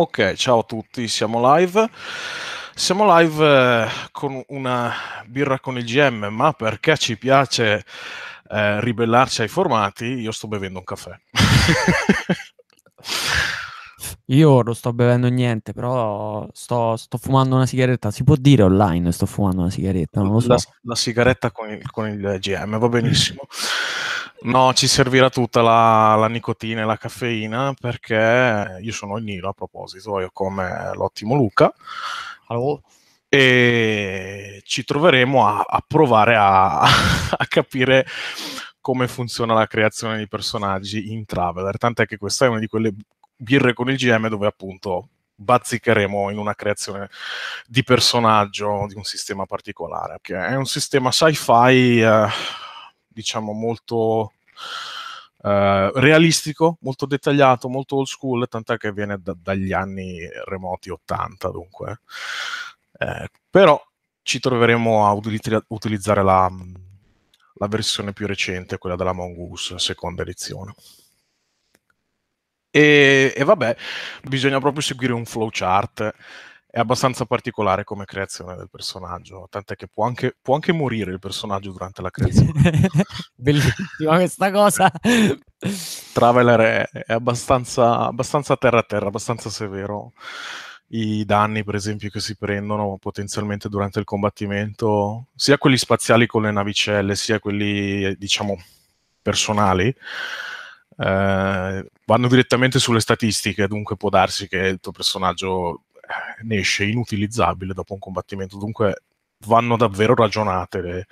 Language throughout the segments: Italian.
Ok, ciao a tutti, siamo live. Siamo live eh, con una birra con il GM, ma perché ci piace eh, ribellarci ai formati, io sto bevendo un caffè. io non sto bevendo niente, però sto, sto, fumando una sigaretta. Si può dire online sto fumando una sigaretta? Non lo so. La, la sigaretta con il, con il GM, va benissimo. No, ci servirà tutta la, la, nicotina e la caffeina perché io sono il Nilo a proposito, io come l'ottimo Luca. Hello. E ci troveremo a, a provare a, a, capire come funziona la creazione di personaggi in Traveler. Tant'è che questa è una di quelle birre con il GM dove appunto bazzicheremo in una creazione di personaggio di un sistema particolare, che è un sistema sci-fi. Eh, diciamo molto eh, realistico, molto dettagliato, molto old school, tant'è che viene da, dagli anni remoti 80 dunque. Eh, però ci troveremo a utilizzare la, la versione più recente, quella della Mongoose, seconda edizione. E, e, vabbè, bisogna proprio seguire un flowchart è abbastanza particolare come creazione del personaggio, tant'è che può anche, può anche morire il personaggio durante la creazione. Bellissima questa cosa. Traveler è, è abbastanza, abbastanza terra a terra, abbastanza severo. I danni, per esempio, che si prendono potenzialmente durante il combattimento, sia quelli spaziali con le navicelle, sia quelli, diciamo, personali, eh, vanno direttamente sulle statistiche, dunque può darsi che il tuo personaggio ne esce inutilizzabile dopo un combattimento. Dunque vanno davvero ragionate le,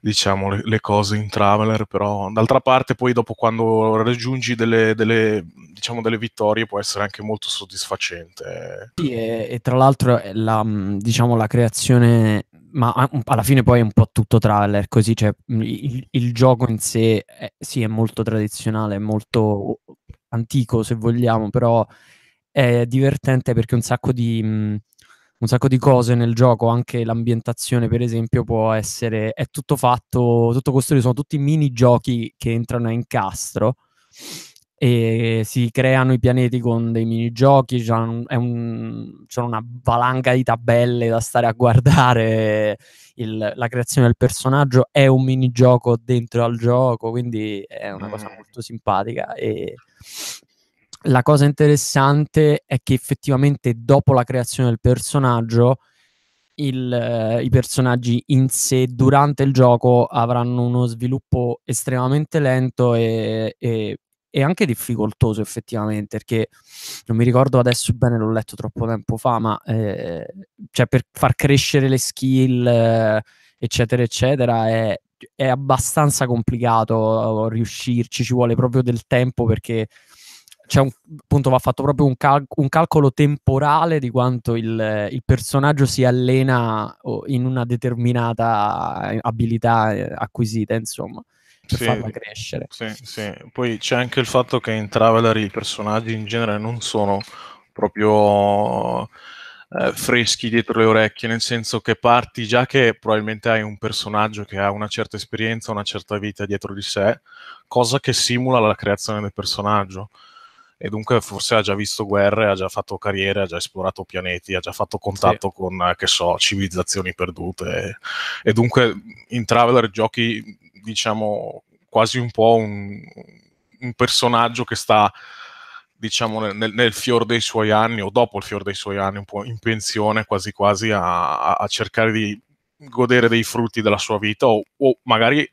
diciamo, le, le, cose in Traveler, però d'altra parte poi dopo quando raggiungi delle, delle, diciamo, delle vittorie può essere anche molto soddisfacente. Sì, e, e tra l'altro eh, la, mm, diciamo, la creazione, ma alla fine poi è un po' tutto Traveler, così cioè, mm, il, il gioco in sé è, eh, sì, è molto tradizionale, è molto antico se vogliamo, però è divertente perché un sacco di... Mm, un sacco di cose nel gioco, anche l'ambientazione, per esempio, può essere. È tutto fatto, tutto costruito, sono tutti mini giochi che entrano a incastro e si creano i pianeti con dei minigiochi. C'è, un, un, c'è una valanga di tabelle da stare a guardare. Il, la creazione del personaggio è un mini gioco dentro al gioco, quindi è una cosa mm. molto simpatica. E la cosa interessante è che effettivamente dopo la creazione del personaggio, il, eh, i personaggi in sé durante il gioco avranno uno sviluppo estremamente lento e, e, e, anche difficoltoso effettivamente perché non mi ricordo adesso bene l'ho letto troppo tempo fa ma eh, cioè per far crescere le skill eh, eccetera eccetera è, è abbastanza complicato riuscirci ci vuole proprio del tempo perché un, appunto va fatto proprio un, cal- un calcolo temporale di quanto il, il, personaggio si allena in una determinata eh, abilità eh, acquisita, insomma. Per sì, farla crescere. Sì, sì. Poi c'è anche il fatto che in Traveler i personaggi in genere non sono proprio eh, freschi dietro le orecchie, nel senso che parti già che probabilmente hai un personaggio che ha una certa esperienza, una certa vita dietro di sé, cosa che simula la creazione del personaggio e dunque forse ha già visto guerre, ha già fatto carriere, ha già esplorato pianeti, ha già fatto contatto sì. con, eh, che so, civilizzazioni perdute e, e dunque in Traveler giochi, diciamo, quasi un po' un, un personaggio che sta diciamo nel, nel fior dei suoi anni o dopo il fior dei suoi anni, un po' in pensione quasi quasi a, a cercare di godere dei frutti della sua vita o, o magari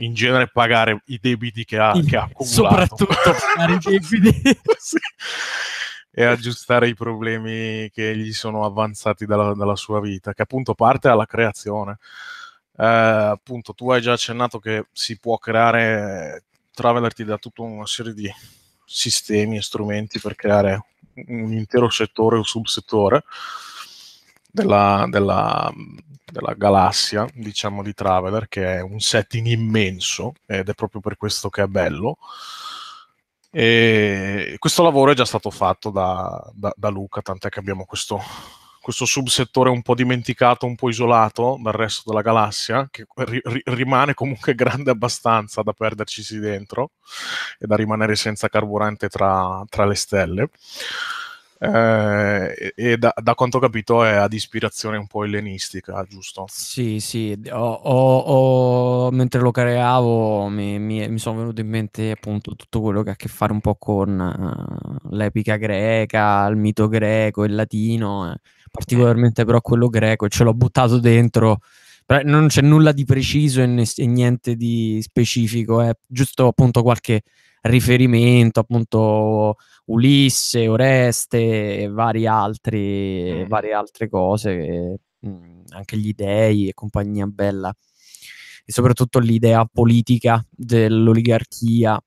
in genere pagare i debiti che ha, sì, che ha accumulato. Soprattutto pagare i debiti. sì. E aggiustare i problemi che gli sono avanzati dalla, dalla sua vita, che appunto parte dalla creazione. Eh, appunto, tu hai già accennato che si può creare Traveler ti dà tutta una serie di sistemi e strumenti per creare un intero settore o subsettore della, della, della galassia, diciamo, di Traveler, che è un setting immenso ed è proprio per questo che è bello. E questo lavoro è già stato fatto da, da, da Luca, tant'è che abbiamo questo, questo, subsettore un po' dimenticato, un po' isolato dal resto della galassia, che ri, ri, rimane comunque grande abbastanza da perdercisi dentro e da rimanere senza carburante tra, tra le stelle eh, e da, da, quanto ho capito è ad ispirazione un po' ellenistica, giusto? Sì, sì, ho, ho, ho, mentre lo creavo mi, mi, mi, sono venuto in mente appunto tutto quello che ha a che fare un po' con uh, l'epica greca, il mito greco, il latino, eh. particolarmente però quello greco, e ce l'ho buttato dentro non c'è nulla di preciso e, niente di specifico, è eh. giusto appunto qualche riferimento appunto Ulisse, Oreste e vari altri, mm. varie altre cose, che, mm, mh, anche gli dei e compagnia bella. E soprattutto l'idea politica dell'oligarchia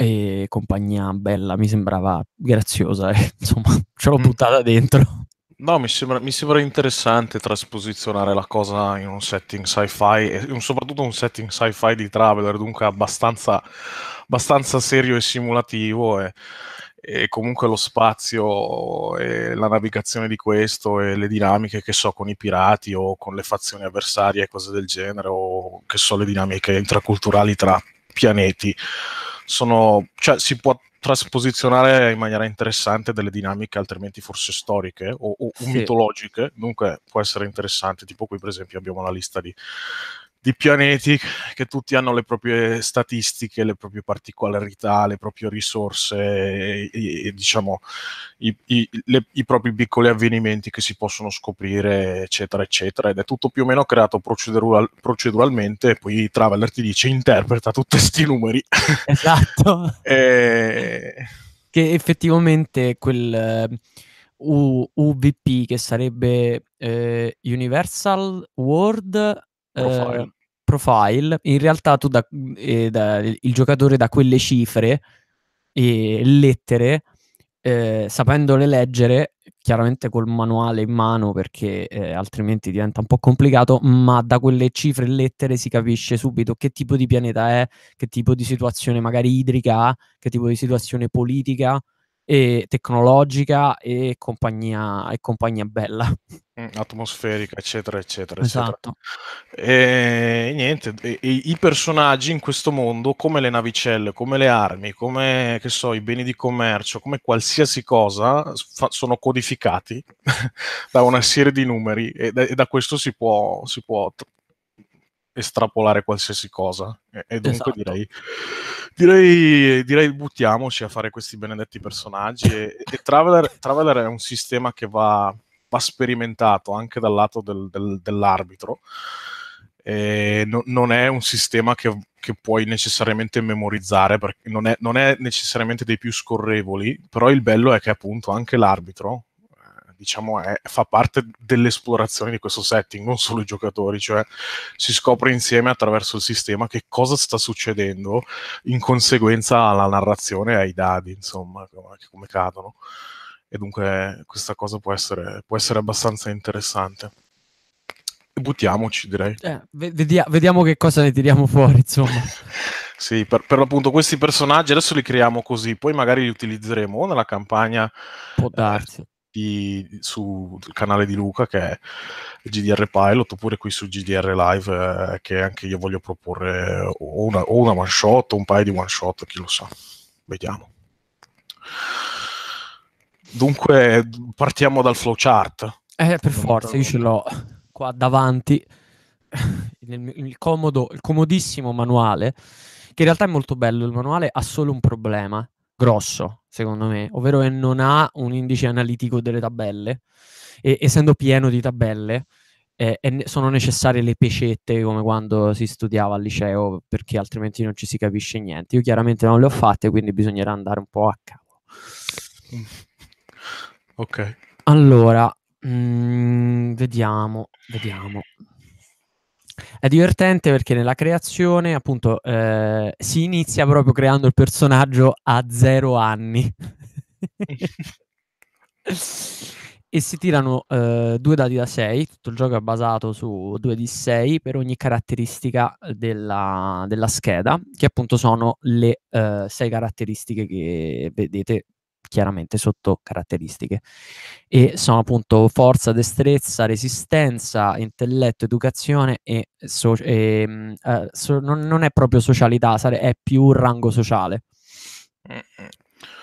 e compagnia bella mi sembrava graziosa e eh. insomma ce l'ho mm. buttata dentro No, mi sembra, mi sembra, interessante trasposizionare la cosa in un setting sci-fi, e soprattutto un setting sci-fi di Traveler, dunque abbastanza, abbastanza serio e simulativo. E, e, comunque lo spazio e la navigazione di questo e le dinamiche che so con i pirati o con le fazioni avversarie e cose del genere, o che so le dinamiche intraculturali tra pianeti. Sono, cioè, si può trasposizionare in maniera interessante delle dinamiche altrimenti forse storiche o, o sì. mitologiche, dunque può essere interessante, tipo qui per esempio abbiamo la lista di di pianeti che tutti hanno le proprie statistiche, le proprie particolarità, le proprie risorse e, e diciamo i, i, le, i, propri piccoli avvenimenti che si possono scoprire, eccetera, eccetera. Ed è tutto più o meno creato procedural, proceduralmente. Poi Traveler ti dice interpreta tutti questi numeri. Esatto. e... Che effettivamente quel. Eh, U, UVP che sarebbe eh, Universal World profile. Ehm, profile. In realtà tu da, eh, da, il giocatore da quelle cifre e lettere, eh, sapendole leggere, chiaramente col manuale in mano perché eh, altrimenti diventa un po' complicato, ma da quelle cifre e lettere si capisce subito che tipo di pianeta è, che tipo di situazione magari idrica che tipo di situazione politica e tecnologica e compagnia, e compagnia bella. Mm, atmosferica, eccetera, eccetera. Esatto. Eccetera. E niente, e, i personaggi in questo mondo, come le navicelle, come le armi, come che so, i beni di commercio, come qualsiasi cosa, fa, sono codificati da una serie di numeri e da, e da questo si può, si può estrapolare qualsiasi cosa. E, e dunque esatto. direi, direi, direi, buttiamoci a fare questi benedetti personaggi. E, e Traveler, Traveler, è un sistema che va, va sperimentato anche dal lato del, del, dell'arbitro. No, non è un sistema che, che puoi necessariamente memorizzare, perché non è, non è necessariamente dei più scorrevoli, però il bello è che appunto anche l'arbitro diciamo, è, fa parte dell'esplorazione di questo setting, non solo i giocatori, cioè si scopre insieme attraverso il sistema che cosa sta succedendo in conseguenza alla narrazione e ai dadi, insomma, come cadono. E dunque questa cosa può essere, può essere abbastanza interessante buttiamoci, direi. Eh, vedia- vediamo che cosa ne tiriamo fuori, insomma. sì, per, per, l'appunto questi personaggi adesso li creiamo così, poi magari li utilizzeremo o nella campagna. Può darsi. Eh, di, sul canale di Luca che è GDR Pilot oppure qui su GDR Live eh, che anche io voglio proporre o una, o una, one shot o un paio di one shot, chi lo sa. Vediamo. Dunque partiamo dal flowchart. Eh, per forza, io ce l'ho qua davanti, il, il, comodo, il comodissimo manuale, che in realtà è molto bello, il manuale ha solo un problema grosso, secondo me, ovvero che non ha un indice analitico delle tabelle e essendo pieno di tabelle eh, sono necessarie le pecette come quando si studiava al liceo perché altrimenti non ci si capisce niente. Io chiaramente non le ho fatte, quindi bisognerà andare un po' a cavolo. Ok. Allora, mh, mm, vediamo, vediamo. È divertente perché nella creazione, appunto, eh, si inizia proprio creando il personaggio a zero anni. e si tirano eh, due dadi da 6. Tutto il gioco è basato su 2 di 6 per ogni caratteristica della, della, scheda, che appunto sono le 6 eh, caratteristiche che vedete chiaramente sotto caratteristiche e sono appunto forza, destrezza, resistenza, intelletto, educazione e, so- e mh, mm, eh, so- non, non, è proprio socialità, sare- è più rango sociale.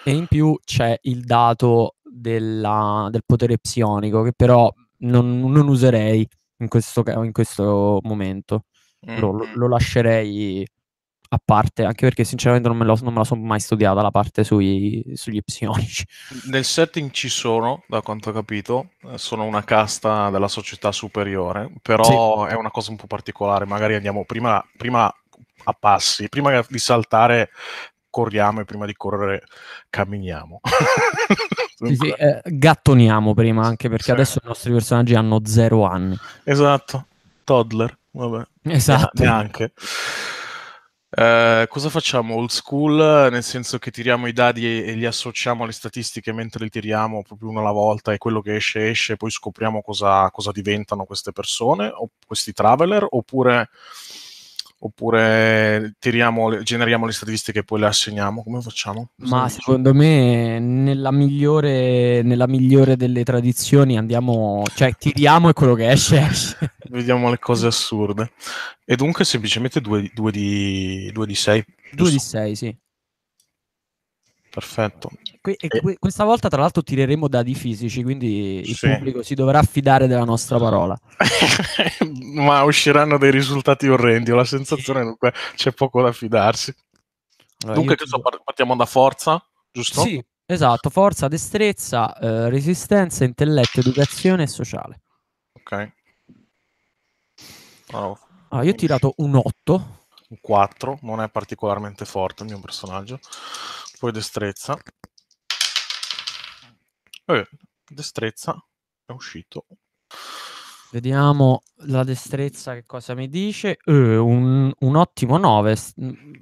E in più c'è il dato della, del potere psionico che però non, non userei in questo, in questo momento, lo, lo lascerei a parte, anche perché sinceramente non me, lo, non me la sono mai studiata la parte sui, sugli psionici. Nel setting ci sono, da quanto ho capito, sono una casta della società superiore, però sì. è una cosa un po' particolare, magari andiamo prima, prima a passi, prima di saltare corriamo e prima di correre camminiamo. Sì, sì, eh, gattoniamo prima, anche perché sì. adesso i nostri personaggi hanno zero anni. Esatto, toddler, vabbè. Esatto. Neanche. Eh, cosa facciamo? Old school, eh, nel senso che tiriamo i dadi e, e, li associamo alle statistiche mentre li tiriamo proprio uno alla volta e quello che esce esce, poi scopriamo cosa, cosa diventano queste persone o questi traveler, oppure oppure tiriamo, generiamo le statistiche e poi le assegniamo? Come facciamo? Cosa Ma secondo me nella migliore, nella migliore, delle tradizioni andiamo, cioè tiriamo e quello che esce esce. Vediamo le cose assurde. E dunque semplicemente 2 di 6. 2 di 6, sì. Perfetto. Que- e- questa volta, tra l'altro, tireremo dadi fisici, quindi il sì. pubblico si dovrà affidare della nostra parola. Ma usciranno dei risultati orrendi. Ho la sensazione che c'è poco da fidarsi. Allora, dunque, ti... partiamo da forza, giusto? Sì, esatto. Forza, destrezza, eh, resistenza, intelletto, educazione e sociale. Ok. Oh. Allora, io ho tirato un 8. Un 4, non è particolarmente forte il mio personaggio poi destrezza. Eh, destrezza è uscito. Vediamo la destrezza che cosa mi dice. Eh, un, un, ottimo 9.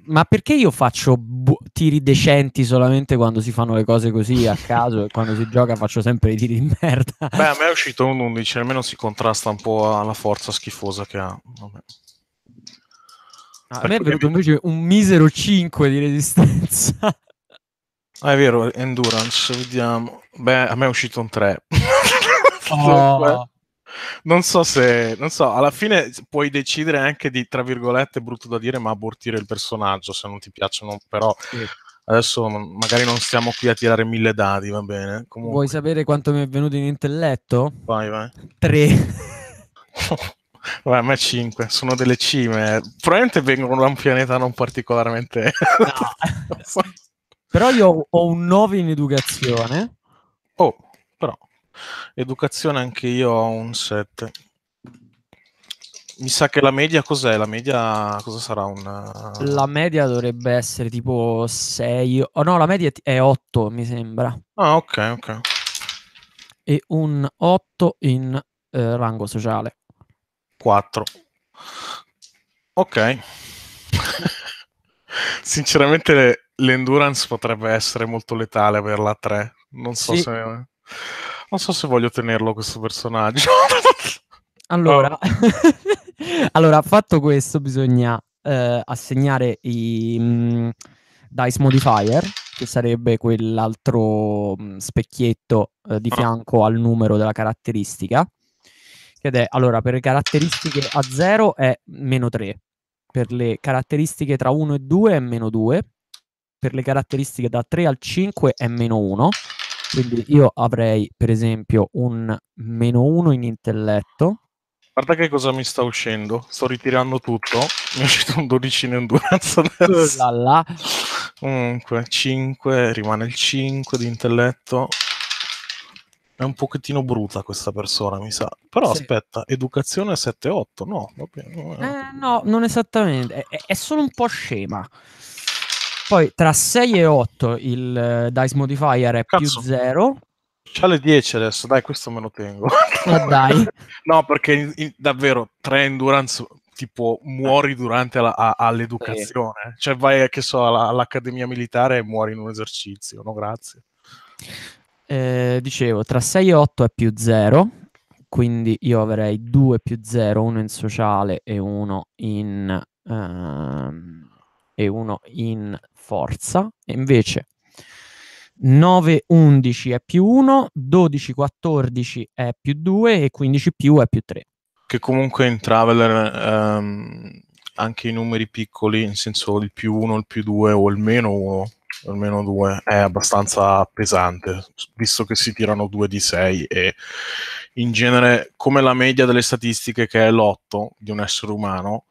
Ma perché io faccio bu- tiri decenti solamente quando si fanno le cose così a caso e quando si gioca faccio sempre i tiri di merda? Beh, a me è uscito un 11, almeno si contrasta un po' alla forza schifosa che ha. Vabbè. Ah, a me è venuto invece un misero 5 di resistenza. Ah, è vero, Endurance, vediamo. Beh, a me è uscito un 3. Oh. Ah. non so se, non so, alla fine puoi decidere anche di, tra virgolette, brutto da dire, ma abortire il personaggio se non ti piacciono, però sì. adesso magari non stiamo qui a tirare mille dadi, va bene. Comunque. Vuoi sapere quanto mi è venuto in intelletto? Vai, vai. 3. Vabbè, a me 5, sono delle cime. Probabilmente vengono da un pianeta non particolarmente... Ah. No. Però io ho un 9 in educazione. Oh, però. Educazione anche io ho un 7. Mi sa che la media cos'è? La media cosa sarà? un eh, La media dovrebbe essere tipo 6. Oh, no, la media è 8, mi sembra. Ah, ok, ok. E un 8 in eh, rango sociale. 4. Ok. Sinceramente l'endurance potrebbe essere molto letale per la 3. Non so sì. se... Non so se voglio tenerlo questo personaggio. allora, oh. allora, fatto questo bisogna eh, assegnare i mh, mm, dice modifier, che sarebbe quell'altro mh, mm, specchietto eh, di ah. fianco al numero della caratteristica, ed è, allora, per caratteristiche a 0 è meno 3, per le caratteristiche tra 1 e 2 è meno 2, per le caratteristiche da 3 al 5 è meno 1, quindi io avrei per esempio un meno 1 in intelletto. Guarda che cosa mi sta uscendo, sto ritirando tutto, mi è uscito un 12 in endurance adesso. Comunque, 5, rimane il 5 di intelletto, è un pochettino bruta questa persona, mi sa. Però sì. aspetta, educazione 7-8, no? Vabbè, non eh, no, non esattamente, è, è, solo un po' scema. Poi tra 6 e 8 il eh, Dice Modifier è Cazzo. più 0. C'ha le 10 adesso, dai, questo me lo tengo. Ma no, dai. no, perché in, davvero 3 endurance tipo muori durante la, a, all'educazione. Sì. Cioè vai, che so, alla, all'accademia militare e muori in un esercizio, no? Grazie. Eh, dicevo, tra 6 e 8 è più 0, quindi io avrei 2 più 0, uno in sociale e uno in, ehm, e uno in forza. E invece 9, 11 è più 1, 12, 14 è più 2 e 15 più è più 3. Che comunque in Traveler ehm, anche i numeri piccoli, in senso il più 1, il più 2 o il meno 1 almeno due, è abbastanza pesante, visto che si tirano due di 6 e in genere come la media delle statistiche che è l'8 di un essere umano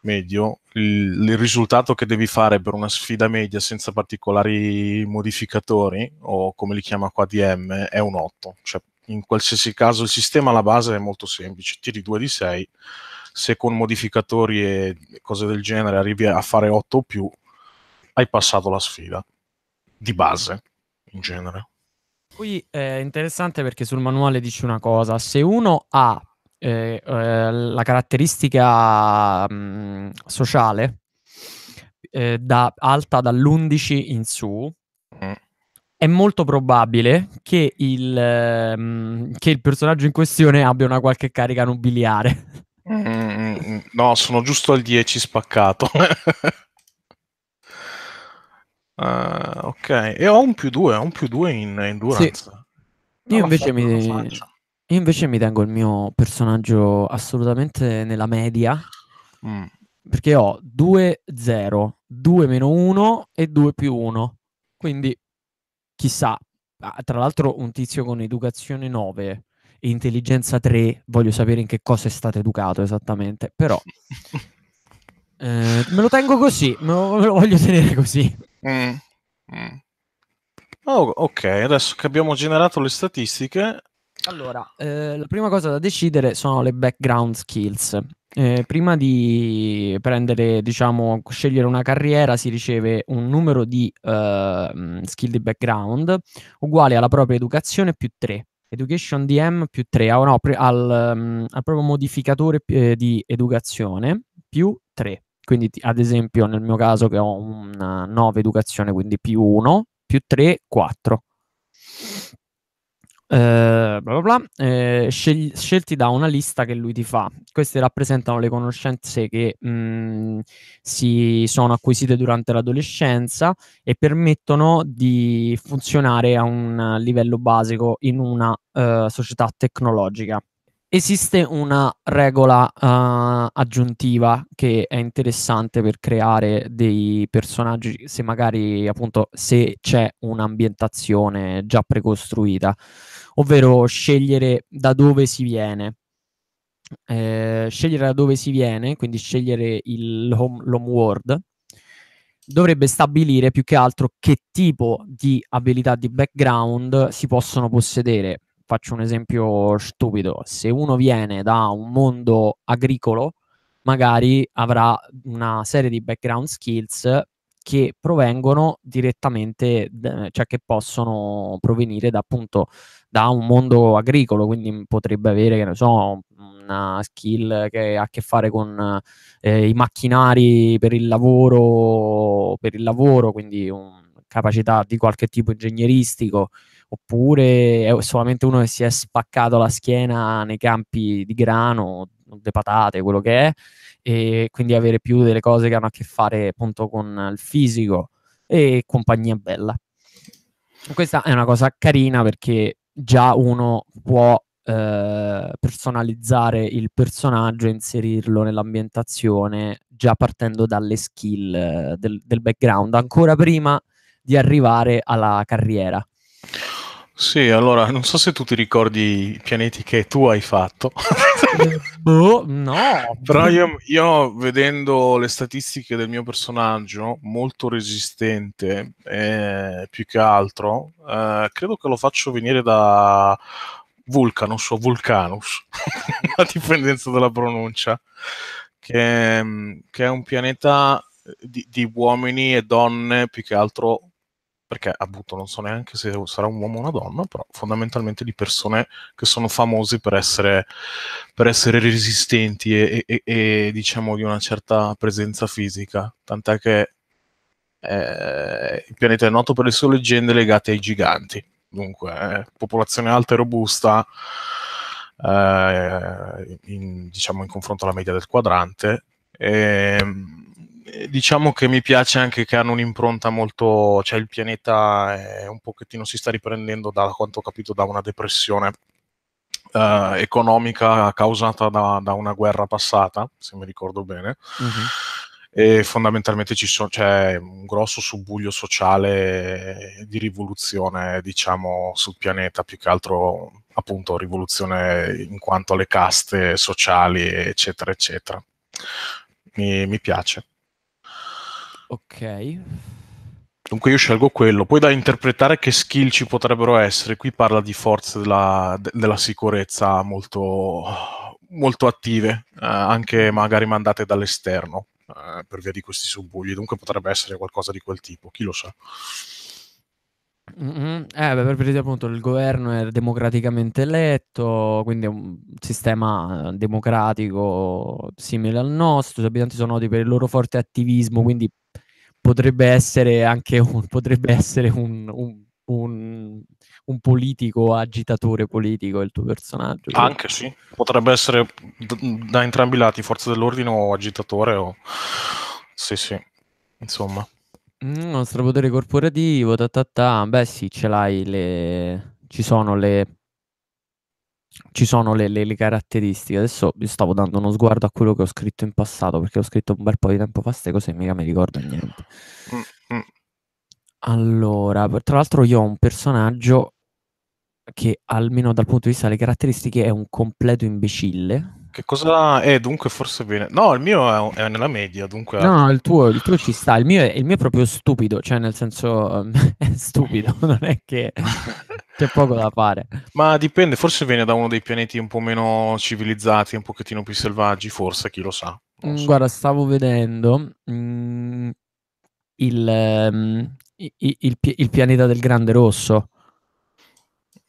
medio, il, il, risultato che devi fare per una sfida media senza particolari modificatori, o come li chiama qua DM, è un 8. Cioè, in qualsiasi caso il sistema alla base è molto semplice, tiri due di 6, se con modificatori e cose del genere arrivi a fare 8 o più, hai passato la sfida di base in genere. Qui è interessante perché sul manuale dice una cosa, se uno ha eh, eh, la caratteristica mh, mm, sociale eh, da, alta dall'11 in su, mm. è molto probabile che il, mh, mm, che il, personaggio in questione abbia una qualche carica nobiliare. Mm, no, sono giusto al 10 spaccato. Uh, ok, e ho un più 2, ho un più 2 in endurance. Sì. Io, invece mi... Io invece mi tengo il mio personaggio assolutamente nella media. Mm. Perché ho 2, 0, 2 1 e 2 1. Quindi, chissà. Ah, tra l'altro, un tizio con educazione 9 e intelligenza 3. Voglio sapere in che cosa è stato educato esattamente. Però, eh, me lo tengo così. Me lo, me lo voglio tenere così. Mm. Mm. Oh, ok, adesso che abbiamo generato le statistiche. Allora, eh, la prima cosa da decidere sono le background skills. Eh, prima di prendere, diciamo, scegliere una carriera, si riceve un numero di uh, skill di background uguale alla propria educazione più 3. Education DM più 3, ah, no, al, ehm, al, proprio modificatore eh, di educazione più 3. Quindi, ad esempio, nel mio caso che ho un 9 educazione, quindi più 1, più 3, 4. Eh, bla bla bla, eh, scegli, scelti da una lista che lui ti fa. Queste rappresentano le conoscenze che mh, mm, si sono acquisite durante l'adolescenza e permettono di funzionare a un livello basico in una uh, società tecnologica. Esiste una regola uh, aggiuntiva che è interessante per creare dei personaggi, se magari appunto se c'è un'ambientazione già precostruita, ovvero scegliere da dove si viene. Eh, scegliere da dove si viene, quindi scegliere home, l'home world, dovrebbe stabilire più che altro che tipo di abilità di background si possono possedere faccio un esempio stupido, se uno viene da un mondo agricolo, magari avrà una serie di background skills che provengono direttamente, cioè che possono provenire da appunto da un mondo agricolo, quindi potrebbe avere, che ne so, una skill che ha a che fare con eh, i macchinari per il lavoro, per il lavoro, quindi un, capacità di qualche tipo ingegneristico, oppure è eh, solamente uno che si è spaccato la schiena nei campi di grano, le patate, quello che è, e quindi avere più delle cose che hanno a che fare appunto con il fisico e compagnia bella. Questa è una cosa carina perché già uno può eh, personalizzare il personaggio e inserirlo nell'ambientazione già partendo dalle skill eh, del, del background, ancora prima di arrivare alla carriera sì, allora, non so se tu ti ricordi i pianeti che tu hai fatto. boh, no. Però io, io, vedendo le statistiche del mio personaggio, molto resistente, eh, più che altro, eh, credo che lo faccio venire da Vulcanus o Vulcanus, a dipendenza dalla pronuncia, che, che è un pianeta di, di uomini e donne, più che altro perché appunto non so neanche se sarà un uomo o una donna, però fondamentalmente di persone che sono famose per essere, per essere resistenti e, e, e, diciamo di una certa presenza fisica, tant'è che eh, il pianeta è noto per le sue leggende legate ai giganti, dunque eh, popolazione alta e robusta. Eh, in, diciamo in confronto alla media del quadrante e, ehm, eh, diciamo che mi piace anche che hanno un'impronta molto, cioè il pianeta è un pochettino si sta riprendendo da quanto ho capito da una depressione eh, economica causata da, da, una guerra passata, se mi ricordo bene. Mm-hmm. E fondamentalmente c'è so, cioè, un grosso subbuglio sociale di rivoluzione, diciamo, sul pianeta, più che altro appunto rivoluzione in quanto alle caste sociali, eccetera, eccetera. mi, mi piace. Ok. Dunque io scelgo quello, poi da interpretare che skill ci potrebbero essere, qui parla di forze della, de- della sicurezza molto, molto attive, eh, anche magari mandate dall'esterno eh, per via di questi subbugli, dunque potrebbe essere qualcosa di quel tipo, chi lo sa. Mm-hmm. Eh, beh, per esempio, appunto il governo è democraticamente eletto, quindi è un sistema democratico simile al nostro, gli abitanti sono noti per il loro forte attivismo, quindi potrebbe essere anche un, potrebbe essere un, un, un, un, politico agitatore politico il tuo personaggio. Anche sì, potrebbe essere d- da entrambi i lati, forza dell'ordine o agitatore o... Sì, sì, insomma. Mm, il nostro potere corporativo, ta, ta, ta. beh sì, ce l'hai, le... ci sono le ci sono le, le, le, caratteristiche. Adesso stavo dando uno sguardo a quello che ho scritto in passato, perché ho scritto un bel po' di tempo fa queste cose e mica mi ricordo niente. Mm, mm. Allora, tra l'altro io ho un personaggio che almeno dal punto di vista delle caratteristiche è un completo imbecille. Che cosa è eh, dunque forse bene? No, il mio è, è nella media, dunque... No, no il, tuo, il tuo, ci sta, il mio, è, il mio è proprio stupido, cioè nel senso è stupido, non è che... c'è poco da fare. Ma dipende, forse viene da uno dei pianeti un po' meno civilizzati, un pochettino più selvaggi, forse, chi lo sa. Mm, so. Guarda, stavo vedendo mh, mm, il, mh, mm, il, il, il, pianeta del Grande Rosso,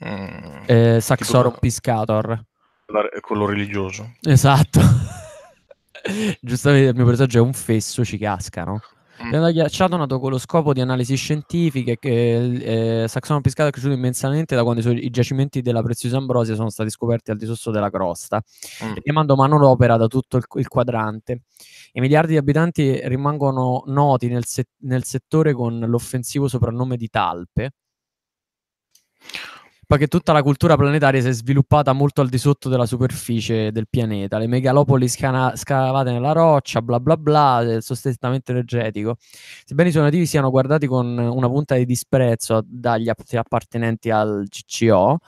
mm, eh, Saxoropis Cator. Quello religioso. Esatto. Giustamente il mio personaggio è un fesso, ci cascano. Leonardo mm. Ghiacciato nato con lo scopo di analisi scientifiche che eh, eh Saxono Pescato è cresciuto immensamente da quando i, su- i giacimenti della preziosa ambrosia sono stati scoperti al di sotto della crosta, mm. mano d'opera da tutto il, il, quadrante. I miliardi di abitanti rimangono noti nel, se- nel settore con l'offensivo soprannome di talpe, perché tutta la cultura planetaria si è sviluppata molto al di sotto della superficie del pianeta, le megalopoli scana- scavate nella roccia, bla bla bla, del sostentamento energetico. Sebbene i suoi nativi siano guardati con una punta di disprezzo dagli appartenenti al CCO,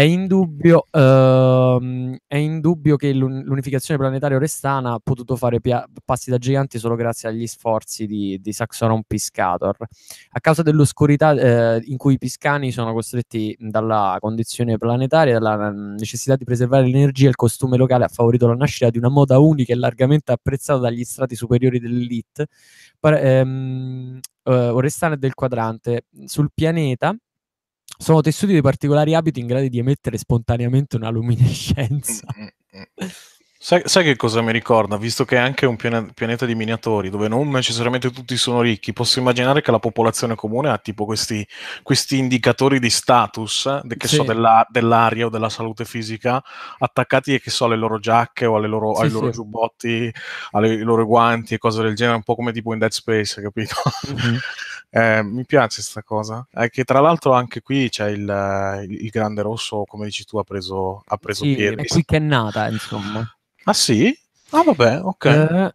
è indubbio, ehm, è indubbio che l'un- l'unificazione planetaria orestana ha potuto fare pia- passi da giganti solo grazie agli sforzi di, di Saxonon Piscator. A causa dell'oscurità eh, in cui i piscani sono costretti dalla condizione planetaria, dalla necessità di preservare l'energia, il costume locale ha favorito la nascita di una moda unica e largamente apprezzata dagli strati superiori dell'elite par- ehm, eh, orestana e del quadrante. Sul pianeta sono tessuti di particolari abiti in grado di emettere spontaneamente una luminescenza. Mm, mm, mm, sai, sai, che cosa mi ricorda? Visto che è anche un pianeta di miniatori, dove non necessariamente tutti sono ricchi, posso immaginare che la popolazione comune ha tipo questi, questi indicatori di status, de, che sì. so, della, dell'aria o della salute fisica, attaccati che so, alle loro giacche o loro, sì, ai sì. loro giubbotti, ai loro guanti e cose del genere, un po' come tipo in Dead Space, capito? Mm-hmm. Eh, mi piace questa cosa. È che tra l'altro anche qui c'è il, il, grande rosso, come dici tu, ha preso, ha preso sì, piede. È qui che è nata, insomma. Ah sì? Ah vabbè, ok. Eh,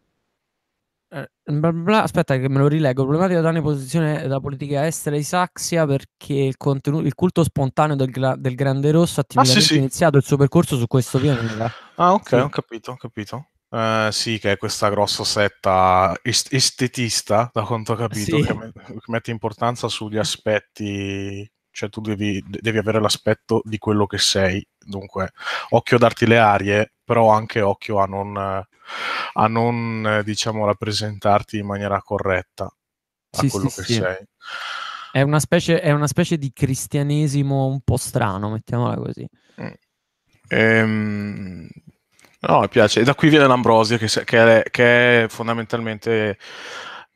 eh Bla bla, aspetta che me lo rileggo. Problematica da una posizione della politica estera di Saxia perché il, contenuto, il culto spontaneo del, gra- del Grande Rosso ha ah, sì, sì. iniziato il suo percorso su questo pianeta. Ah, ok, sì. ho capito, ho capito. Uh, sì, che è questa grossa setta estetista, da quanto ho capito, sì. che, me- che, mette importanza sugli aspetti, cioè tu devi, devi, avere l'aspetto di quello che sei, dunque occhio a darti le arie, però anche occhio a non, a non diciamo, rappresentarti in maniera corretta a sì, quello sì, che sei. È una, specie, è una, specie, di cristianesimo un po' strano, mettiamola così. Mm. Ehm, No, mi piace. E da qui viene l'ambrosia, che, che, è, che è, fondamentalmente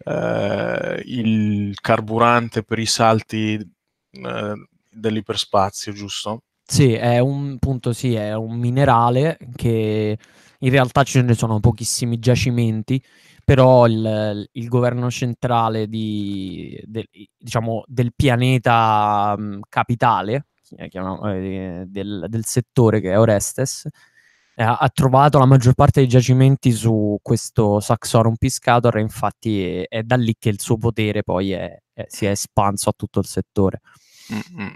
eh, il carburante per i salti eh, dell'iperspazio, giusto? Sì, è un, punto, sì, è un minerale che in realtà ce ne sono pochissimi giacimenti, però il, il governo centrale di, del, diciamo, del pianeta mh, mm, capitale, eh, del, del settore che è Orestes, eh, ha trovato la maggior parte dei giacimenti su questo Saxorum Piscator e infatti è, è, da lì che il suo potere poi è, è, si è espanso a tutto il settore. Mm-hmm.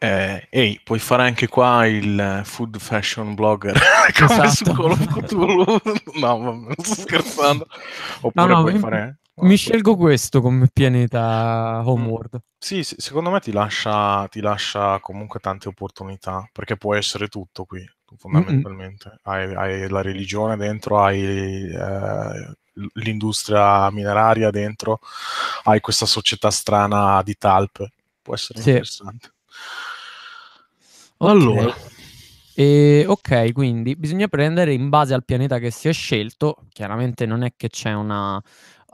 Eh, ehi, puoi fare anche qua il food fashion blogger come esatto. no, non sto scherzando. Oppure no, no, puoi mi, fare. Mi scelgo questo come pianeta mm. Homeworld. Sì, sì, secondo me ti lascia, ti lascia comunque tante opportunità perché può essere tutto qui. Ecco, mm, mm. fondamentalmente. Mm-hmm. Hai, hai, la religione dentro, hai eh, l'industria mineraria dentro, hai questa società strana di talp. Può essere sì. interessante. Okay. Allora. E, ok, quindi bisogna prendere in base al pianeta che si è scelto, chiaramente non è che c'è una,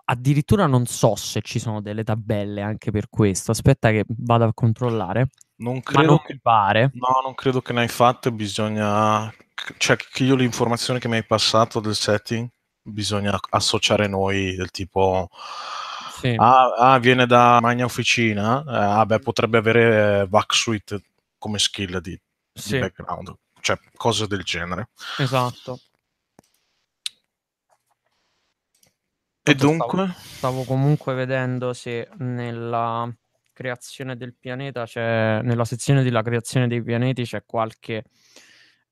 addirittura non so se ci sono delle tabelle anche per questo. Aspetta che vado a controllare. Non credo che pare. No, non credo che ne hai fatte, bisogna cioè che io l'informazione che mi hai passato del setting bisogna associare noi del tipo sì. ah, ah, viene da Magna Officina, eh, ah, beh, potrebbe avere eh, Vax Suite come skill di, sì. di background, cioè cose del genere. Esatto. E dunque? Stavo, stavo, comunque vedendo se nella creazione del pianeta c'è, nella sezione della creazione dei pianeti c'è qualche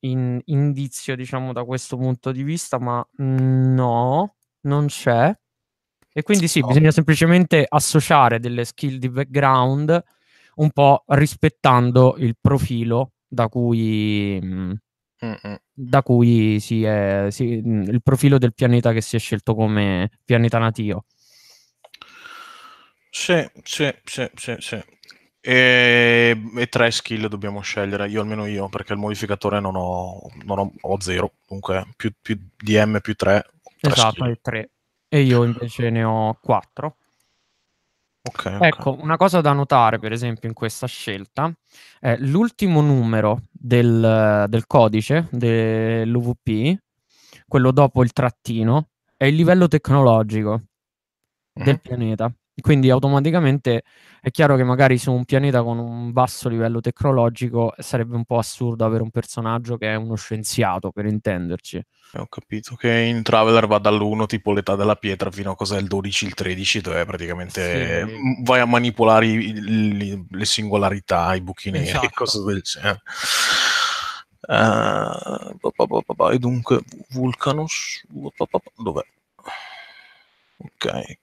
in, indizio, diciamo, da questo punto di vista, ma no, non c'è. E quindi sì, no. bisogna semplicemente associare delle skill di background un po' rispettando il profilo da cui, mm, da cui si è, si, mm, il profilo del pianeta che si è scelto come pianeta natio. Sì, sì, sì, sì, sì. E, e, tre skill dobbiamo scegliere, io almeno io, perché il modificatore non ho, non ho, ho zero, dunque più, più DM più 3. Esatto, è 3. E io invece ne ho 4. Okay, ecco, okay. una cosa da notare per esempio in questa scelta è l'ultimo numero del, del codice dell'UVP, quello dopo il trattino, è il livello tecnologico mm. del mm-hmm. pianeta. Quindi automaticamente è chiaro che magari su un pianeta con un basso livello tecnologico sarebbe un po' assurdo avere un personaggio che è uno scienziato, per intenderci. Eh, ho capito che in Traveler va dall'1 tipo l'età della pietra fino a cos'è il 12, il 13, dove praticamente sì. vai a manipolare i, i, le singolarità, i buchi neri esatto. e cose del genere. Uh, bah bah bah e dunque Vulcanus dov'è? Ok,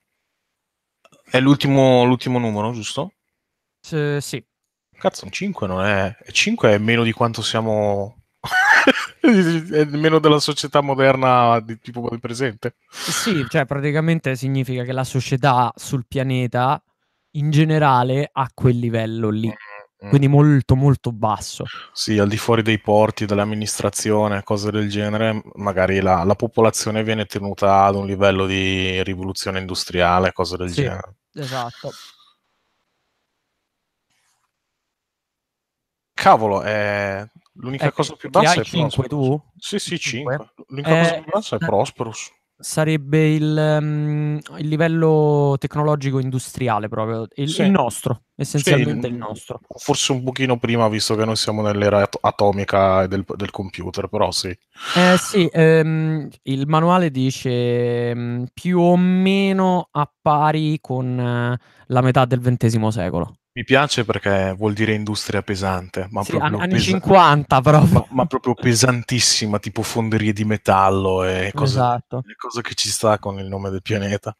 è l'ultimo, l'ultimo numero, giusto? Eh, sì. Cazzo, un 5 non è... 5 è meno di quanto siamo... è meno della società moderna di tipo del presente. Sì, cioè praticamente significa che la società sul pianeta in generale ha quel livello lì. Mm, mm. Quindi molto molto basso. Sì, al di fuori dei porti, dell'amministrazione, cose del genere, magari la, la popolazione viene tenuta ad un livello di rivoluzione industriale, cose del sì. genere. Esatto. Cavolo, è eh, l'unica eh, cosa più bassa è 5 Prosperous. tu? Sì, sì, 5. 5. L'unica eh, cosa più bassa è eh. Prosperus. Sarebbe il, um, il livello tecnologico industriale proprio, il, sì. il nostro, essenzialmente sì, il nostro. Forse un pochino prima, visto che noi siamo nell'era at- atomica del, del, computer, però sì. Eh, sì, ehm, il manuale dice ehm, più o meno a pari con eh, la metà del XX secolo. Mi piace perché vuol dire industria pesante, ma sì, proprio anni pesa- 50 proprio. Ma, ma, proprio pesantissima, tipo fonderie di metallo e cose, esatto. cosa che ci sta con il nome del pianeta.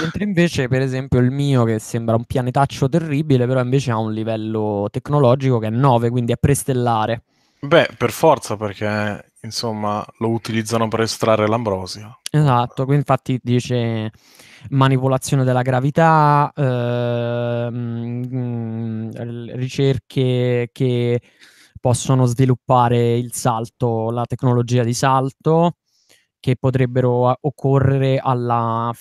Mentre invece, per esempio, il mio che sembra un pianetaccio terribile, però invece ha un livello tecnologico che è 9, quindi è prestellare. Beh, per forza, perché insomma lo utilizzano per estrarre l'ambrosia. Esatto, qui infatti dice manipolazione della gravità, ehm, mm, ricerche che possono sviluppare il salto, la tecnologia di salto, che potrebbero occorrere alla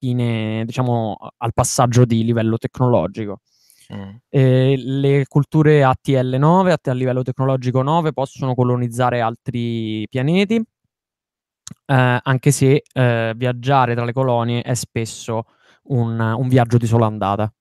fine, diciamo, al passaggio di livello tecnologico. Mm. Eh, le culture ATL9, a livello tecnologico 9, possono colonizzare altri pianeti eh, anche se eh, viaggiare tra le colonie è spesso un, un viaggio di sola andata.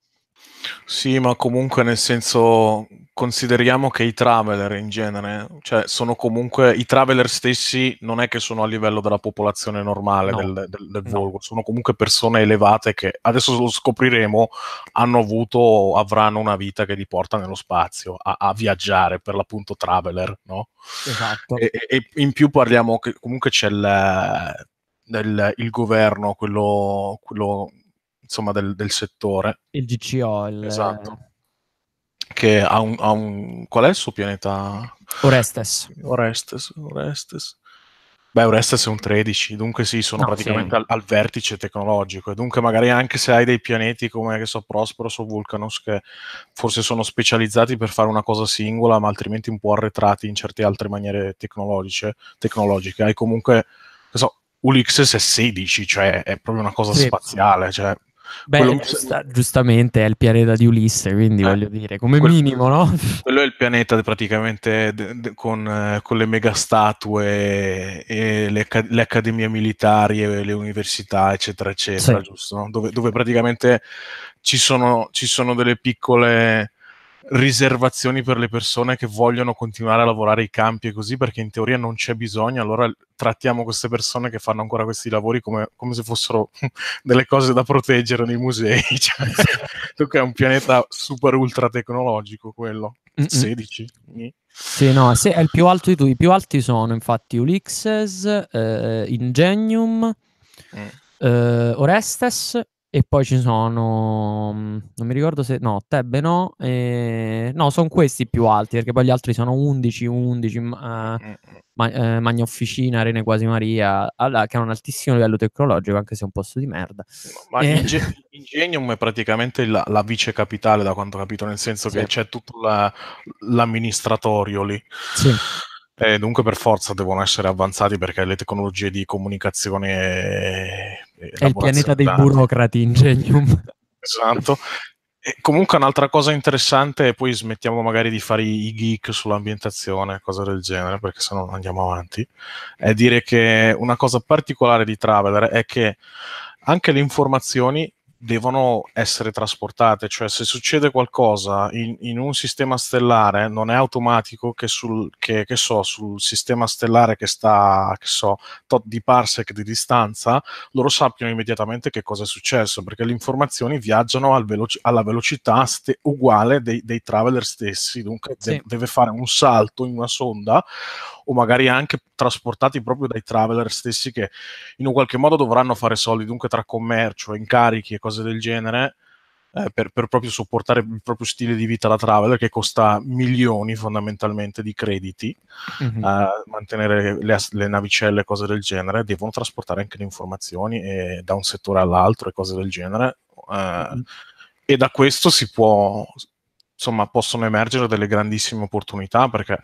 Sì, ma comunque nel senso consideriamo che i traveler in genere, cioè sono comunque i traveler stessi non è che sono a livello della popolazione normale no. del, del, del no. sono comunque persone elevate che adesso lo scopriremo, hanno avuto, avranno una vita che li porta nello spazio a, a viaggiare per l'appunto traveler, no? Esatto. E, e in più parliamo che comunque c'è il, del, il governo, quello, quello insomma, del, del, settore. Il GCO. Il... Esatto. Che ha un, ha un, Qual è il suo pianeta? Orestes. Orestes, Orestes. Beh, Orestes è un 13, dunque sì, sono no, praticamente sì. Al, al, vertice tecnologico e dunque magari anche se hai dei pianeti come, che so, Prosperos o Vulcanus, che forse sono specializzati per fare una cosa singola ma altrimenti un po' arretrati in certe altre maniere tecnologiche, tecnologiche. hai comunque, che so, Ulixes è 16, cioè è proprio una cosa sì. spaziale, cioè Beh, quello... giusta, giustamente è il pianeta di Ulisse, quindi eh, voglio dire, come quel, minimo, no? Quello è il pianeta praticamente de, de, con, eh, con, le megastatue e le, le, accademie militari e le università, eccetera, eccetera, sì. giusto? Dove, dove praticamente ci sono, ci sono delle piccole riservazioni per le persone che vogliono continuare a lavorare i campi e così perché in teoria non c'è bisogno, allora trattiamo queste persone che fanno ancora questi lavori come, come se fossero delle cose da proteggere nei musei. Cioè, è un pianeta super ultra tecnologico quello, Mm-mm. 16. Sì, no, se è il più alto di tutti, i più alti sono infatti Ulixes, eh, Ingenium, mm. eh, Orestes e poi ci sono, mm, non mi ricordo se, no, Tebbe no, eh, no, sono questi più alti, perché poi gli altri sono 11, 11, eh, ma, eh, Magna Officina, Rene Quasi Maria, alla, che hanno un altissimo livello tecnologico, anche se è un posto di merda. Ma eh. Ingen- Ingenium è praticamente la, la, vice capitale, da quanto ho capito, nel senso sì. che c'è tutto la, l'amministratorio lì. Sì. dunque per forza devono essere avanzati perché le tecnologie di comunicazione è il pianeta dei burocrati, Ingenium. Esatto. E comunque un'altra cosa interessante, e poi smettiamo magari di fare i geek sull'ambientazione, cose del genere, perché se no andiamo avanti, è dire che una cosa particolare di Traveler è che anche le informazioni devono essere trasportate, cioè se succede qualcosa in, in un sistema stellare non è automatico che sul, che, che so, sul sistema stellare che sta che so, tot di parsec di distanza loro sappiano immediatamente che cosa è successo perché le informazioni viaggiano al veloci- alla velocità ste- uguale dei, dei, traveler stessi, dunque sì. de- deve fare un salto in una sonda o magari anche trasportati proprio dai traveler stessi che in un qualche modo dovranno fare soldi, dunque tra commercio, incarichi e cose cose del genere, eh, per, per, proprio supportare il proprio stile di vita la Traveler che costa milioni fondamentalmente di crediti mm-hmm. a eh, mantenere le, le, navicelle e cose del genere devono trasportare anche le informazioni e, da un settore all'altro e cose del genere eh, mm-hmm. e da questo si può insomma possono emergere delle grandissime opportunità perché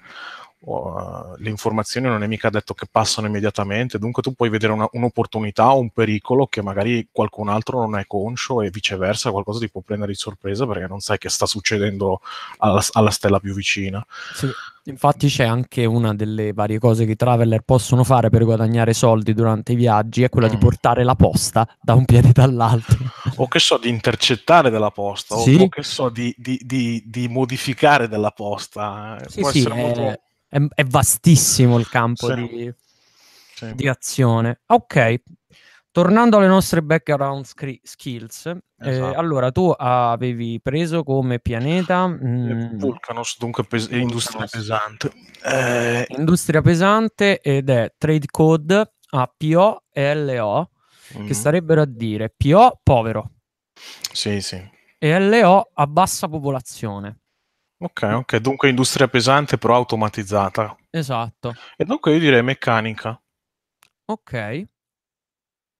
uh, le informazioni non è mica detto che passano immediatamente, dunque tu puoi vedere una, un'opportunità o un pericolo che magari qualcun altro non è conscio e viceversa qualcosa ti può prendere di sorpresa perché non sai che sta succedendo alla, alla stella più vicina. Sì. Infatti c'è anche una delle varie cose che i traveler possono fare per guadagnare soldi durante i viaggi, è quella mm. di portare la posta da un piede dall'altro. O che so, di intercettare della posta, sì? o che so, di, di, di, di modificare della posta. Eh. Sì, Può sì, essere è... Eh, molto è, è vastissimo il campo sì. Di, sì. di, azione. Ok, tornando alle nostre background scri- skills, eh, esatto. eh, allora tu avevi preso come pianeta... Eh, mm, Vulcanos, dunque pes- Vulcanos. industria pesante. Eh... Industria pesante ed è trade code a PO e LO, mm. che mhm. starebbero a dire PO povero. Sì, sì. E LO a bassa popolazione. Ok, ok, dunque industria pesante però automatizzata. Esatto. E dunque io direi meccanica. Ok.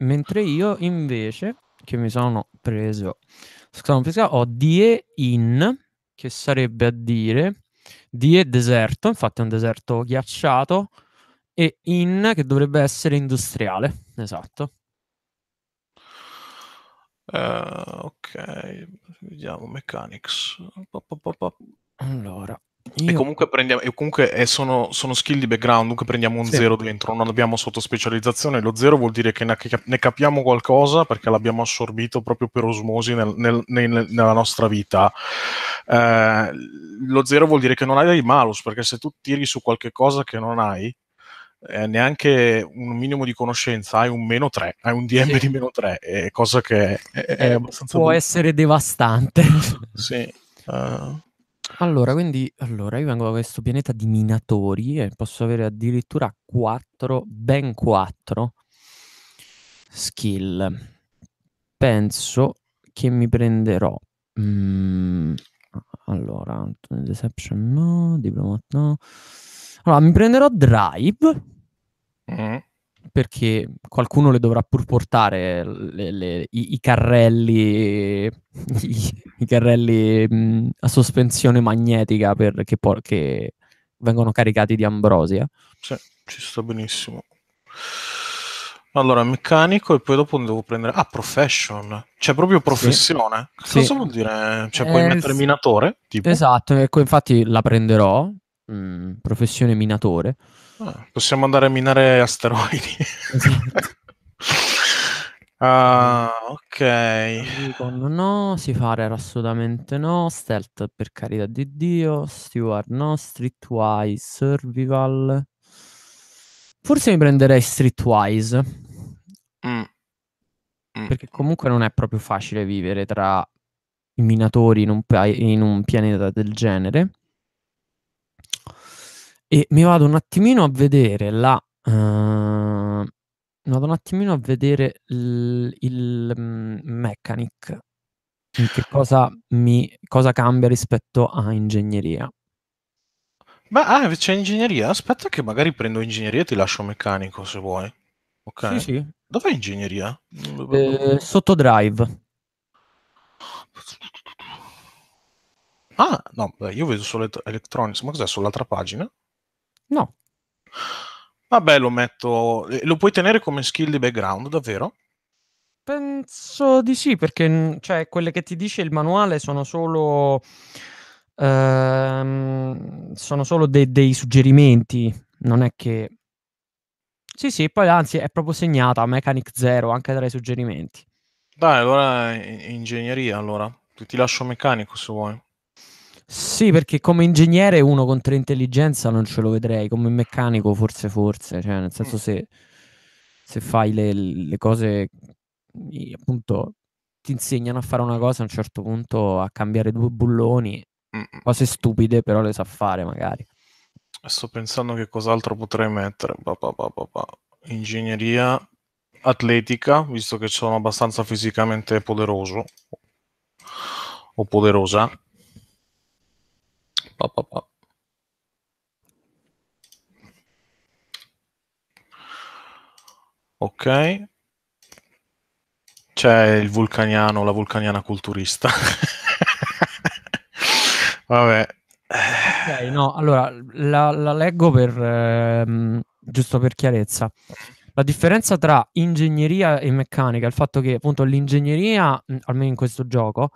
Mentre io invece, che mi sono preso, scusate, ho die in, che sarebbe a dire die deserto, infatti è un deserto ghiacciato, e in, che dovrebbe essere industriale. Esatto. Uh, ok, vediamo mechanics. pop, pop, pop. Allora, io... E comunque, prendiamo, e comunque è, eh, sono, sono, skill di background, dunque prendiamo un 0 sì. dentro, non abbiamo sottospecializzazione. Lo 0 vuol dire che ne, ne, capiamo qualcosa perché l'abbiamo assorbito proprio per osmosi nel, nel, nel, nella nostra vita. Eh, lo 0 vuol dire che non hai dei malus, perché se tu tiri su qualche cosa che non hai, eh, neanche un minimo di conoscenza, hai un meno 3, hai un DM sì. di meno 3, è cosa che è, è eh, abbastanza... Può brutta. essere devastante. sì. Uh... Allora, quindi allora, io vengo da questo pianeta di minatori e posso avere addirittura 4, ben 4 skill. Penso che mi prenderò, mhmm, allora, deception no, diplomat no. Allora mi prenderò drive Mh. Mm perché qualcuno le dovrà pur portare le, le, i, i, carrelli, i, i carrelli mh, a sospensione magnetica per, che, por- che, vengono caricati di ambrosia. Sì, ci sto benissimo. Allora, meccanico e poi dopo devo prendere... Ah, profession. Cioè, proprio professione. Sì. Cosa sì. vuol dire? Cioè, eh, puoi mettere minatore? Tipo? Esatto, ecco, infatti la prenderò. Mm, professione minatore Ah, possiamo andare a minare asteroidi. Esatto. ah, mm. ok. Con no, si Seafarer assolutamente no, Stealth per carità di Dio, Steward no, Streetwise, Survival. Forse mi prenderei Streetwise. Mm. mm. Perché comunque non è proprio facile vivere tra i minatori in un, pa- in un pianeta del genere e mi vado un attimino a vedere la... Uh, vado un attimino a vedere l- il mm, mechanic, che cosa, mi, cosa cambia rispetto a ingegneria. Ma ah, c'è ingegneria? Aspetta che magari prendo ingegneria e ti lascio meccanico se vuoi. Ok. Sì, sì. Dov'è ingegneria? Eh, sotto drive. Ah, no, io vedo solo electronics, ma cos'è sull'altra pagina? No. Vabbè, lo metto. Eh, lo puoi tenere come skill di background, davvero? Penso di sì, perché mm, cioè, quelle che ti dice il manuale sono solo. Ehm, sono solo de- dei suggerimenti. Non è che. Sì, sì, poi anzi è proprio segnata Mechanic Zero anche tra i suggerimenti. Dai, allora ingegneria, allora. Ti lascio meccanico se vuoi. Sì, perché come ingegnere uno contro intelligenza non ce lo vedrei, come meccanico forse forse, cioè nel senso mm. se, se fai le, le cose appunto ti insegnano a fare una cosa a un certo punto a cambiare due bulloni, cose stupide però le sa fare magari. Sto pensando che cos'altro potrei mettere. Bah, bah, bah, Ingegneria atletica, visto che sono abbastanza fisicamente poderoso o poderosa. Pa, pa, pa. Ok. C'è il vulcaniano, la vulcaniana culturista. Vabbè. Okay, no, allora la, la leggo per, ehm, giusto per chiarezza. La differenza tra ingegneria e meccanica, il fatto che appunto l'ingegneria, almeno in questo gioco,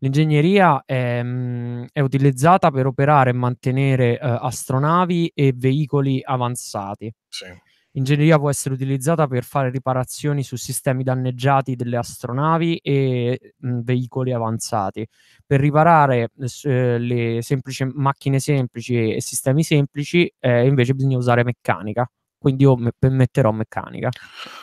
L'ingegneria è, mm, è utilizzata per operare e mantenere eh, astronavi e veicoli avanzati. Sì. L'ingegneria può essere utilizzata per fare riparazioni su sistemi danneggiati delle astronavi e mh, mm, veicoli avanzati, per riparare eh, le semplici, macchine semplici e sistemi semplici eh, invece bisogna usare meccanica quindi io me- metterò meccanica.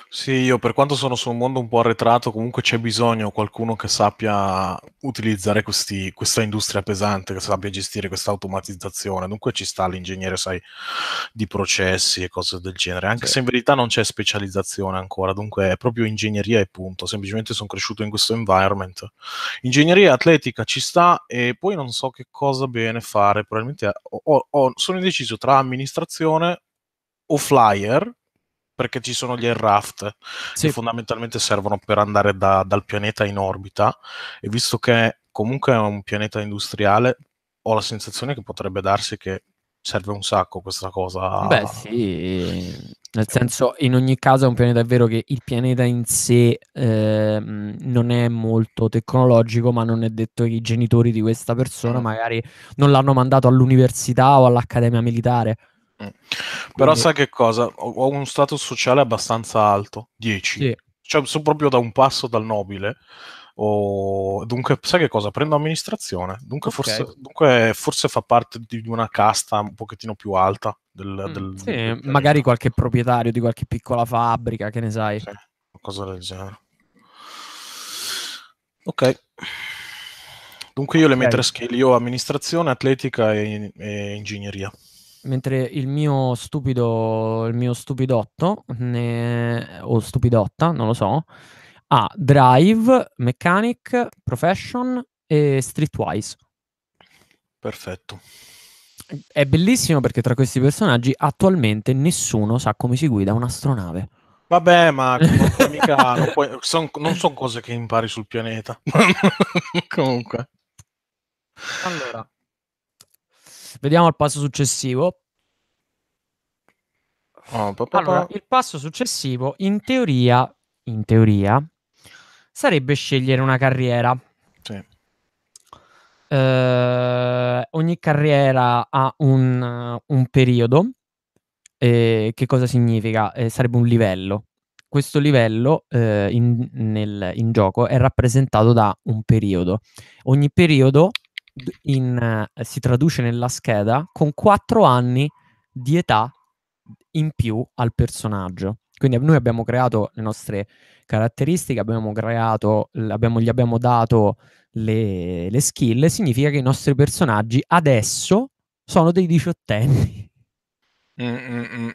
Sì, io per quanto sono su un mondo un po' arretrato, comunque c'è bisogno di qualcuno che sappia utilizzare questi, questa industria pesante, che sappia gestire questa automatizzazione. Dunque ci sta l'ingegnere, sai, di processi e cose del genere, anche sì. se in verità non c'è specializzazione ancora, dunque è proprio ingegneria e punto. Semplicemente sono cresciuto in questo environment. Ingegneria atletica ci sta e poi non so che cosa bene fare, probabilmente ho, ho, sono indeciso tra amministrazione o flyer, perché ci sono gli airraft sì. che fondamentalmente servono per andare da, dal pianeta in orbita e visto che comunque è un pianeta industriale ho la sensazione che potrebbe darsi che serve un sacco questa cosa beh sì nel senso in ogni caso è un pianeta è vero che il pianeta in sé eh, non è molto tecnologico ma non è detto che i genitori di questa persona mm. magari non l'hanno mandato all'università o all'accademia militare però Quindi... sai che cosa? Ho, ho un status sociale abbastanza alto, 10. Sì. Cioè, sono proprio da un passo dal nobile. O... Dunque, sai che cosa? Prendo amministrazione. Dunque, okay. forse, dunque, forse, fa parte di una casta un pochettino più alta. Del, mm, del, sì, del magari qualche proprietario di qualche piccola fabbrica, che ne sai. Sì, cosa del genere. Ok. Dunque io okay. le metterei scale. io amministrazione, atletica e, e ingegneria mentre il mio stupido, il mio stupidotto, ne... o stupidotta, non lo so, ha Drive, Mechanic, Profession e Streetwise. Perfetto. È bellissimo perché tra questi personaggi attualmente nessuno sa come si guida un'astronave. Vabbè, ma mica, non, puoi, son, non sono cose che impari sul pianeta. Comunque. Allora, Vediamo il passo successivo. Oh, pa, pa, allora, il passo successivo, in teoria, in teoria, sarebbe scegliere una carriera. Sì. Eh, ogni carriera ha un, un periodo. Eh, che cosa significa? Eh, sarebbe un livello. Questo livello eh, in, nel, in gioco è rappresentato da un periodo. Ogni periodo in, eh, si traduce nella scheda con 4 anni di età in più al personaggio. Quindi noi abbiamo creato le nostre caratteristiche, abbiamo creato, abbiamo, gli abbiamo dato le, le skill, significa che i nostri personaggi adesso sono dei diciottenni. Mm, mm, mm.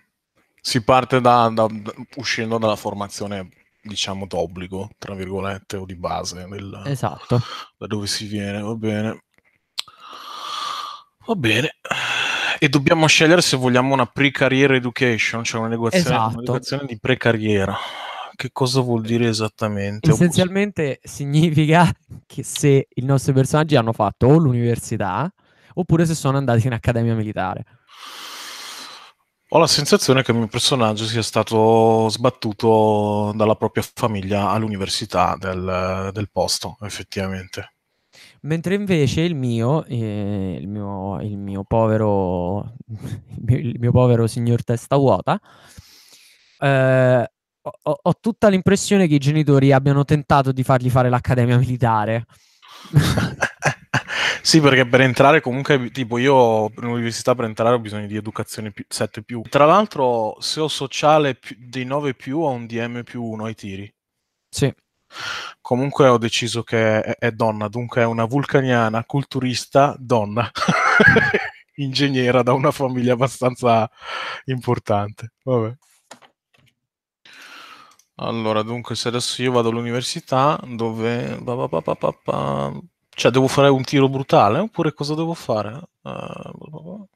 Si parte da, da, da, uscendo dalla formazione, diciamo, d'obbligo, tra virgolette, o di base, del, esatto. da dove si viene, va bene. Va bene. E dobbiamo scegliere se vogliamo una pre-career education, cioè una esatto. un'educazione di pre-carriera. Che cosa vuol dire esattamente? Essenzialmente significa che se i nostri personaggi hanno fatto o l'università oppure se sono andati in accademia militare. Ho la sensazione che il mio personaggio sia stato sbattuto dalla propria famiglia all'università del, del posto, effettivamente. Mentre invece il mio, eh, il, mio, il, mio povero, il, mio, povero signor testa vuota, eh, ho, ho, tutta l'impressione che i genitori abbiano tentato di fargli fare l'accademia militare. sì, perché per entrare comunque, tipo io per l'università per entrare ho bisogno di educazione più, 7 più. Tra l'altro, se ho sociale più, dei 9 più ho un DM più 1 ai tiri. Sì. Comunque ho deciso che è, è donna, dunque è una vulcaniana, culturista, donna, ingegnera da una famiglia abbastanza importante. Vabbè. Allora, dunque, se adesso io vado all'università, dove... Cioè, devo fare un tiro brutale? Oppure cosa devo fare? Uh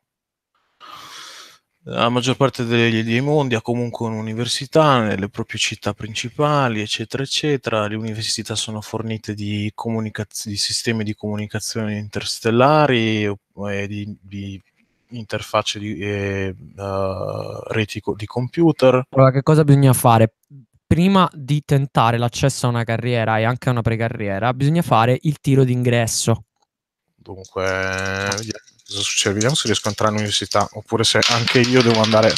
la maggior parte dei, dei mondi ha comunque un'università nelle proprie città principali, eccetera, eccetera. Le università sono fornite di, comunicaz- di sistemi di comunicazione interstellari e eh, di, di interfacce di eh, uh, reti co- di computer. Allora, che cosa bisogna fare? Prima di tentare l'accesso a una carriera e anche a una precarriera, bisogna fare il tiro d'ingresso Dunque, cosa succede? Vediamo se riesco a entrare in università oppure se anche io devo andare.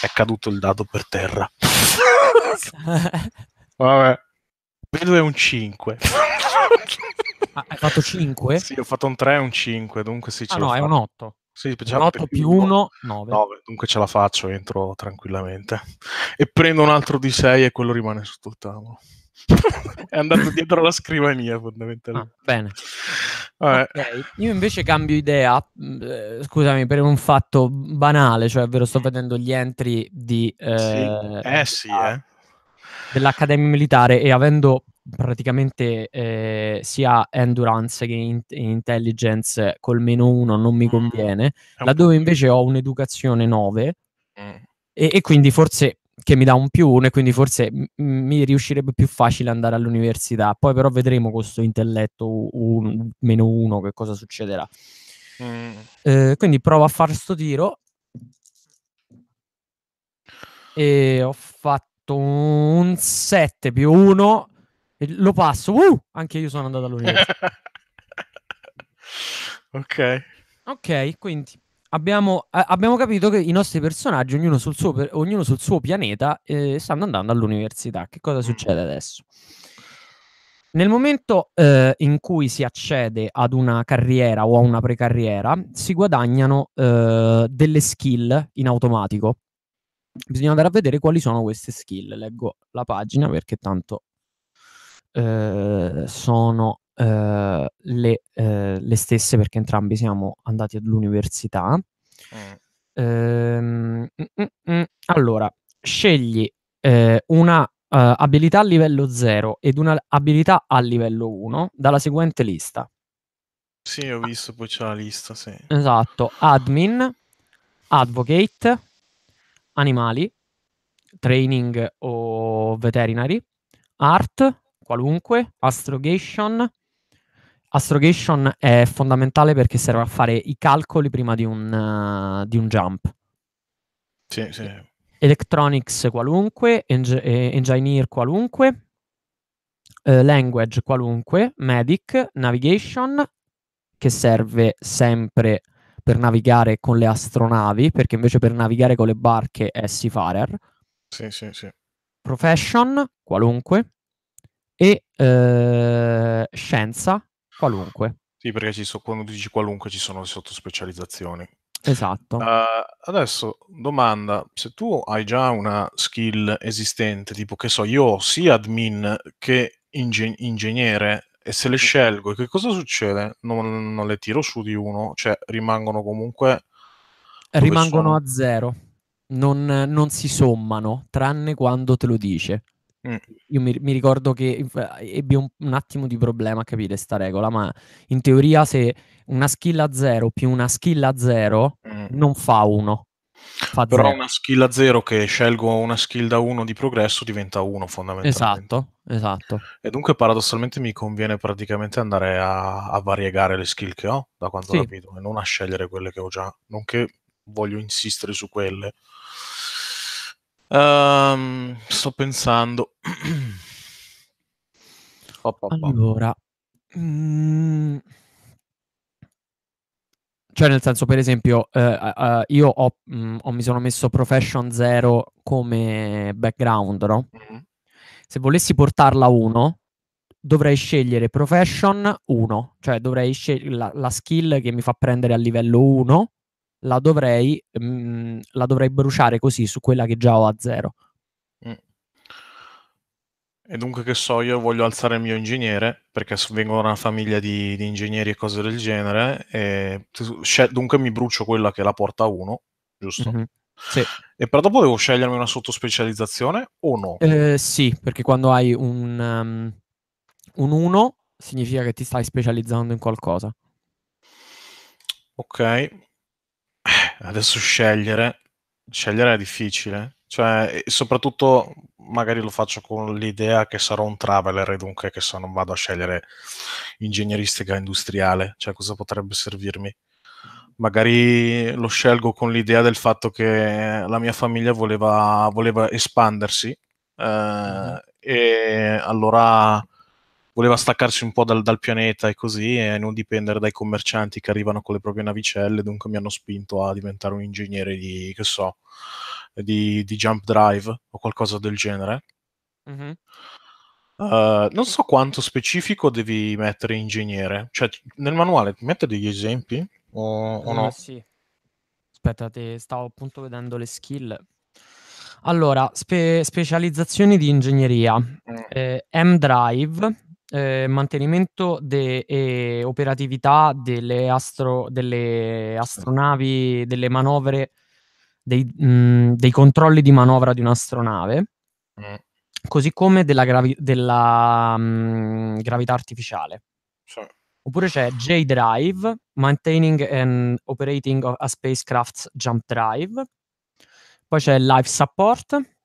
È caduto il dado per terra. Vabbè, vedo è un 5. Ah, hai fatto 5? Sì, ho fatto un 3 e un 5, dunque sì. Ce ah, no, è un 8. Sì, un 8 più 1, 9. 9. Dunque ce la faccio, entro tranquillamente. E prendo un altro di 6 e quello rimane sotto il tavolo è andato dietro la scrivania fondamentalmente. Ah, bene. Okay. Io invece cambio idea, mm, eh, scusami, per un fatto banale, cioè ovvero sto vedendo gli entry di, eh, sì. Eh, sì, eh. dell'Accademia Militare e avendo praticamente eh, sia endurance che in- intelligence col meno uno non mi mm. conviene, mm. laddove invece ho un'educazione 9 mm. e-, e quindi forse che mi dà un più uno e quindi forse mi riuscirebbe più facile andare all'università. Poi però vedremo con questo intelletto un, meno uno che cosa succederà. Mm. Eh, quindi provo a fare sto tiro e ho fatto un 7 più 1 lo passo. Uh, anche io sono andato all'università. ok. Ok, quindi Abbiamo, abbiamo, capito che i nostri personaggi, ognuno sul suo, ognuno sul suo pianeta, eh, stanno andando all'università. Che cosa mm. succede adesso? Nel momento eh, in cui si accede ad una carriera o a una precarriera, si guadagnano eh, delle skill in automatico. Bisogna andare a vedere quali sono queste skill. Leggo la pagina perché tanto eh, sono eh, le, eh, le, stesse perché entrambi siamo andati all'università. Mm. Ehm, mm, mm, mm. allora, scegli eh, una Uh, abilità a livello 0 ed una abilità a livello 1 dalla seguente lista. Sì, ho visto, poi c'è la lista, sì. Esatto, admin, advocate, animali, training o veterinary, art, qualunque, astrogation, Astrogation è fondamentale perché serve a fare i calcoli prima di un, uh, di un jump. Sì, sì. Electronics qualunque, eng- eh, engineer qualunque, uh, language qualunque, medic, navigation, che serve sempre per navigare con le astronavi, perché invece per navigare con le barche è Seafarer. Sì, sì, sì. Profession qualunque e uh, scienza Qualunque. Sì, perché ci so, quando dici qualunque ci sono le sottospecializzazioni. Esatto. Uh, adesso domanda, se tu hai già una skill esistente, tipo che so, io ho sia admin che ingen- ingegnere, e se le scelgo, che cosa succede? Non, non, le tiro su di uno, cioè rimangono comunque... Rimangono sono? a zero, non, non si sommano, tranne quando te lo dice. Mm. Io mi, mi, ricordo che eh, ebbi un, un, attimo di problema a capire sta regola, ma in teoria se una skill a 0 più una skill a 0 mm. non fa 1. Però zero. una skill a 0 che scelgo una skill da 1 di progresso diventa 1 fondamentalmente. Esatto, esatto. E dunque paradossalmente mi conviene praticamente andare a, a variegare le skill che ho, da quanto sì. ho capito, e non a scegliere quelle che ho già, non che voglio insistere su quelle. Um, sto pensando. allora. Mm... Cioè, nel senso, per esempio, eh, eh, io ho, mh, mm, ho, mi sono messo Profession 0 come background, no? Mm-hmm. Se volessi portarla 1, dovrei scegliere Profession 1, cioè dovrei scegliere la, la, skill che mi fa prendere a livello 1 la dovrei, mh, mm, la dovrei bruciare così su quella che già ho a zero. Mm. E dunque che so, io voglio alzare il mio ingegnere, perché vengo da una famiglia di, di ingegneri e cose del genere, e scel- dunque mi brucio quella che è la porta 1, giusto? Mm-hmm. Sì. E però dopo devo scegliermi una sottospecializzazione o no? Eh, sì, perché quando hai un, um, un 1 significa che ti stai specializzando in qualcosa. Ok, Adesso scegliere, scegliere è difficile, cioè, soprattutto magari lo faccio con l'idea che sarò un traveler e dunque che so, non vado a scegliere ingegneristica industriale, cioè cosa potrebbe servirmi? Magari lo scelgo con l'idea del fatto che la mia famiglia voleva, voleva espandersi eh, mm e allora voleva staccarsi un po' dal, dal, pianeta e così e non dipendere dai commercianti che arrivano con le proprie navicelle, dunque mi hanno spinto a diventare un ingegnere di, che so, di, di jump drive o qualcosa del genere. Mm-hmm. Uh, non so quanto specifico devi mettere ingegnere, cioè nel manuale ti mette degli esempi o, o no? Uh, sì. Aspetta, stavo appunto vedendo le skill. Allora, spe- specializzazioni di ingegneria, mm. eh, M-Drive, eh, mantenimento de, e eh, operatività delle, astro, delle astronavi, delle manovre, dei, mh, mm, dei, controlli di manovra di un'astronave, mm. così come della, gravi, della mh, mm, gravità artificiale. Sì. Oppure c'è J-Drive, Maintaining and Operating a Spacecraft Jump Drive. Poi c'è Life Support,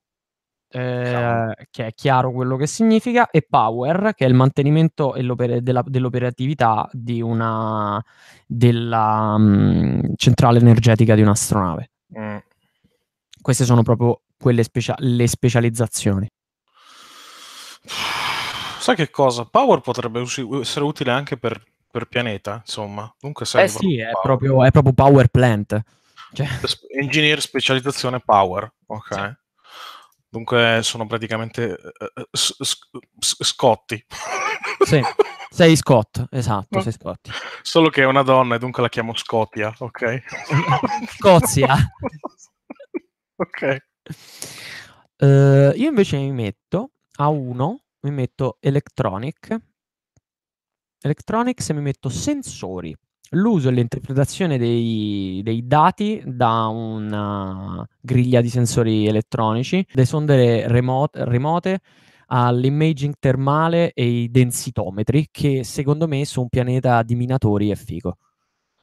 eh, che è chiaro quello che significa, e power, che è il mantenimento della, dell'operatività di una, della mh, mm, centrale energetica di un'astronave. Mm. Queste sono proprio quelle specia- le specializzazioni. Sai che cosa? Power potrebbe usi- essere utile anche per, per, pianeta, insomma. Dunque eh sì, è proprio, è proprio, power plant. Cioè... Engineer specializzazione power, ok. Sì. Dunque sono praticamente eh, eh, scotti. Sì, sei Scott, esatto, sei Scott. Solo che è una donna e dunque la chiamo Scotia, ok? Scozia. ok. Uh, io invece mi metto a 1, mi metto electronic. Electronics e mi metto sensori l'uso e l'interpretazione dei, dei dati da una griglia di sensori elettronici, le sonde remote, remote all'imaging termale e i densitometri, che secondo me su un pianeta di minatori è figo.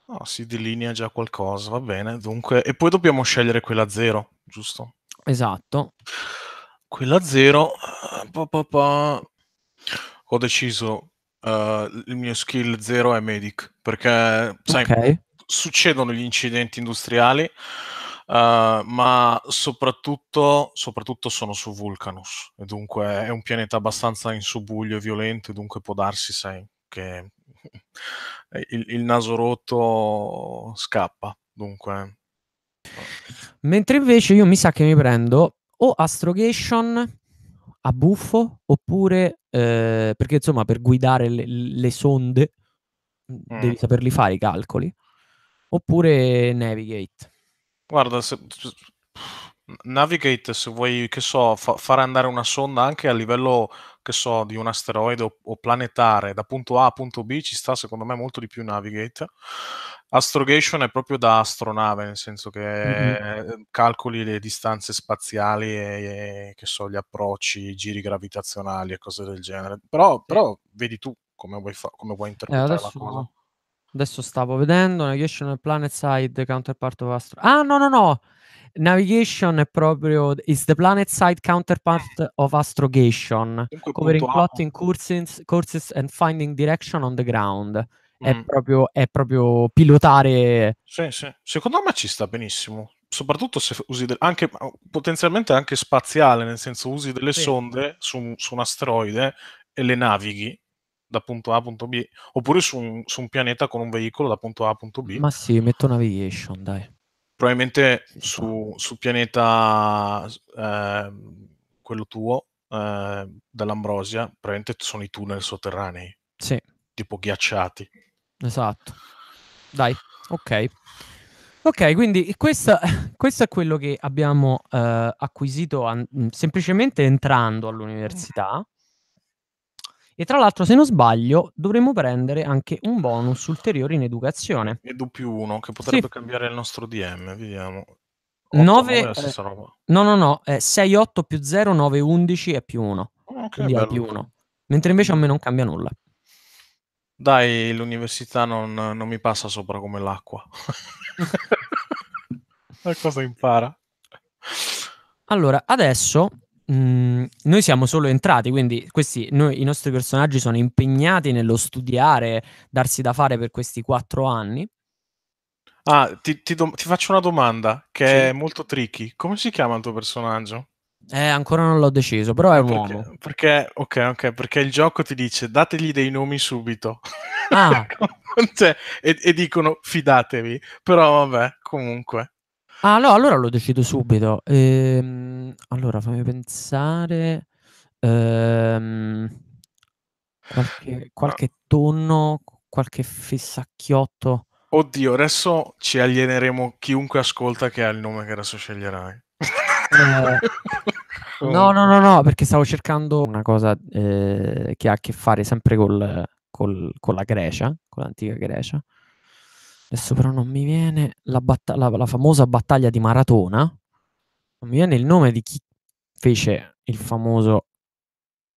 Oh, si delinea già qualcosa, va bene. Dunque, e poi dobbiamo scegliere quella zero, giusto? Esatto. Quella zero, pa, pa, pa. ho deciso eh, il mio skill 0 è medic, perché sai, okay. succedono gli incidenti industriali, uh, ma soprattutto, soprattutto, sono su Vulcanus, e dunque è un pianeta abbastanza in subbuglio e violento, dunque può darsi sai, che il, il naso rotto scappa, dunque... Eh. Mentre invece io mi sa che mi prendo o Astrogation a buffo oppure eh, perché insomma per guidare le, le sonde mm. mm. devi saperli fare i calcoli oppure navigate guarda se, Navigate, se vuoi, che so, fa- fare andare una sonda anche a livello, che so, di un asteroide o, o, planetare, da punto A a punto B ci sta secondo me molto di più Navigate. Astrogation è proprio da astronave, nel senso che mm-hmm. calcoli le distanze spaziali e, e, che so, gli approcci, i giri gravitazionali e cose del genere. Però, però vedi tu come vuoi, fa- come vuoi eh, interpretare eh, adesso... la cosa. Adesso stavo vedendo Navigation Planet Side Counterpart of Astro. Ah, no, no, no! Navigation è proprio is the planet side counterpart of astrogation, covering plotting ah, courses, courses and finding direction on the ground. È, mm. proprio, è proprio pilotare. Sì, sì. Secondo me ci sta benissimo soprattutto se usi del, anche, potenzialmente anche spaziale, nel senso usi delle sì. sonde su, su, un asteroide e le navighi da punto A a punto B, oppure su un, su un, pianeta con un veicolo da punto A a punto B. Ma sì, metto navigation, dai probabilmente su, su pianeta eh, quello tuo eh, dell'Ambrosia probabilmente sono i tunnel sotterranei sì. tipo ghiacciati esatto dai ok Ok, quindi questa, questo è quello che abbiamo eh, acquisito an- semplicemente entrando all'università. E tra l'altro, se non sbaglio, dovremmo prendere anche un bonus ulteriore in educazione. Edu più uno, che potrebbe sì. cambiare il nostro DM, vediamo. 9, eh, no, no, no, eh, 6, 8 più 0, 9, 11 è più 1. Ah, okay, è più 1. Mentre invece a me non cambia nulla. Dai, l'università non, non mi passa sopra come l'acqua. La cosa impara. Allora, adesso Mm, noi siamo solo entrati, quindi questi, noi, i nostri personaggi sono impegnati nello studiare, darsi da fare per questi quattro anni. Ah, ti, ti, do- ti faccio una domanda che sì. è molto tricky. Come si chiama il tuo personaggio? Eh, ancora non l'ho deciso, però è un perché, uomo. Perché, ok, ok, perché il gioco ti dice dategli dei nomi subito. Ah. cioè, e, e dicono fidatevi, però vabbè, comunque. Ah, no, allora lo decido subito. Ehm, allora fammi pensare. Ehm, qualche, qualche tonno, qualche fissacchiotto. Oddio, adesso ci alieneremo chiunque ascolta che ha il nome che adesso sceglierai. Eh, no, no, no, no, perché stavo cercando una cosa eh, che ha a che fare sempre col- col- con la Grecia, con l'antica Grecia adesso però non mi viene la, batta- la, la famosa battaglia di Maratona, non mi viene il nome di chi fece il famoso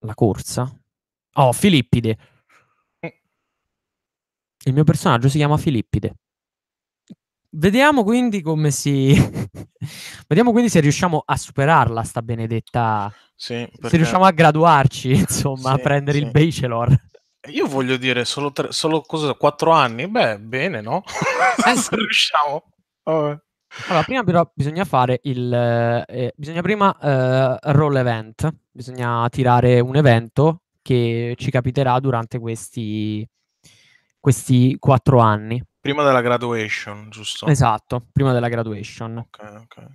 la corsa. Oh, Filippide. Eh. Il mio personaggio si chiama Filippide. Vediamo quindi come si. Vediamo quindi se riusciamo a superarla, sta benedetta. Sì, perché... Se riusciamo a graduarci, insomma, sì, a prendere sì. il Bachelor. Io voglio dire, solo, tre, solo cosa, quattro anni? Beh, bene, no? Eh Se riusciamo. Vabbè. Allora, prima però bisogna fare il... Eh, eh, bisogna prima eh, roll event, bisogna tirare un evento che ci capiterà durante questi, questi quattro anni. Prima della graduation, giusto? Esatto, prima della graduation. Ok, ok.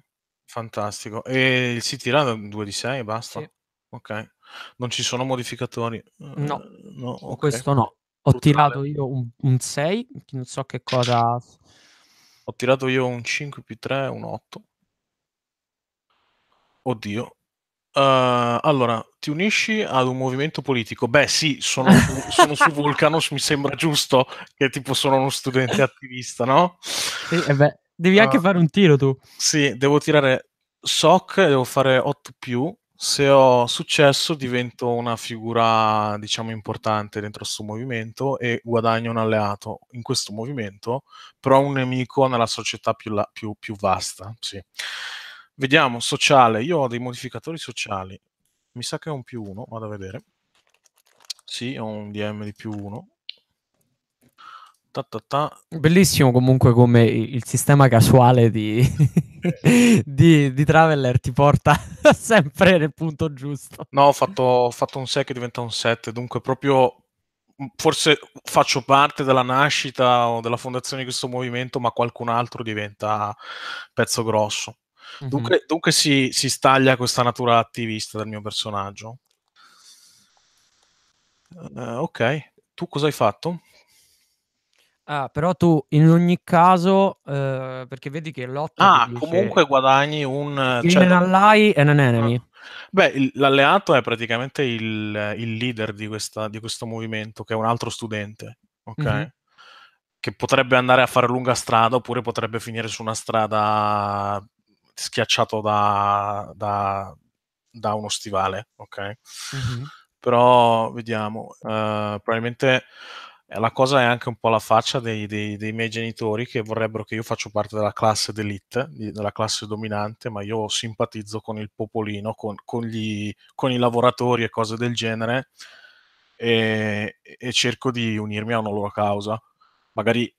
Fantastico. E si tira 2 di 6, basta? Sì. Ok. Non ci sono modificatori? Eh, no, no okay. questo no. Ho Brutale. tirato io un, un 6, non so che cosa... Ho tirato io un 5 più 3, un 8. Oddio, Uh, allora, ti unisci ad un movimento politico? Beh, sì, sono su, sono su Vulcanus, mi sembra giusto che tipo sono uno studente attivista, no? Sì, eh beh, devi uh, anche eh. fare un tiro tu. Sì, devo tirare SOC, devo fare 8 più, se ho successo divento una figura, diciamo, importante dentro questo movimento e guadagno un alleato in questo movimento, però un nemico nella società più, la, più, più vasta. Sì. Vediamo, sociale. Io ho dei modificatori sociali. Mi sa che è un più uno, vado a vedere. Sì, ho un DM di più uno. Ta, ta, ta. Bellissimo comunque come il sistema casuale di, di, di, Traveller ti porta sempre nel punto giusto. No, ho fatto, ho fatto un 6 che diventa un 7, dunque proprio mm, forse faccio parte della nascita o della fondazione di questo movimento, ma qualcun altro diventa pezzo grosso. Mhm. Dunque, mm-hmm. dunque si, si staglia questa natura attivista del mio personaggio. Uh, ok, tu cosa hai fatto? Ah, però tu in ogni caso, eh, perché vedi che l'otto... Ah, comunque guadagni un... Eh, il cioè... An ally and an enemy. Ah. Beh, il, l'alleato è praticamente il, il leader di, questa, di, questo movimento, che è un altro studente, ok? Mm-hmm. Che potrebbe andare a fare lunga strada oppure potrebbe finire su una strada schiacciato da, da, da uno stivale, ok? Mm-hmm. Però vediamo, uh, probabilmente eh, la cosa è anche un po' la faccia dei, dei, dei, miei genitori che vorrebbero che io faccia parte della classe d'elite, della classe dominante, ma io simpatizzo con il popolino, con, con, gli, con i lavoratori e cose del genere e, e, cerco di unirmi a una loro causa, magari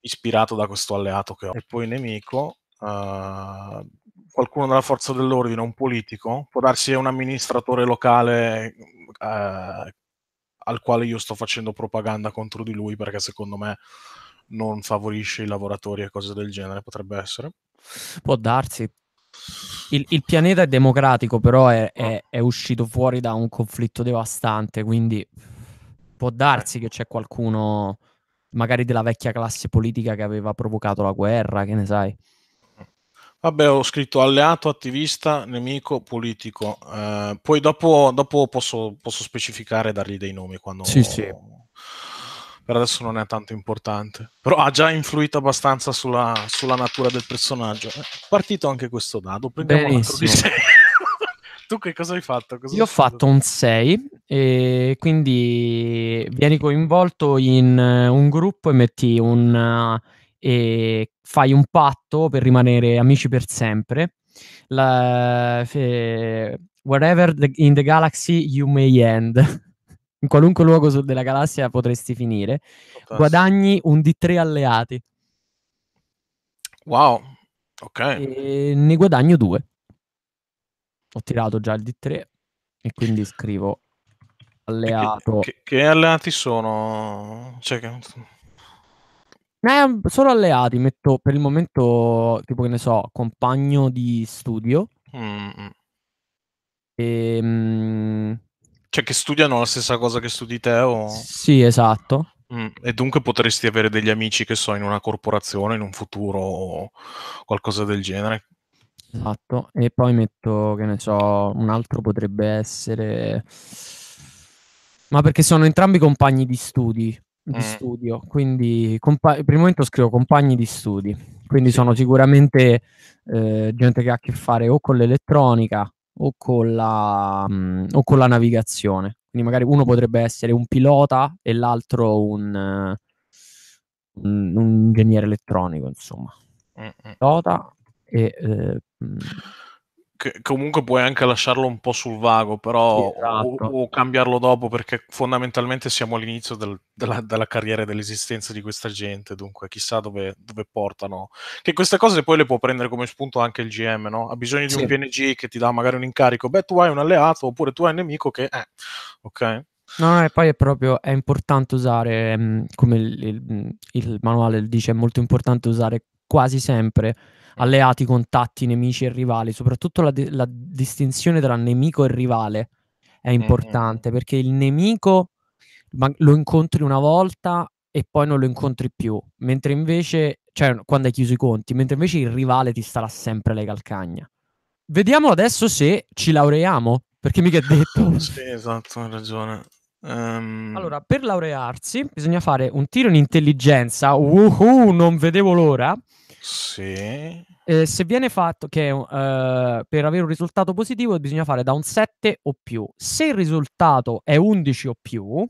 ispirato da questo alleato che ho. E poi nemico, uh, qualcuno della forza dell'ordine, un politico, può darsi un amministratore locale uh, al quale io sto facendo propaganda contro di lui perché secondo me non favorisce i lavoratori e cose del genere, potrebbe essere. Può darsi. Il, il pianeta è democratico, però è, ah. è, è, uscito fuori da un conflitto devastante, quindi può darsi che c'è qualcuno, magari della vecchia classe politica, che aveva provocato la guerra, che ne sai. Vabbè, ho scritto alleato, attivista, nemico, politico. Eh, poi dopo, dopo posso, posso, specificare e dargli dei nomi quando... Sì, sì. Per adesso non è tanto importante. Però ha già influito abbastanza sulla, sulla natura del personaggio. È partito anche questo dado. Prendiamo un altro 6. tu che cosa hai fatto? Cosa Io ho fatto un 6 e quindi vieni coinvolto in eh, un gruppo e metti un... Uh, e fai un patto per rimanere amici per sempre. La, fe, wherever the, in the galaxy you may end. in qualunque luogo della galassia potresti finire. Fantastico. Guadagni un D3 alleati. Wow, ok. E ne guadagno due. Ho tirato già il D3 e quindi scrivo alleato. Che, che, che alleati sono? Cioè, che... Eh, solo alleati, metto per il momento, tipo che ne so, compagno di studio. Mm. E, mm, Cioè che studiano la stessa cosa che studi te o... sì, esatto. Mm, E dunque potresti avere degli amici che so in una corporazione in un futuro o qualcosa del genere. Esatto. E poi metto, che ne so, un altro potrebbe essere... Ma perché sono entrambi compagni di studi di mm. studio, quindi compa- per il momento scrivo compagni di studi, quindi sì. sono sicuramente eh, gente che ha a che fare o con l'elettronica o con la, mh, mm, o con la, navigazione, quindi magari uno potrebbe essere un pilota e l'altro un, un, un ingegnere elettronico, insomma. Mm. mm. Pilota e... Eh, mh, mm, che comunque puoi anche lasciarlo un po' sul vago, però esatto. o, o, cambiarlo dopo perché fondamentalmente siamo all'inizio del, della, della, carriera e dell'esistenza di questa gente, dunque chissà dove, dove, portano. Che queste cose poi le può prendere come spunto anche il GM, no? Ha bisogno di sì. un PNG che ti dà magari un incarico, beh tu hai un alleato oppure tu hai un nemico che... Eh, ok? No, e poi è proprio è importante usare, mm, come il, il, mm, il manuale dice, è molto importante usare quasi sempre eh. alleati, contatti, nemici e rivali, soprattutto la, de- la distinzione tra nemico e rivale è mm, mm, importante mm-hmm. perché il nemico ma- lo incontri una volta e poi non lo incontri più, mentre invece, cioè quando hai chiuso i conti, mentre invece il rivale ti starà sempre alle calcagna. Vediamo adesso se ci laureiamo, perché mica è detto. sì, esatto, hai ragione. Um... Allora, per laurearsi bisogna fare un tiro in intelligenza, uhu, non vedevo l'ora, sì. Eh, se viene fatto che eh, per avere un risultato positivo bisogna fare da un 7 o più. Se il risultato è 11 o più,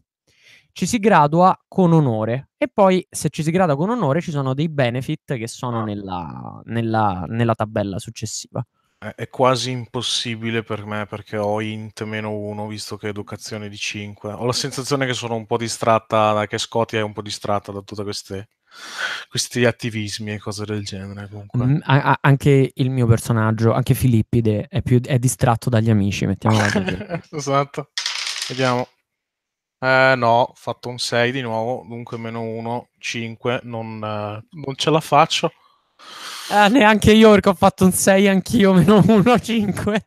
ci si gradua con onore. E poi, se ci si gradua con onore, ci sono dei benefit che sono ah. nella, nella, nella tabella successiva. Eh, è, quasi impossibile per me perché ho int meno 1 visto che è educazione di 5. Ho la sensazione che sono un po' distratta, che Scotty è un po' distratta da tutti questi attivismi e cose del genere. Mm, a- a- anche il mio personaggio, anche Filippide, è, più, è distratto dagli amici. esatto. Vediamo. Eh, no, ho fatto un 6 di nuovo, dunque meno 1, 5, non, eh, non ce la faccio. Eh, neanche io perché ho fatto un 6 anch'io, meno 1, 5.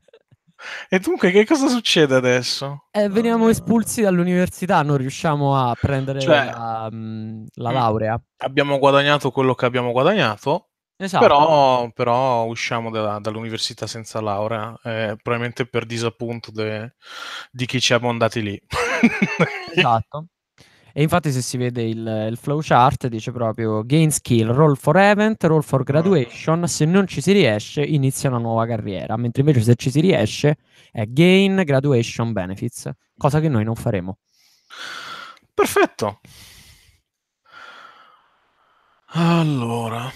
E dunque, che cosa succede adesso? Eh, veniamo espulsi dall'università, non riusciamo a prendere cioè, la, mm, la, mm, laurea. Abbiamo guadagnato quello che abbiamo guadagnato, esatto. però, però, usciamo da, dall'università senza laurea, eh, probabilmente per disappunto de, di chi ci ha mandati lì. esatto. E infatti se si vede il, il flowchart dice proprio gain skill, roll for event, roll for graduation, se non ci si riesce inizia una nuova carriera, mentre invece se ci si riesce è gain, graduation, benefits, cosa che noi non faremo. Perfetto. Allora,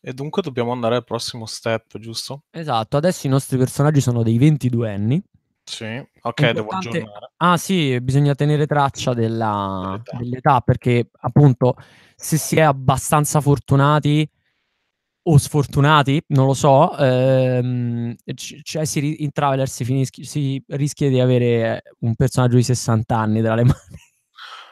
e dunque dobbiamo andare al prossimo step, giusto? Esatto, adesso i nostri personaggi sono dei 22 anni sì, ok, devo aggiornare. Ah sì, bisogna tenere traccia della... dell'età. dell'età. perché appunto se si è abbastanza fortunati o sfortunati, non lo so, ehm, c- cioè si, in Traveler si, finis- si rischia di avere un personaggio di 60 anni tra le mani.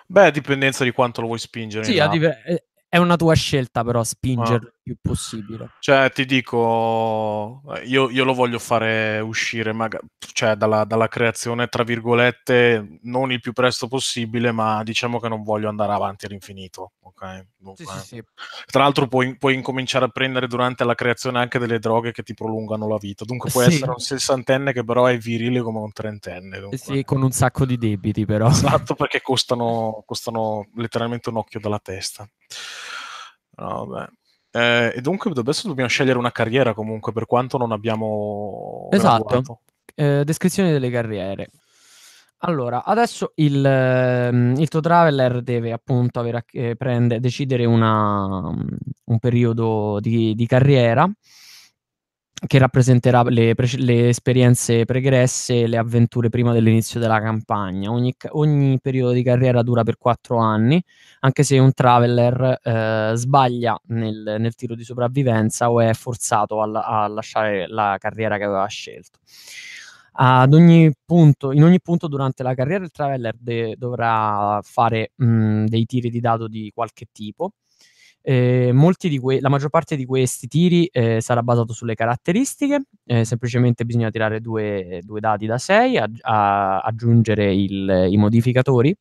Beh, dipendenza di quanto lo vuoi spingere. Sì, dipen- eh, è una tua scelta però spingerlo. Ah più possibile. Cioè, ti dico, io, io lo voglio fare uscire maga- cioè, dalla, dalla, creazione, tra virgolette, non il più presto possibile, ma diciamo che non voglio andare avanti all'infinito. Okay? Dunque, sì, sì, sì. Tra l'altro puoi, puoi, incominciare a prendere durante la creazione anche delle droghe che ti prolungano la vita. Dunque puoi essere un sessantenne che però è virile come un trentenne. Dunque. Sì, con un sacco di debiti però. Esatto, perché costano, costano letteralmente un occhio dalla testa. Vabbè. Eh, e dunque adesso dobbiamo scegliere una carriera comunque, per quanto non abbiamo... Esatto, eh, descrizione delle carriere. Allora, adesso il, ehm, il, tuo traveler deve appunto avere, eh, prende, decidere una, mm, un periodo di, di carriera che rappresenterà le, pre- le, esperienze pregresse e le avventure prima dell'inizio della campagna. Ogni, ogni, periodo di carriera dura per quattro anni, anche se un traveler eh, sbaglia nel, nel, tiro di sopravvivenza o è forzato a, a, lasciare la carriera che aveva scelto. Ad ogni punto, in ogni punto durante la carriera il traveler de- dovrà fare mh, dei tiri di dado di qualche tipo eh, que- la maggior parte di questi tiri eh, sarà basato sulle caratteristiche, eh, semplicemente bisogna tirare due, due dadi da 6, a- a- aggiungere il, i modificatori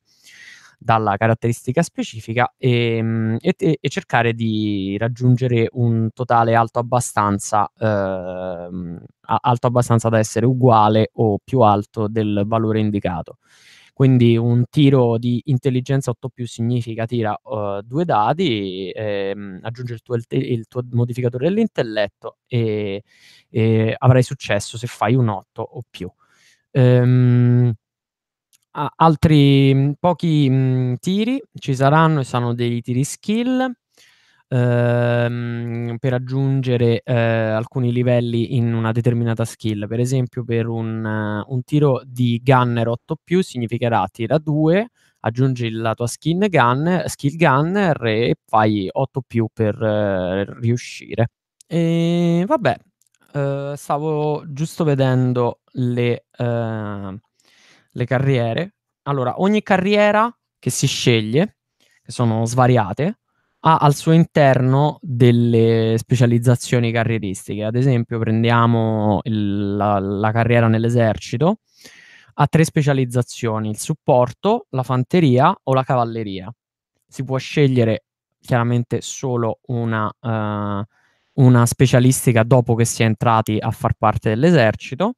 dalla caratteristica specifica ehm, e, e, e, cercare di raggiungere un totale alto abbastanza, ehm, alto abbastanza da essere uguale o più alto del valore indicato. Quindi un tiro di intelligenza 8 più significa tira uh, due dadi, ehm, aggiungi il tuo, il, il tuo, modificatore dell'intelletto e, e, avrai successo se fai un 8 o più. Ehm, altri mhmm, pochi mh, mhmm, tiri ci saranno e saranno dei tiri skill ehm, per aggiungere eh, alcuni livelli in una determinata skill. Per esempio, per un, uh, un tiro di gunner 8 più significherà tira 2, aggiungi la tua skin gun, skill gunner e fai 8 più per uh, riuscire. E vabbè, uh, stavo giusto vedendo le, le carriere. Allora, ogni carriera che si sceglie, che sono svariate, ha al suo interno delle specializzazioni carrieristiche. Ad esempio, prendiamo il, la, la, carriera nell'esercito, ha tre specializzazioni, il supporto, la fanteria o la cavalleria. Si può scegliere chiaramente solo una, uh, una specialistica dopo che si è entrati a far parte dell'esercito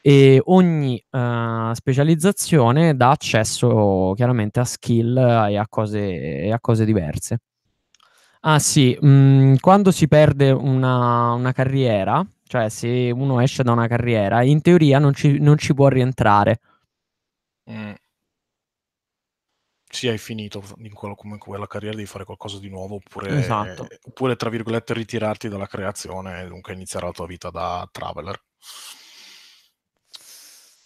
e ogni uh, specializzazione dà accesso chiaramente a skill e a cose, e a cose diverse. Ah sì, mm, quando si perde una, una carriera, cioè se uno esce da una carriera, in teoria non ci, non ci può rientrare. Mm. Sì, hai finito in quello, quella carriera, devi fare qualcosa di nuovo oppure, esatto. eh, oppure, tra virgolette, ritirarti dalla creazione e dunque iniziare la tua vita da traveler.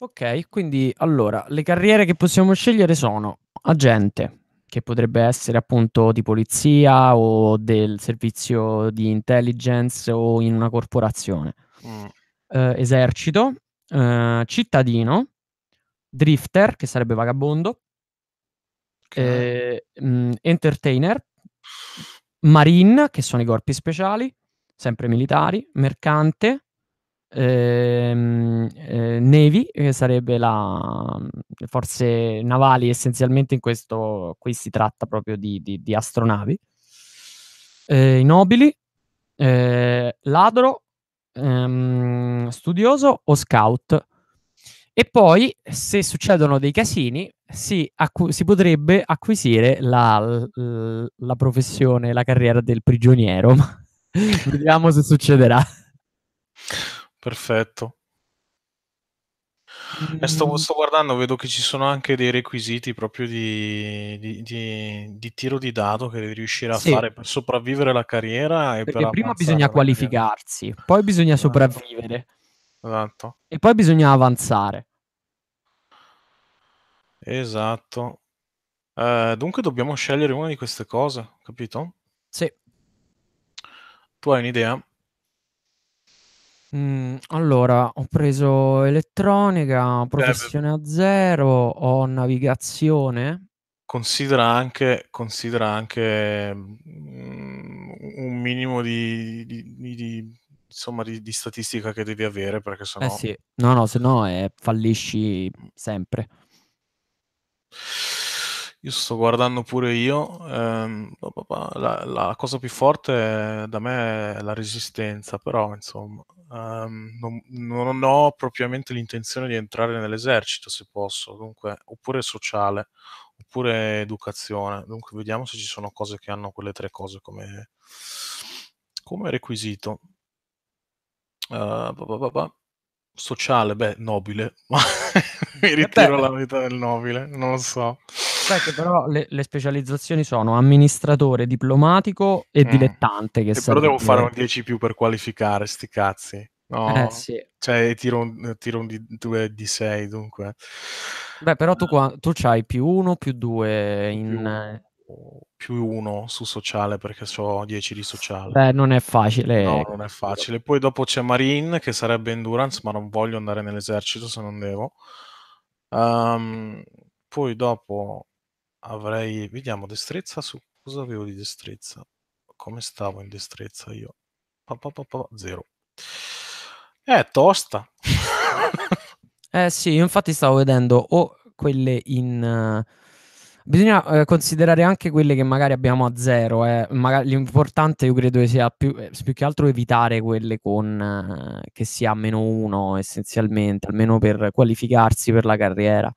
Ok, quindi allora le carriere che possiamo scegliere sono agente, che potrebbe essere appunto di polizia o del servizio di intelligence o in una corporazione. Mm. Eh, esercito, eh, cittadino, drifter, che sarebbe vagabondo, okay. eh, mm, entertainer, marine, che sono i corpi speciali, sempre militari, mercante, Ehm, eh, Navy, che eh, sarebbe la le forze navali essenzialmente in questo, qui si tratta proprio di, di, di astronavi, eh, i nobili, eh, ladro, ehm, studioso o scout. E poi, se succedono dei casini, si, acqu- si potrebbe acquisire la, la, la professione, la carriera del prigioniero. Vediamo se succederà. Perfetto. Eh, mm. Sto, sto, guardando, vedo che ci sono anche dei requisiti proprio di, di, di, di tiro di dado che devi riuscire a sì. fare per sopravvivere alla carriera. Perché prima bisogna qualificarsi, carriera. poi bisogna esatto. sopravvivere esatto. e poi bisogna avanzare. Esatto. Eh, dunque dobbiamo scegliere una di queste cose, capito? Sì. Tu hai un'idea? Mhmm, allora ho preso elettronica, Beh, v professione a zero, ho navigazione Considera anche considera anche, mhmm, un minimo di di di di insomma di di statistica che devi avere, perché se Eh no sì, no, no, se no, eh, fallisci sempre. Io sto guardando pure io, ehm, la la cosa più forte da me è la resistenza, però insomma um, non, non, ho propriamente l'intenzione di entrare nell'esercito se posso, dunque, oppure sociale, oppure educazione. Dunque, vediamo se ci sono cose che hanno quelle tre cose come, come requisito. Uh, ehm, bah bah bah sociale, beh, nobile, mi eh, ritiro la metà del nobile, non lo so. Sai che però le, le, specializzazioni sono amministratore, diplomatico e mm. dilettante. Che e però devo fare un 10 più per qualificare, sti cazzi. No, eh, sì. cioè tiro un, tiro un di, 2 di 6 dunque. Beh, però tu, eh. qua, tu c'hai più uno, più due in... Più eh, uno su sociale perché ho 10 di sociale. Beh, non è facile. No, eh. non è facile. Poi dopo c'è Marine che sarebbe endurance, ma non voglio andare nell'esercito se non devo. Um, poi dopo Avrei, vediamo, destrezza su cosa avevo di destrezza. Come stavo in destrezza io? Pa, pa, pa, pa zero. È eh, tosta. eh sì, infatti stavo vedendo o quelle in... Uh, bisogna eh, considerare anche quelle che magari abbiamo a zero. Eh. Magari, l'importante io credo sia più, eh, più che altro evitare quelle con, eh, che si ha meno uno essenzialmente, almeno per qualificarsi per la carriera.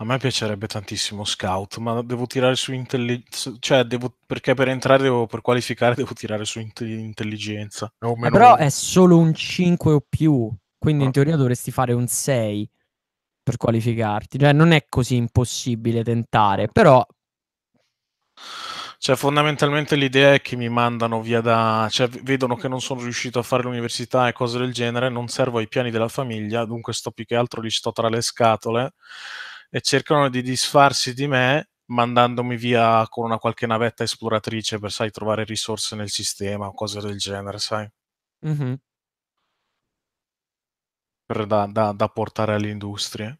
A me piacerebbe tantissimo Scout, ma devo tirare su intelligenza, cioè devo, perché per entrare devo, per qualificare devo tirare su inte- intelligenza. No, eh, meno... eh, però è solo un 5 o più, quindi ah. in teoria dovresti fare un 6 per qualificarti. Cioè non è così impossibile tentare, però... Cioè fondamentalmente l'idea è che mi mandano via da... cioè vedono che non sono riuscito a fare l'università e cose del genere, non servo ai piani della famiglia, dunque sto più che altro lì sto tra le scatole e cercano di disfarsi di me mandandomi via con una qualche navetta esploratrice per, sai, trovare risorse nel sistema o cose del genere, sai? Mm-hmm. Per, da, da, da, portare all'industria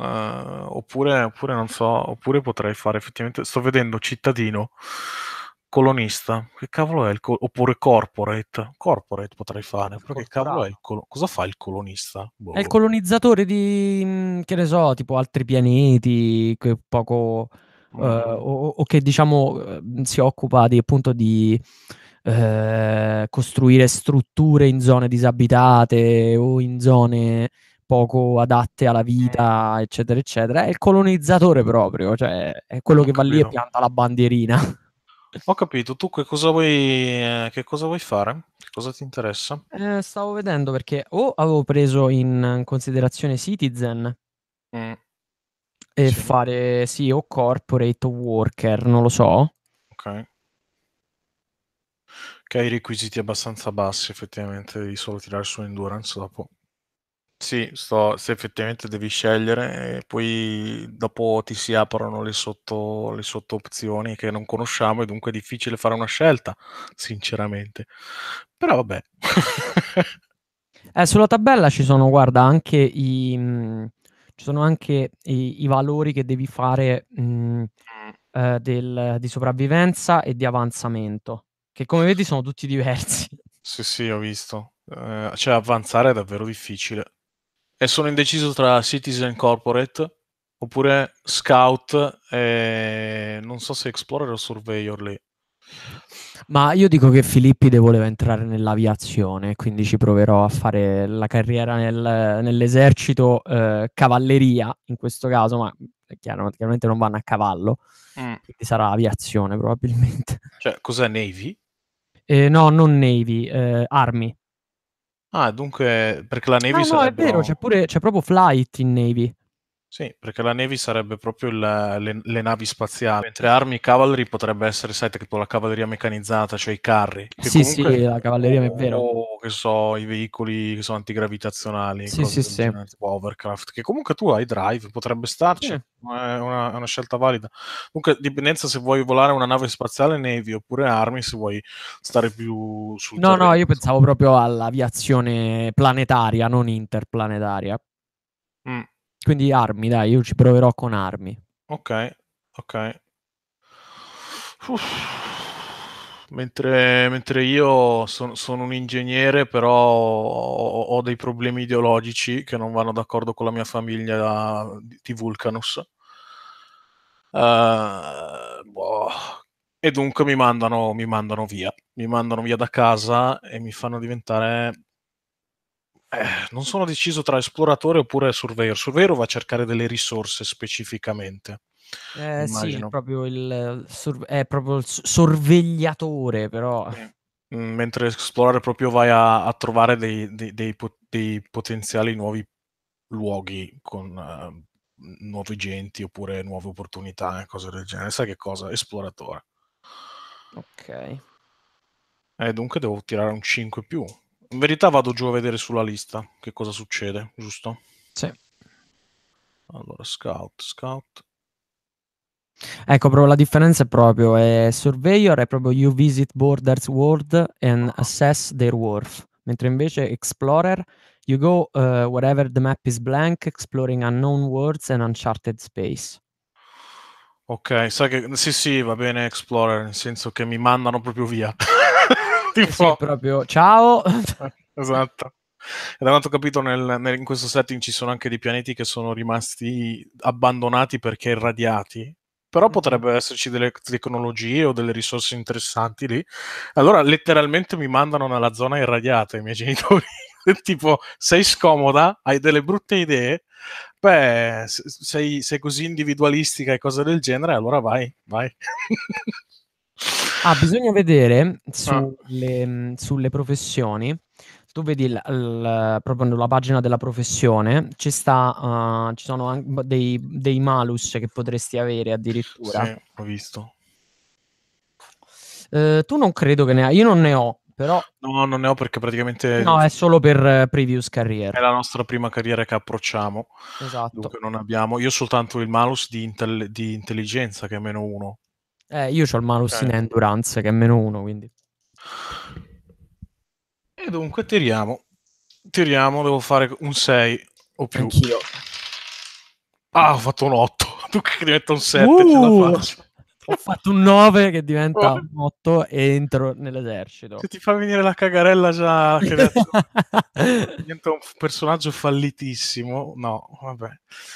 Uh, oppure, oppure, non so, oppure potrei fare effettivamente, sto vedendo cittadino colonista, che cavolo è il co- oppure corporate, corporate potrei fare, però che cavolo è il col- cosa fa il colonista? Boh. È il colonizzatore di, mm, che ne so, tipo altri pianeti, che poco, mm. eh, o, o, che diciamo eh, si occupa di, appunto di eh, costruire strutture in zone disabitate o in zone poco adatte alla vita, mm. eccetera, eccetera. È il colonizzatore proprio, cioè è quello non che capito. va lì e pianta la bandierina. Ho capito, tu che cosa vuoi, eh, che cosa vuoi fare? Che cosa ti interessa? Eh, stavo vedendo perché o avevo preso in considerazione Citizen Mm, e sì. fare, sì, o corporate o worker, non lo so. ok. Che hai requisiti abbastanza bassi, effettivamente, devi solo tirare su endurance dopo. Sì, sto se effettivamente devi scegliere, poi dopo ti si aprono le sotto le sottoopzioni che non conosciamo e dunque è difficile fare una scelta, sinceramente. Però vabbè. Eh, sulla tabella ci sono, guarda, anche i, mh, mm, ci sono anche i, i, valori che devi fare mh, mm, mm. eh, del, di sopravvivenza e di avanzamento, che come vedi sono tutti diversi. Sì, sì, ho visto. Eh, cioè, avanzare è davvero difficile e sono indeciso tra Citizen Corporate oppure Scout e non so se Explorer o Surveyor lì. Ma io dico che Filippide voleva entrare nell'aviazione, quindi ci proverò a fare la carriera nel, nell'esercito eh, cavalleria in questo caso, ma chiaramente non vanno a cavallo, mm. quindi sarà aviazione probabilmente. Cioè, cos'è Navy? Eh, no, non Navy, eh, Armi. Ah, dunque, perché la Navy Ah no, è vero, c'è pure c'è proprio Flight in Navy. Sì, perché la Navy sarebbe proprio il, le, le, navi spaziali, mentre Army Cavalry potrebbe essere, sai, tipo la cavalleria meccanizzata, cioè i carri. Che sì, sì, la cavalleria è vero. O, che so, i veicoli che sono antigravitazionali, sì, sì, sì. Genere, tipo Overcraft, che comunque tu hai drive, potrebbe starci, sì. è, una, una, scelta valida. Comunque, dipendenza se vuoi volare una nave spaziale Navy oppure Army, se vuoi stare più sul No, terreno, no, io pensavo proprio all'aviazione planetaria, non interplanetaria. Mm. Quindi armi, dai, io ci proverò con armi. Ok, ok. Mentre, mentre, io son, sono un ingegnere, però ho, ho, dei problemi ideologici che non vanno d'accordo con la mia famiglia di, Vulcanus. Uh, boh. E dunque mi mandano, mi mandano via, mi mandano via da casa e mi fanno diventare eh, non sono deciso tra esploratore oppure surveyor. Surveyor va a cercare delle risorse specificamente. Eh, sì, è proprio il, sur- è proprio il sorvegliatore, però. Mm, mentre esplorare proprio vai a, a trovare dei, dei, dei, pot- dei, potenziali nuovi luoghi con uh, nuovi genti oppure nuove opportunità e eh, cose del genere. Sai che cosa? Esploratore. Ok. E eh, dunque devo tirare un 5 più in verità vado giù a vedere sulla lista che cosa succede, giusto? Sì. Allora, scout, scout. Ecco, però la differenza è proprio, è Surveyor è proprio you visit borders world and ah. assess their worth, mentre invece Explorer you go uh, wherever the map is blank, exploring unknown worlds and uncharted space. Ok, sai che sì, sì, va bene Explorer, nel senso che mi mandano proprio via. tipo... Eh sì, proprio ciao. esatto. E da quanto ho capito, nel, nel, in questo setting ci sono anche dei pianeti che sono rimasti abbandonati perché irradiati. Però mhm. potrebbero esserci delle tecnologie o delle risorse interessanti lì. Allora, letteralmente mi mandano nella zona irradiata i miei genitori. tipo, sei scomoda, hai delle brutte idee, beh, sei, sei così individualistica e cose del genere, allora vai, vai. Ah, bisogna vedere ah. sulle, ah. sulle professioni. Tu vedi l, l, proprio nella pagina della professione ci, sta, uh, ci sono anche dei, dei, malus che potresti avere addirittura. Sì, ho visto. Uh, tu non credo che ne hai, io non ne ho, però... No, non ne ho perché praticamente... No, è solo per uh, previous career. È la nostra prima carriera che approcciamo. Esatto. Dunque non abbiamo... Io ho soltanto il malus di, intel- di intelligenza che è meno uno. Eh, io ho il malus okay. Certo. in endurance che è meno uno, quindi. E dunque tiriamo. Tiriamo, devo fare un 6 o più. Anch'io. Ah, ho fatto un 8. Tu che diventa un 7, uh! ce la uh! faccio ho fatto un 9 che diventa oh. un 8 e entro nell'esercito. Se ti fa venire la cagarella già diventa un personaggio fallitissimo, no, vabbè.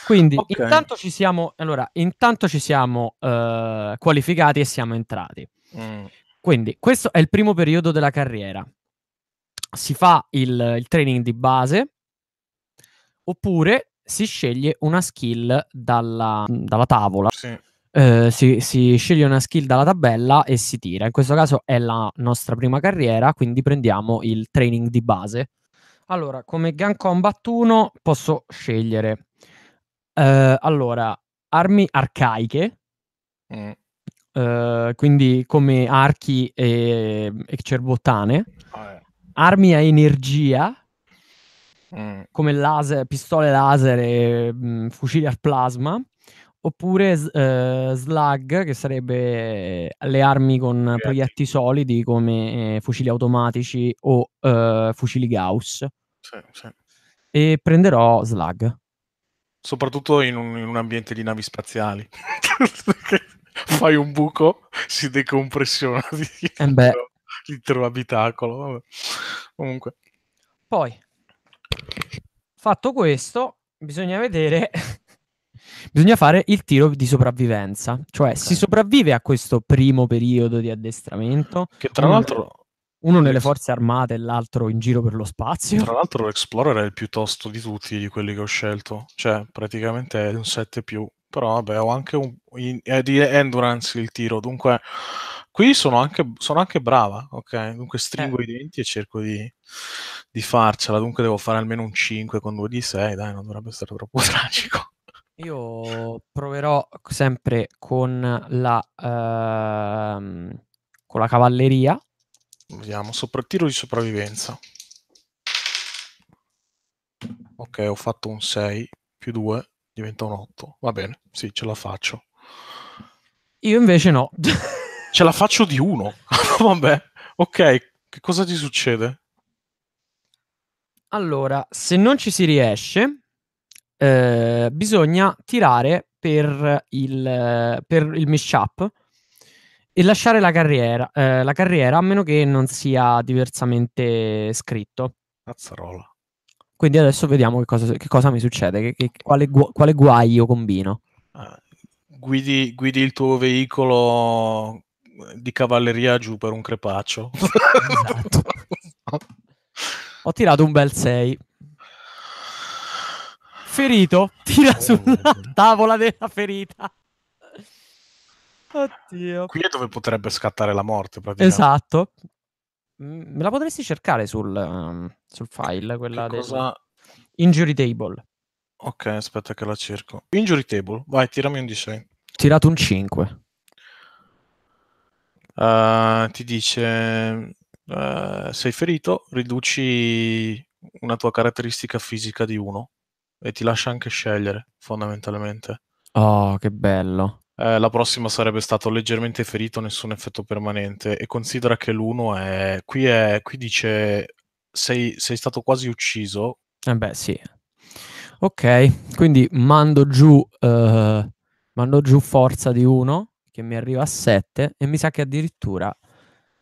Quindi okay. intanto ci siamo, allora, intanto ci siamo uh, qualificati e siamo entrati. Mm. Quindi questo è il primo periodo della carriera. Si fa il, il training di base oppure si sceglie una skill dalla, dalla tavola. Sì eh, si, si, sceglie una skill dalla tabella e si tira. In questo caso è la nostra prima carriera, quindi prendiamo il training di base. Allora, come Gun Combat 1 posso scegliere eh, allora, armi arcaiche, mm. eh, quindi come archi e, e cerbottane, oh, eh. armi a energia, mm. come laser, pistole laser e mh, mm, fucili al plasma, oppure eh, slug, che sarebbe eh, le armi con Grazie. Eh. proietti solidi come eh, fucili automatici o eh, fucili Gauss. Sì, sì. E prenderò slug. Soprattutto in un, in un ambiente di navi spaziali. Fai un buco, si decompressiona eh, l'intero abitacolo. Vabbè. Comunque. Poi, fatto questo, bisogna vedere Bisogna fare il tiro di sopravvivenza, cioè okay. si sopravvive a questo primo periodo di addestramento. Che tra l'altro... uno nelle forze armate e l'altro in giro per lo spazio. Tra l'altro l'Explorer è il più tosto di tutti di quelli che ho scelto, cioè praticamente è un 7 più, però vabbè ho anche un... In, è di endurance il tiro, dunque qui sono anche, sono anche, brava, ok? Dunque stringo eh. i denti e cerco di, di, farcela, dunque devo fare almeno un 5 con 2 di 6, dai, non dovrebbe essere troppo tragico. Io proverò sempre con la, ehm, con la cavalleria. Vediamo, sopra, tiro di sopravvivenza. Ok, ho fatto un 6 più 2, diventa un 8. Va bene, sì, ce la faccio. Io invece no. ce la faccio di 1. Vabbè, ok, che cosa ti succede? Allora, se non ci si riesce, eh, bisogna tirare per il, per il mashup e lasciare la carriera, eh, la carriera, a meno che non sia diversamente scritto. Cazzarola. Quindi adesso vediamo che cosa, che cosa mi succede, che, che, quale, gu- quale, guaio combino. Ah, guidi, guidi il tuo veicolo eh, di cavalleria giù per un crepaccio. Esatto. Ho tirato un bel 6 ferito, tira oh, sulla tavola della ferita. Oddio. Qui è dove potrebbe scattare la morte, Esatto. Mm, me la potresti cercare sul, um, sul file, quella che cosa... Del... Injury Table. Ok, aspetta che la cerco. Injury Table, vai, tirami un D6. Tirato un 5. Uh, eh, ti dice... Uh, sei ferito, riduci una tua caratteristica fisica di 1 e ti lascia anche scegliere, fondamentalmente. Oh, che bello. Eh, la prossima sarebbe stato leggermente ferito, nessun effetto permanente. E considera che l'uno è... Qui, è... Qui dice... Sei... sei stato quasi ucciso. Eh beh, sì. Ok, quindi mando giù... Uh, mando giù forza di uno che mi arriva a 7, e mi sa che addirittura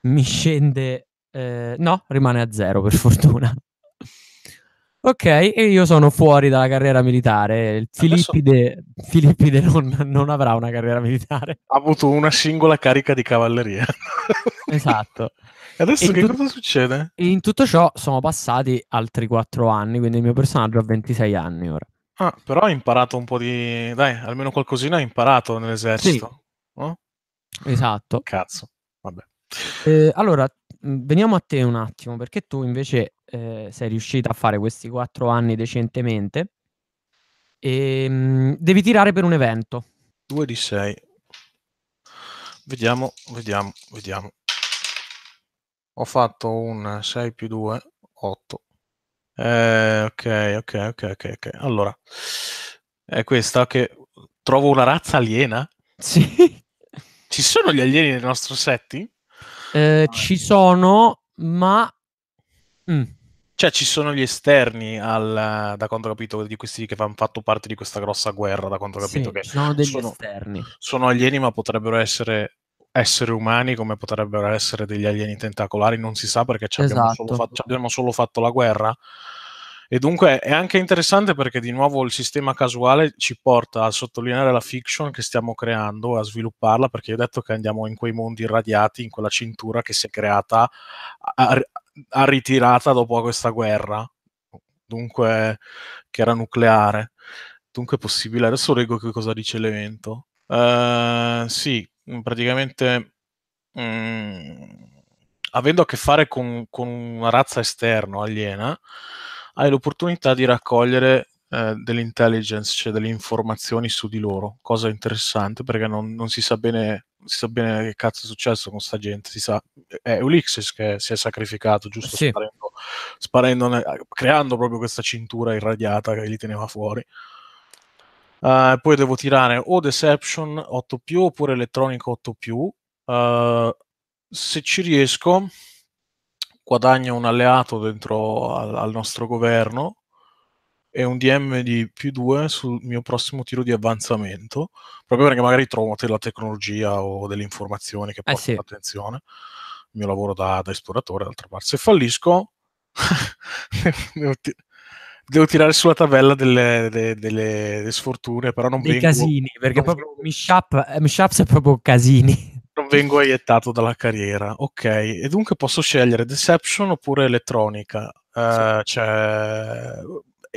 mi scende... Eh, no, rimane a 0 per fortuna. Ok, e io sono fuori dalla carriera militare. Filippide, Filippide non, non, avrà una carriera militare. Ha avuto una singola carica di cavalleria. esatto. E adesso e che tu- cosa succede? In tutto ciò sono passati altri 4 anni, quindi il mio personaggio ha 26 anni ora. Ah, però ha imparato un po' di... Dai, almeno qualcosina ha imparato nell'esercito. Sì. No? Esatto. Cazzo, vabbè. Eh, allora, veniamo a te un attimo, perché tu invece eh, sei riuscita a fare questi quattro anni decentemente e ehm, mh, devi tirare per un evento. 2 di 6. Vediamo, vediamo, vediamo. Ho fatto un 6 più 2, 8. Eh, ok, ok, ok, ok, ok. Allora, è questa che trovo una razza aliena? Sì. Ci sono gli alieni nel nostro setting? Eh, ci sono, ma... Mm. Cioè, ci sono gli esterni, al, da quanto ho capito, di questi che fanno fatto parte di questa grossa guerra, da quanto ho capito. Sì, sono degli sono, esterni. Sono alieni, ma potrebbero essere esseri umani come potrebbero essere degli alieni tentacolari, non si sa perché ci, esatto. abbiamo, solo esatto. fatto, ci abbiamo solo fatto la guerra. E dunque è anche interessante perché di nuovo il sistema casuale ci porta a sottolineare la fiction che stiamo creando, e a svilupparla, perché io ho detto che andiamo in quei mondi irradiati, in quella cintura che si è creata a, a ritirata dopo questa guerra, dunque che era nucleare. Dunque è possibile. Adesso leggo che cosa dice l'evento. Uh, sì, praticamente mh, mm, avendo a che fare con, con una razza esterna aliena, hai l'opportunità di raccogliere eh, dell'intelligence, cioè delle informazioni su di loro, cosa interessante perché non, non si sa bene si sa bene che cazzo è successo con sta gente, si sa, è Ulysses che si è sacrificato, giusto? Sì. Sparendo, sparendone, eh, creando proprio questa cintura irradiata che li teneva fuori. Uh, poi devo tirare o Deception 8 oppure Electronic 8 uh, eh, se ci riesco, guadagno un alleato dentro al, al nostro governo e un DM di più 2 sul mio prossimo tiro di avanzamento, proprio perché magari trovo della tecnologia o delle informazioni che eh, portano eh sì. attenzione. Il mio lavoro da, da esploratore, d'altra parte. Se fallisco, devo, ti- devo, tirare sulla tabella delle, delle, delle, delle sfortune, però non Dei vengo... casini, perché proprio vengo... Eh, è proprio casini. Non vengo aiettato dalla carriera, ok. E dunque posso scegliere Deception oppure Elettronica. Eh, sì. Cioè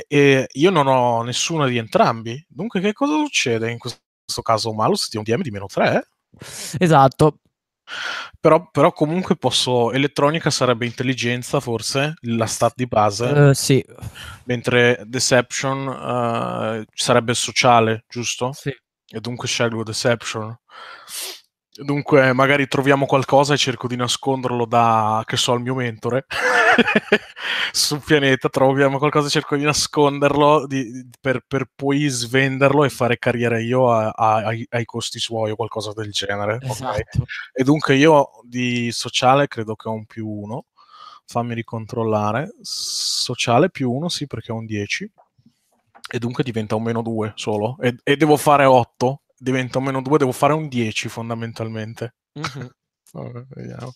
e io non ho nessuna di entrambi. Dunque, che cosa succede in questo caso? Malus di un DM di meno 3? Esatto. Però, però, comunque posso. Elettronica sarebbe intelligenza, forse la stat di base. Uh, sì. Mentre Deception uh, sarebbe sociale, giusto? Sì. E dunque scelgo Deception. Dunque, magari troviamo qualcosa e cerco di nasconderlo da, che so, il mio mentore sul pianeta. Troviamo qualcosa e cerco di nasconderlo di, per, per, poi svenderlo e fare carriera io a, a, ai, ai, costi suoi o qualcosa del genere. Esatto. Okay? E dunque io di sociale credo che ho un più uno. Fammi ricontrollare. Sociale più uno, sì, perché ho un 10. E dunque diventa un meno 2 solo. E, e devo fare 8 divento meno 2, devo fare un 10 fondamentalmente. Mm-hmm. Vabbè, vediamo.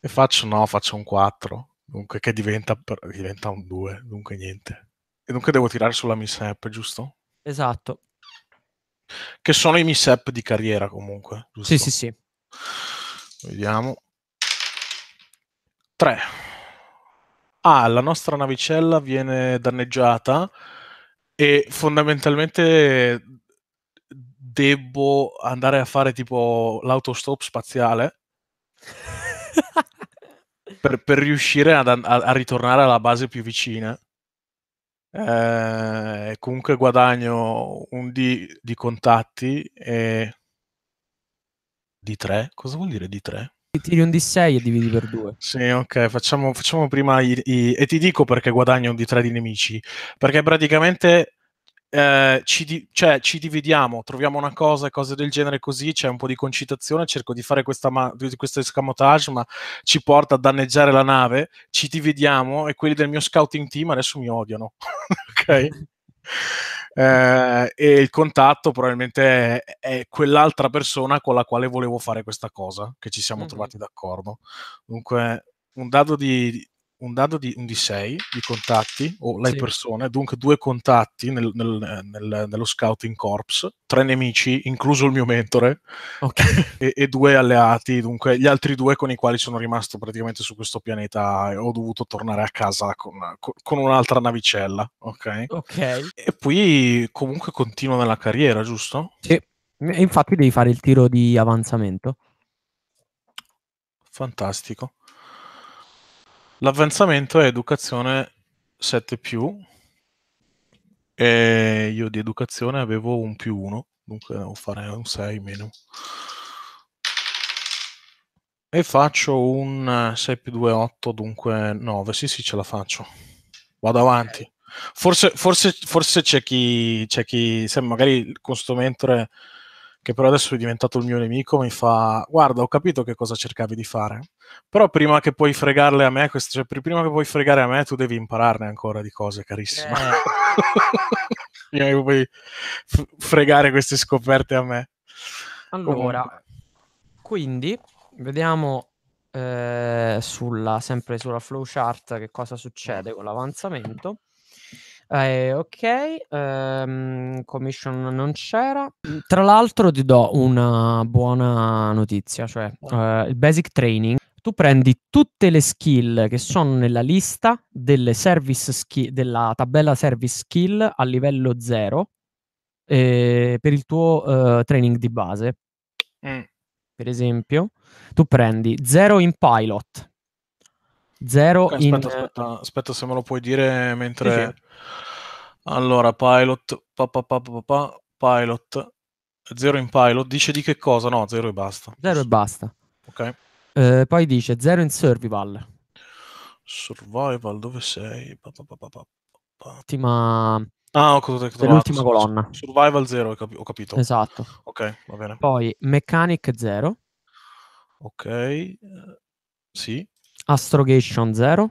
E faccio no, faccio un 4, dunque che diventa, diventa un 2, dunque niente. E dunque devo tirare sulla mishap, giusto? Esatto. Che sono i mishap di carriera comunque, giusto? Sì, sì, sì. Vediamo. 3. Ah, la nostra navicella viene danneggiata e fondamentalmente devo andare a fare tipo l'autostop spaziale per, per, riuscire ad, a, a, ritornare alla base più vicina. Eh, comunque guadagno un D di contatti e di tre Cosa vuol dire di 3 tiri un D6 e dividi per due. Sì, ok, facciamo, facciamo prima i, i, E ti dico perché guadagno un D3 di nemici. Perché praticamente eh, ci, di, cioè, ci, dividiamo, troviamo una cosa e cose del genere così, c'è un po' di concitazione, cerco di fare questa ma- questo escamotage, ma ci porta a danneggiare la nave, ci dividiamo e quelli del mio scouting team adesso mi odiano. ok? eh, e il contatto probabilmente è, quell'altra persona con la quale volevo fare questa cosa, che ci siamo mm-hmm. trovati d'accordo. Dunque, un dado di un dado di, un di 6 di contatti, o le sì. persone, dunque due contatti nel, nel, nel, nello Scouting Corps, tre nemici, incluso il mio mentore, okay. e, e, due alleati, dunque gli altri due con i quali sono rimasto praticamente su questo pianeta e ho dovuto tornare a casa con, con, con un'altra navicella, ok? Ok. E poi comunque continuo nella carriera, giusto? Sì. infatti devi fare il tiro di avanzamento. Fantastico. L'avanzamento è educazione 7 più e io di educazione avevo un più 1, dunque devo fare un 6 meno. E faccio un 6 più 2, 8, dunque 9. Sì, sì, ce la faccio. Vado avanti. Forse, forse, forse c'è chi, c'è chi se magari con questo mentore che però adesso è diventato il mio nemico, mi fa guarda ho capito che cosa cercavi di fare, però prima che puoi fregarle a me, cioè, prima che puoi fregare a me tu devi impararne ancora di cose carissima. Eh. prima che puoi fregare queste scoperte a me. Allora, Comunque. quindi vediamo eh, sulla, sempre sulla flowchart che cosa succede con l'avanzamento. Eh, ok, ehm, commission non c'era. Mhmm, tra l'altro ti do una buona notizia, cioè eh, il basic training. Tu prendi tutte le skill che sono nella lista delle service ski- della tabella service skill a livello 0 eh, per il tuo eh, training di base. Mm. Per esempio, tu prendi 0 in pilot, Zero okay, in... aspetta, aspetta, se me lo puoi dire mentre... Sì, sì. Allora, pilot, pa, pa, pa, pa, pilot, zero in pilot, dice di che cosa? No, zero e basta. Zero e basta. Ok. Eh, poi dice zero in survival. Survival, dove sei? Pa, pa, pa, Ultima... Ah, ho capito. L'ultima colonna. Survival 0, ho capito. Esatto. Ok, va bene. Poi Mechanic 0. Ok, eh, sì. Astrogation 0.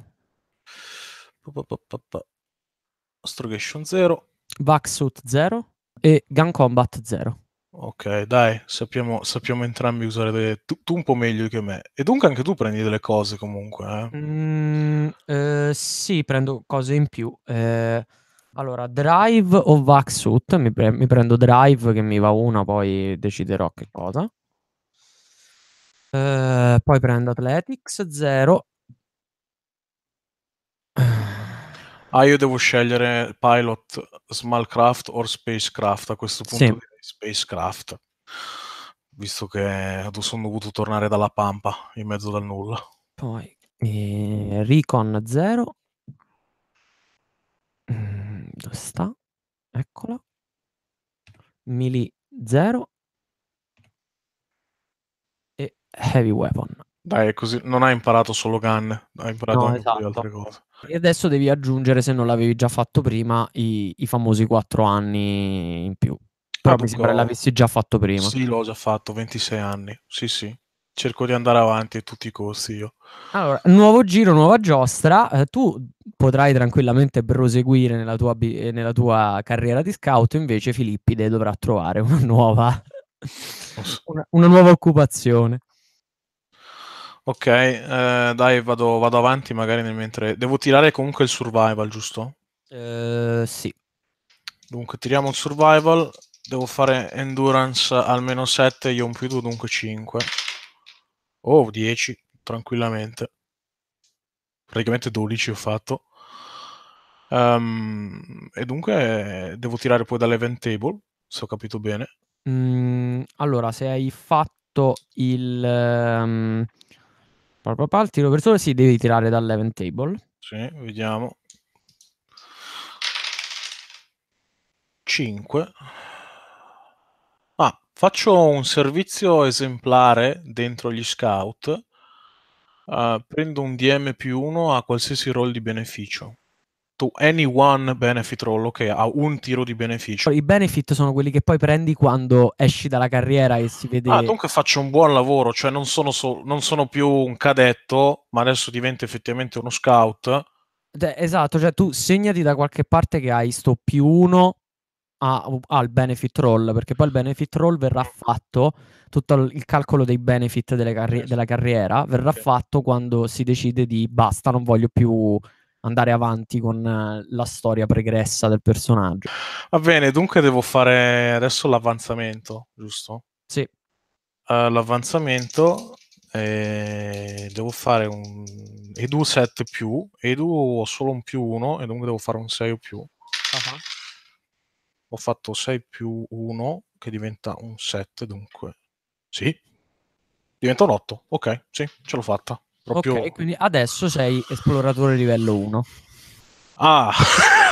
Astrogation 0. Vaxut 0 e Gun Combat 0. Ok, dai, sappiamo, sappiamo entrambi usare delle... Tu, tu, un po' meglio che me. E dunque anche tu prendi delle cose comunque, eh? Mm, eh, sì, prendo cose in più. Eh, allora, Drive o Vaxut? Mi, pre- mi prendo Drive che mi va una, poi deciderò che cosa. Eh, poi prendo Athletics 0. Ah, io devo scegliere pilot Smallcraft o Spacecraft. A questo punto sì. direi Spacecraft, visto che sono dovuto tornare dalla pampa in mezzo dal nulla. Poi eh, Recon 0. Mm, dove sta? Eccola. Mili 0. Heavy Weapon. Dai, così non hai imparato solo Gun, hai imparato no, anche esatto. altre cose. E adesso devi aggiungere, se non l'avevi già fatto prima, i, i famosi 4 anni in più. Però ah, mi sembra l'avessi già fatto prima. Sì, l'ho già fatto, 26 anni. Sì, sì. Cerco di andare avanti a tutti i costi io. Allora, nuovo giro, nuova giostra. Eh, tu potrai tranquillamente proseguire nella tua, eh, nella tua carriera di scout, invece Filippide dovrà trovare una nuova, una, una nuova occupazione. Ok, eh, dai, vado, vado, avanti magari nel mentre... Devo tirare comunque il survival, giusto? Eh, sì. Dunque, tiriamo il survival. Devo fare endurance almeno 7, io un più 2, dunque 5. oh, 10, tranquillamente. Praticamente 12 ho fatto. Um, e dunque devo tirare poi dall'event table, se ho capito bene. Mm, allora, se hai fatto il... Um Papapal, tiro per solo, sì, devi tirare dall'event table. Sì, vediamo. 5. Ah, faccio un servizio esemplare dentro gli scout. Uh, prendo un DM più 1 a qualsiasi roll di beneficio to any one benefit roll, ok, a un tiro di beneficio. I benefit sono quelli che poi prendi quando esci dalla carriera e si vede... Ah, dunque faccio un buon lavoro, cioè non sono, so- non sono più un cadetto, ma adesso divento effettivamente uno scout. Esatto, cioè tu segnati da qualche parte che hai sto più uno al benefit roll, perché poi il benefit roll verrà fatto, tutto il calcolo dei benefit carri- della carriera verrà okay. fatto quando si decide di basta, non voglio più andare avanti con eh, la storia pregressa del personaggio. Va bene, dunque devo fare adesso l'avanzamento, giusto? Sì. Uh, eh, l'avvanzamento eh, devo fare un edu 7 più, edu ho solo un più 1 e dunque devo fare un 6 o più. Uh-huh. Ho fatto 6 più 1 che diventa un 7, dunque sì, diventa un 8, ok, sì, ce l'ho fatta. Proprio... Ok, quindi adesso sei esploratore livello 1. Ah,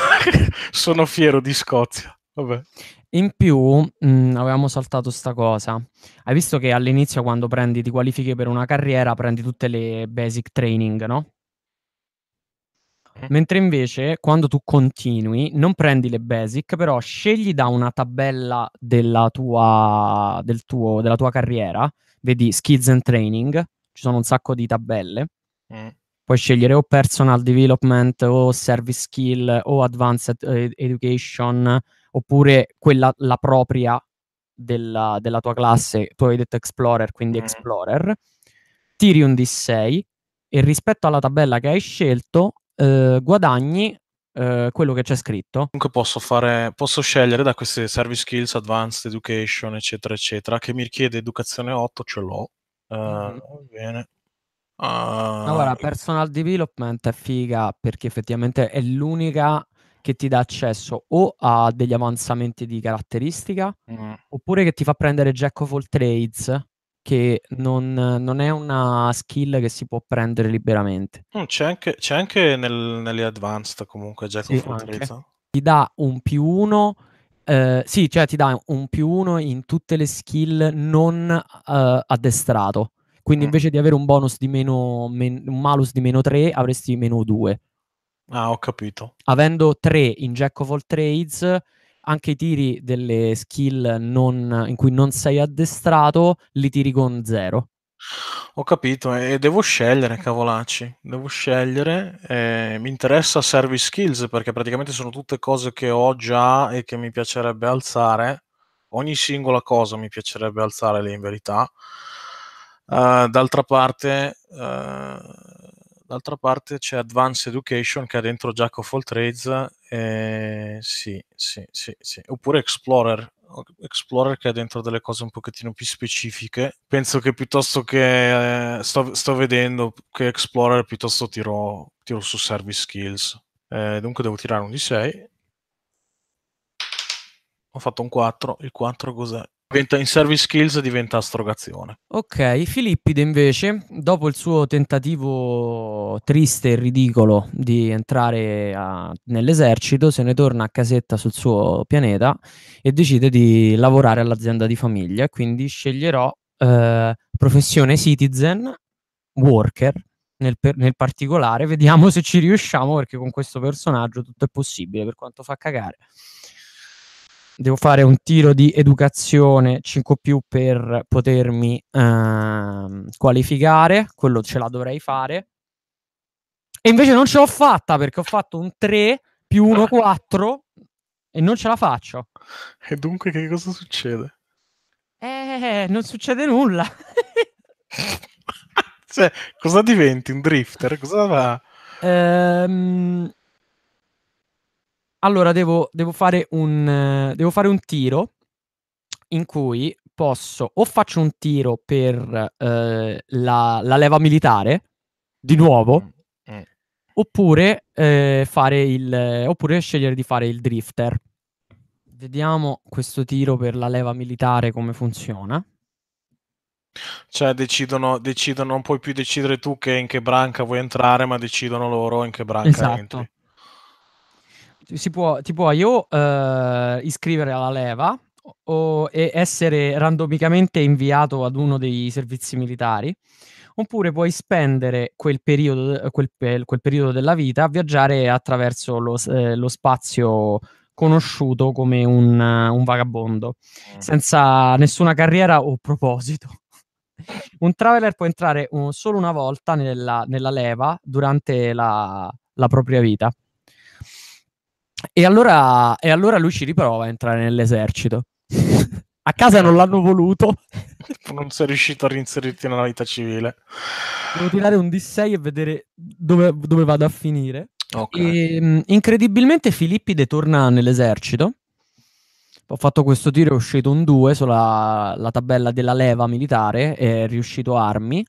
sono fiero di Scozia. Vabbè. In più, mh, mm, avevamo saltato sta cosa. Hai visto che all'inizio, quando prendi ti qualifichi per una carriera, prendi tutte le basic training, no? Eh. Mentre invece, quando tu continui, non prendi le basic, però scegli da una tabella della tua, del tuo, della tua carriera, vedi skills and training, ci sono un sacco di tabelle. Mm. Puoi scegliere o personal development o service skill o advanced eh, education oppure quella la propria della, della tua classe. Tu hai detto explorer, quindi mm. explorer. Tiri un D6 e rispetto alla tabella che hai scelto eh, guadagni eh, quello che c'è scritto. Comunque posso, fare, posso scegliere da queste service skills, advanced education, eccetera, eccetera, che mi richiede educazione 8, ce l'ho mm-hmm. Va bene. Uh, allora, personal development è figa perché effettivamente è l'unica che ti dà accesso o a degli avanzamenti di caratteristica mm. oppure che ti fa prendere Jack of all trades che non, non, è una skill che si può prendere liberamente. Mm, c'è anche, c'è anche nel, nelle advanced comunque Jack sì, of all trades. Ti dà un più uno eh, sì, cioè ti dà un più uno in tutte le skill non eh, addestrato. Quindi mm. invece di avere un bonus di meno, men- un malus di meno 3, avresti meno 2. Ah, ho capito. Avendo 3 in Jack of All Trades, anche i tiri delle skill non, in cui non sei addestrato, li tiri con 0. Ho capito e devo scegliere, cavolacci. Devo scegliere. eh, mi interessa service skills perché praticamente sono tutte cose che ho già e che mi piacerebbe alzare. Ogni singola cosa mi piacerebbe alzare lì in verità. Eh, d'altra parte, eh, d'altra parte c'è Advanced Education che ha dentro Jack of All Trades. Eh, sì, sì, sì, sì. Oppure Explorer Explorer che ha dentro delle cose un pochettino più specifiche. Penso che piuttosto che eh, sto, sto, vedendo che Explorer piuttosto tiro, tiro su Service Skills. Eh, dunque devo tirare un di 6. Ho fatto un 4. Il 4 cos'è? diventa in service skills diventa astrogazione. Ok, Filippide invece, dopo il suo tentativo triste e ridicolo di entrare a, nell'esercito, se ne torna a casetta sul suo pianeta e decide di lavorare all'azienda di famiglia, quindi sceglierò eh, professione citizen, worker. Nel, per, nel particolare, vediamo se ci riusciamo perché con questo personaggio tutto è possibile per quanto fa cagare devo fare un tiro di educazione 5 più per potermi ehm, qualificare, quello ce la dovrei fare. E invece non ce l'ho fatta perché ho fatto un 3 più 1, 4 e non ce la faccio. E dunque che cosa succede? Eh, non succede nulla. cioè, cosa diventi? Un drifter? Cosa va? Ehm, allora devo, devo, fare un, devo, fare un, tiro in cui posso o faccio un tiro per eh, la, la, leva militare, di nuovo, mm, mm. Oppure, eh, il, oppure scegliere di fare il drifter. Vediamo questo tiro per la leva militare come funziona. Cioè, decidono, decidono, non puoi più decidere tu che in che branca vuoi entrare, ma decidono loro in che branca esatto. entri si può, ti puoi o eh, iscrivere alla leva o essere randomicamente inviato ad uno dei servizi militari, oppure puoi spendere quel periodo, quel, quel periodo della vita a viaggiare attraverso lo, eh, lo spazio conosciuto come un, un vagabondo, mm. senza nessuna carriera o proposito. un traveler può entrare un, eh, solo una volta nella, nella leva durante la, la propria vita. E allora, e allora lui ci riprova a entrare nell'esercito. a casa non l'hanno voluto. non sei riuscito a reinserirti nella vita civile. Devo tirare un D6 e vedere dove, dove vado a finire. Okay. E, ehm, incredibilmente Filippide torna nell'esercito. Ho fatto questo tiro, è uscito un 2 sulla tabella della leva militare, è riuscito armi,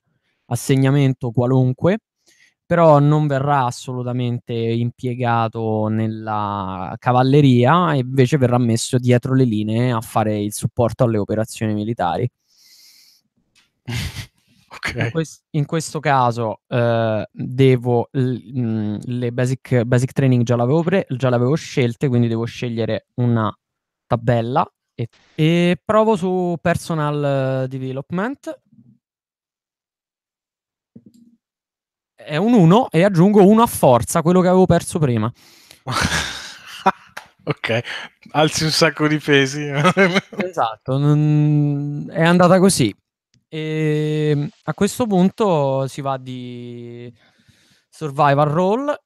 assegnamento qualunque, però non verrà assolutamente impiegato nella cavalleria, invece verrà messo dietro le linee a fare il supporto alle operazioni militari. Okay. In, quest- in, questo caso eh, devo l- mh, mm, le basic, basic, training già l'avevo, pre- già l'avevo scelte, quindi devo scegliere una tabella e, e provo su personal eh, development è un 1 e aggiungo 1 a forza, quello che avevo perso prima. ok, alzi un sacco di pesi. esatto, è andata così. E a questo punto si va di survival roll.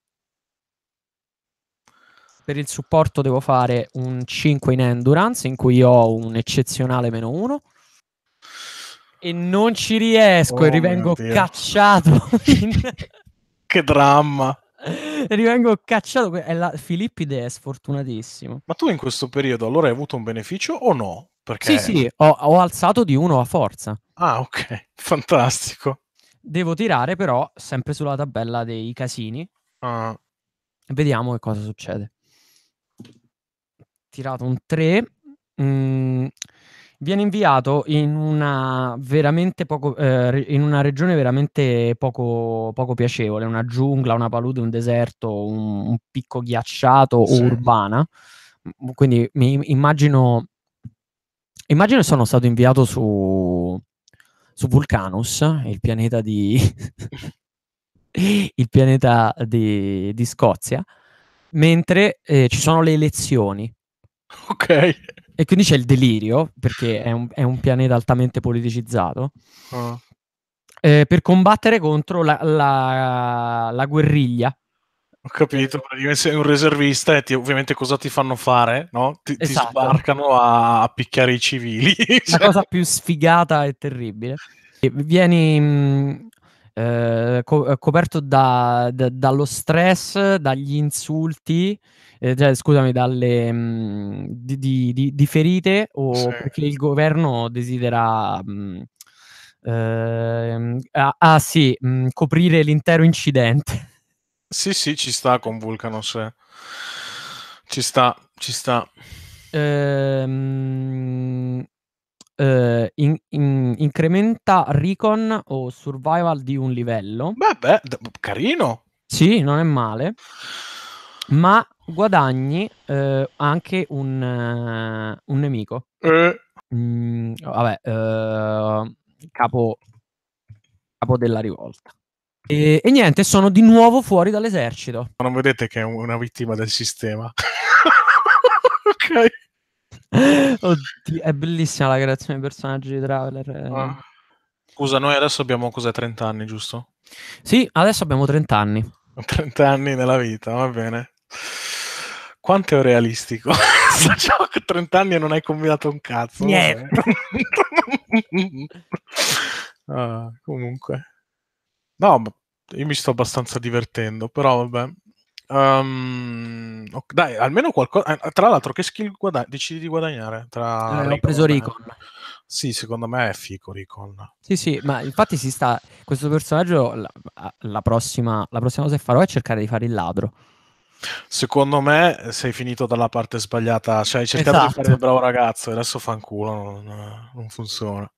Per il supporto devo fare un 5 in endurance, in cui ho un eccezionale meno 1 e non ci riesco oh, e rivengo cacciato. che dramma. E rivengo cacciato. È la... Filippide è sfortunatissimo. Ma tu in questo periodo allora hai avuto un beneficio o no? Perché... Sì, sì, ho, ho alzato di uno a forza. Ah, ok, fantastico. Devo tirare però sempre sulla tabella dei casini. Ah. Vediamo che cosa succede. Tirato un 3. Mm, viene inviato in una, poco, eh, in una regione veramente poco, poco, piacevole, una giungla, una palude, un deserto, un, un picco ghiacciato sì. o urbana. Quindi mi immagino, immagino sono stato inviato su, su Vulcanus, il pianeta di, il pianeta di, di Scozia, mentre eh, ci sono le elezioni. Ok e quindi c'è il delirio, perché è un, è un pianeta altamente politicizzato. Oh. Eh, per combattere contro la, la, la guerriglia. Ho capito, sei un reservista e ti, ovviamente cosa ti fanno fare? No? Ti, esatto. ti, sbarcano a, a picchiare i civili. La cosa più sfigata e terribile. Vieni, mm, eh, co- eh, coperto da, da, dallo stress, dagli insulti, eh, cioè, scusami, dalle mh, mm, di, di, di, ferite o sì. perché il governo desidera... Mh, mm, eh, ah, ah, sì, mh, mm, coprire l'intero incidente. Sì, sì, ci sta con Vulcanos. Ci sta, ci sta. Ehm, eh, in- in- incrementa recon o survival di un livello. Beh, beh, d- carino. Sì, non è male. Ma guadagni eh, anche un, eh, un nemico. Eh. Mm, vabbè, eh, capo, capo della rivolta. E, e, niente, sono di nuovo fuori dall'esercito. Ma non vedete che è una vittima del sistema. ok. Oddio, è bellissima la creazione dei personaggi di Traveler. Eh. Ah. Scusa, noi adesso abbiamo cos'è, 30 anni, giusto? Sì, adesso abbiamo 30 anni. 30 anni nella vita, va bene. Quanto è realistico? Sto gioco 30 anni e non hai combinato un cazzo. Niente. ah, comunque. No, io mi sto abbastanza divertendo, però vabbè. Um, dai, almeno qualcosa. Eh, tra l'altro, che skill guada- decidi di guadagnare? Tra eh, ho preso Ricon. Sì, secondo me è fico Ricon. Sì, sì, ma infatti si sta. Questo personaggio, la, la, prossima, la prossima cosa che farò è cercare di fare il ladro. Secondo me eh, sei finito dalla parte sbagliata, cioè hai cercato esatto. di fare esatto. il bravo ragazzo e adesso fanculo, non, non funziona.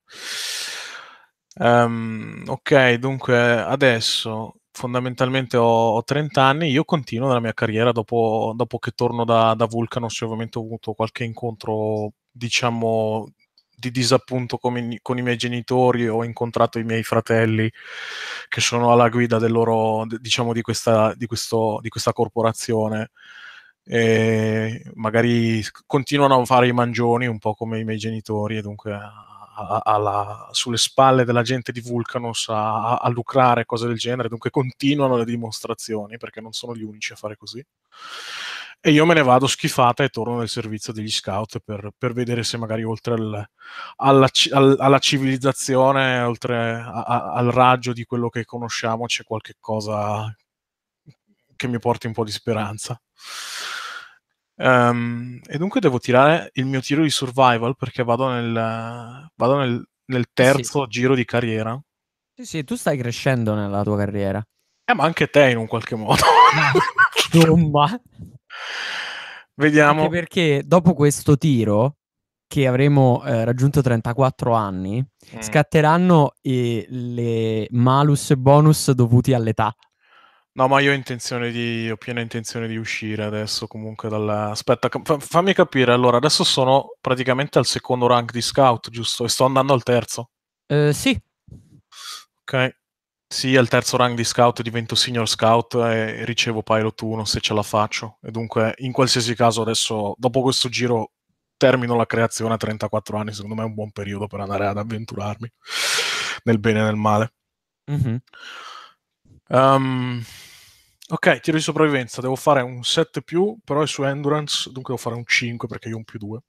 Um, ok, dunque adesso fondamentalmente ho, ho, 30 anni, io continuo nella mia carriera dopo, dopo che torno da, da Vulcanos, sì, ovviamente ho avuto qualche incontro, diciamo, di disappunto con i, con i, miei genitori, ho incontrato i miei fratelli che sono alla guida del loro, diciamo, di questa, di questo, di questa corporazione. E magari continuano a fare i mangioni un po' come i miei genitori e dunque alla, sulle spalle della gente di Vulcanus a, a, lucrare, cose del genere, dunque continuano le dimostrazioni perché non sono gli unici a fare così. E io me ne vado schifata e torno nel servizio degli scout per, per vedere se magari oltre al, alla, alla, civilizzazione, oltre a, al raggio di quello che conosciamo, c'è qualche cosa che mi porti un po' di speranza. Um, e dunque devo tirare il mio tiro di survival perché vado nel, vado nel, nel terzo sì. giro di carriera. Sì, sì, tu stai crescendo nella tua carriera. Eh, ma anche te in un qualche modo. Tomba. Vediamo. Anche perché dopo questo tiro, che avremo eh, raggiunto 34 anni, mm. scatteranno eh, le malus e bonus dovuti all'età. No, ma io ho intenzione di, ho piena intenzione di uscire adesso comunque dalla... Aspetta, fa, fammi capire, allora, adesso sono praticamente al secondo rank di scout, giusto? E sto andando al terzo? Uh, sì. Ok. Sì, al terzo rank di scout divento senior scout e ricevo pilot 1 se ce la faccio. E dunque, in qualsiasi caso, adesso, dopo questo giro, termino la creazione a 34 anni. Secondo me è un buon periodo per andare ad avventurarmi nel bene e nel male. mm mm-hmm. Um, ok, tiro di sopravvivenza. Devo fare un 7 più, però è su endurance, dunque devo fare un 5 perché io ho un più 2.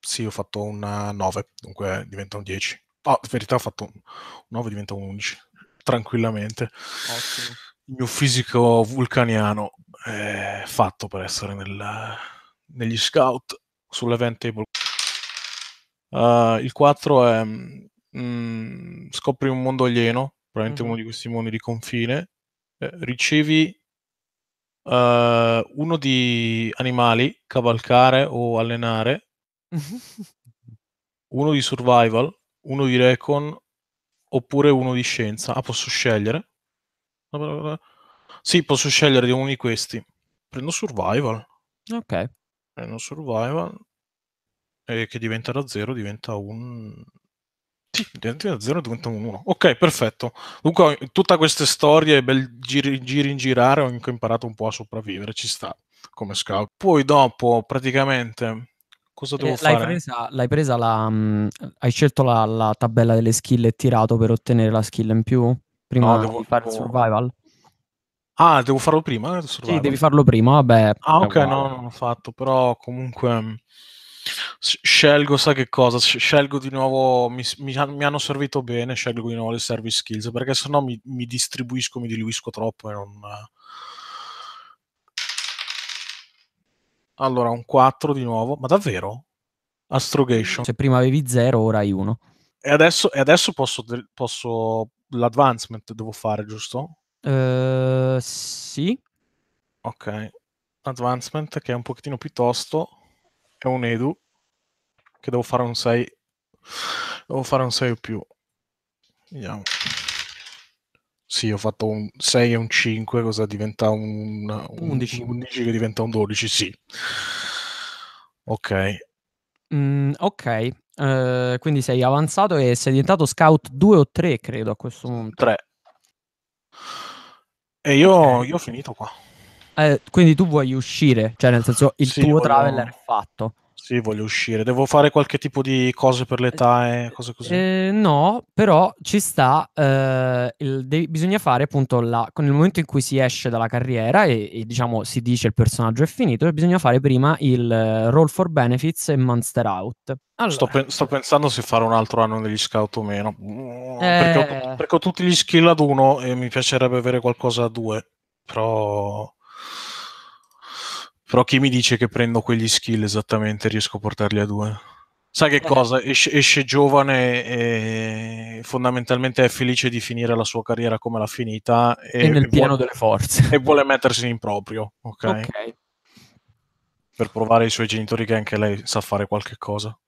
Sì, ho fatto un 9, eh, dunque diventa un 10. Oh, ah, in verità ho fatto un 9, diventa un 11, tranquillamente. Ottimo. Il mio fisico vulcaniano è fatto per essere nel, negli scout sull'event table. Uh, il 4 è mm, mh, mm, scopri un mondo alieno, probabilmente mm-hmm. uno di questi mondi di confine, eh, ricevi uh, uno di animali, cavalcare o allenare, uno di survival, uno di recon, oppure uno di scienza. Ah, posso scegliere? Sì, posso scegliere di uno di questi. Prendo survival. Ok. Prendo survival. E che diventa da zero, diventa un sì, identica 0 diventa 1. Ok, perfetto. Dunque, tutte queste storie, bel giri, giri in girare, ho imparato un po' a sopravvivere, ci sta come scout. Poi dopo, praticamente, cosa eh, devo eh, fare? L'hai presa, l'hai presa la, um, hai scelto la, la, tabella delle skill e tirato per ottenere la skill in più? Prima no, devo, fare devo... survival? Ah, devo farlo prima? Eh, survival. Sì, devi farlo prima, vabbè. Ah, ok, no, non l'ho fatto, però comunque mm, scelgo, sa che cosa? Scelgo di nuovo, mi, mi, mi, hanno servito bene, scelgo di nuovo le service skills, perché sennò mi, mi distribuisco, mi diluisco troppo e non... Allora, un 4 di nuovo, ma davvero? Astrogation. se cioè, prima avevi 0, ora hai 1. E adesso, e adesso posso, posso, L'advancement devo fare, giusto? Uh, sì. Ok. Advancement che è un pochettino più tosto e un Edu, che devo fare un 6. Devo fare un 6 o più. Vediamo. Sì, ho fatto un 6 e un 5, cosa diventa un, un 11. 11 che diventa un 12, sì. Ok. Mm, ok, uh, quindi sei avanzato e sei diventato scout 2 o 3, credo, a questo punto. 3. E io, okay. io ho finito qua. Eh, quindi tu vuoi uscire, cioè nel senso il sì, tuo voglio... traveler è fatto. Sì, voglio uscire. Devo fare qualche tipo di cose per l'età eh, e cose così. Eh, no, però ci sta. Eh, il, de- bisogna fare appunto la, il momento in cui si esce dalla carriera e, e, diciamo si dice il personaggio è finito, bisogna fare prima il eh, roll for benefits e monster out. Allora. Sto, pe- sto, pensando se fare un altro anno degli scout o meno. Eh... Perché, ho, eh. perché ho tutti gli skill ad uno e mi piacerebbe avere qualcosa a due. Però però chi mi dice che prendo quegli skill esattamente riesco a portarli a due? Sai che eh. cosa? Esce, esce, giovane e fondamentalmente è felice di finire la sua carriera come l'ha finita. E, e nel pieno delle forze. E vuole mettersi in proprio, ok? Per provare ai suoi genitori che anche lei sa fare qualche cosa.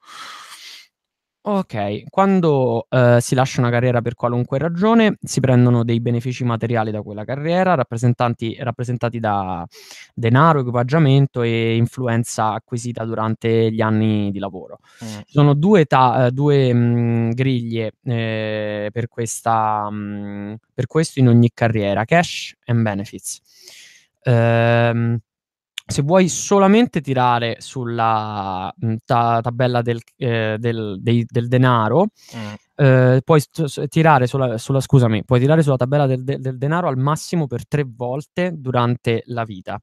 Ok, quando eh, si lascia una carriera per qualunque ragione, si prendono dei benefici materiali da quella carriera, rappresentati da denaro, equipaggiamento e influenza acquisita durante gli anni di lavoro. Mm. Sono due, ta- eh, due mh, mm, griglie eh, per, questa, mh, mm, per, questo in ogni carriera, cash and benefits. Ehm, se vuoi solamente tirare sulla ta- tabella del, eh, del, dei, del denaro, mm. eh, puoi st- tirare sulla, sulla, scusami, puoi tirare sulla tabella del, del, denaro al massimo per tre volte durante la vita.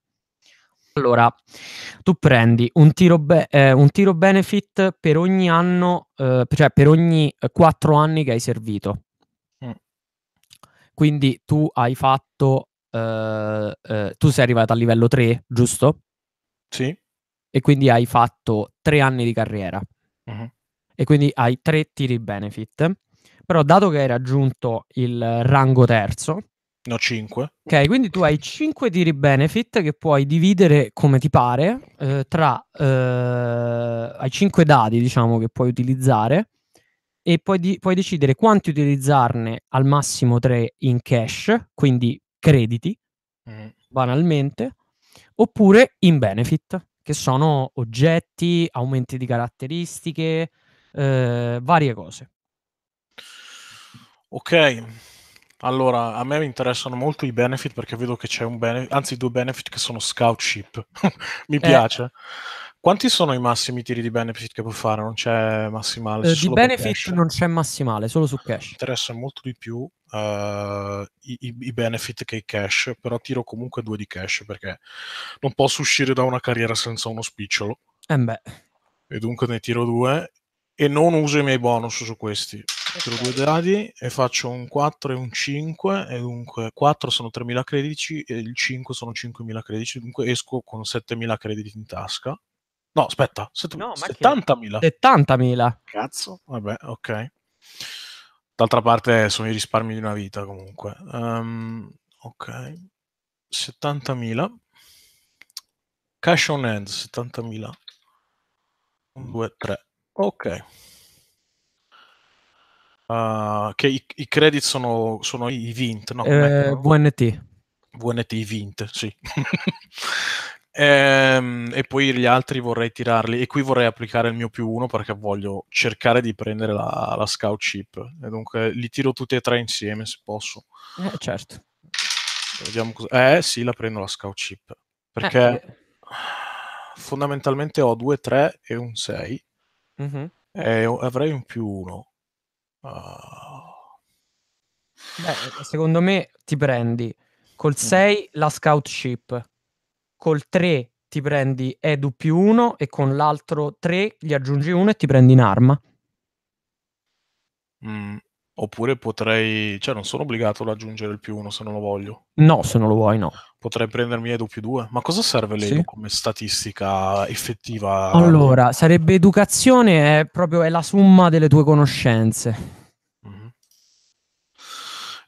Allora, tu prendi un tiro, be- eh, un tiro benefit per ogni anno, eh, cioè per ogni quattro anni che hai servito. Mm. Quindi tu hai fatto eh, eh, tu sei arrivato al livello 3, giusto? Sì. E quindi hai fatto tre anni di carriera. Uh-huh. E quindi hai tre tiri benefit. Però dato che hai raggiunto il rango terzo... No, 5. Ok, quindi tu hai 5 tiri benefit che puoi dividere come ti pare eh, tra... Eh, hai 5 dadi, diciamo, che puoi utilizzare e puoi, di- puoi, decidere quanti utilizzarne al massimo 3 in cash, quindi crediti, mm. banalmente, oppure in benefit, che sono oggetti, aumenti di caratteristiche, eh, varie cose. Ok, allora a me mi interessano molto i benefit perché vedo che c'è un benefit, anzi due benefit che sono scout scoutship, mi eh. piace. Quanti sono i massimi tiri di benefit che puoi fare? Non c'è massimale? Eh, di benefit non c'è massimale, solo su cash. Mi interessa molto di più uh, i, i, benefit che i cash, però tiro comunque due di cash perché non posso uscire da una carriera senza uno spicciolo. Eh e dunque ne tiro due e non uso i miei bonus su questi. Tiro due dadi e faccio un 4 e un 5 e dunque 4 sono 3000 crediti e il 5 sono 5000 crediti, dunque esco con 7000 crediti in tasca. No, aspetta, set- no, 70.000. 70.000. Cazzo. Vabbè, ok. D'altra parte sono i risparmi di una vita comunque. Um, ok, 70.000. Cash on hand, 70.000. 1, 2, 3. Ok. Uh, che i, i credit sono, sono, i vint, no? Eh, VNT. VNT, vint, sì. Ehm, e poi gli altri vorrei tirarli e qui vorrei applicare il mio più uno perché voglio cercare di prendere la, la scout chip e dunque li tiro tutti e tre insieme se posso eh, certo vediamo cos- eh sì la prendo la scout chip perché eh, eh. fondamentalmente ho due, tre e un 6 mm-hmm. e avrei un più uno. uh... secondo me ti prendi col 6 mm. la scout ship col 3 ti prendi Edu più 1 e con l'altro 3 gli aggiungi 1 e ti prendi in arma. Mm, oppure potrei, cioè non sono obbligato ad aggiungere il più 1 se non lo voglio. No, se non lo vuoi no. Potrei prendermi Edu più 2, ma cosa serve l'Edu sì. come statistica effettiva? Allora, sarebbe educazione, è proprio è la somma delle tue conoscenze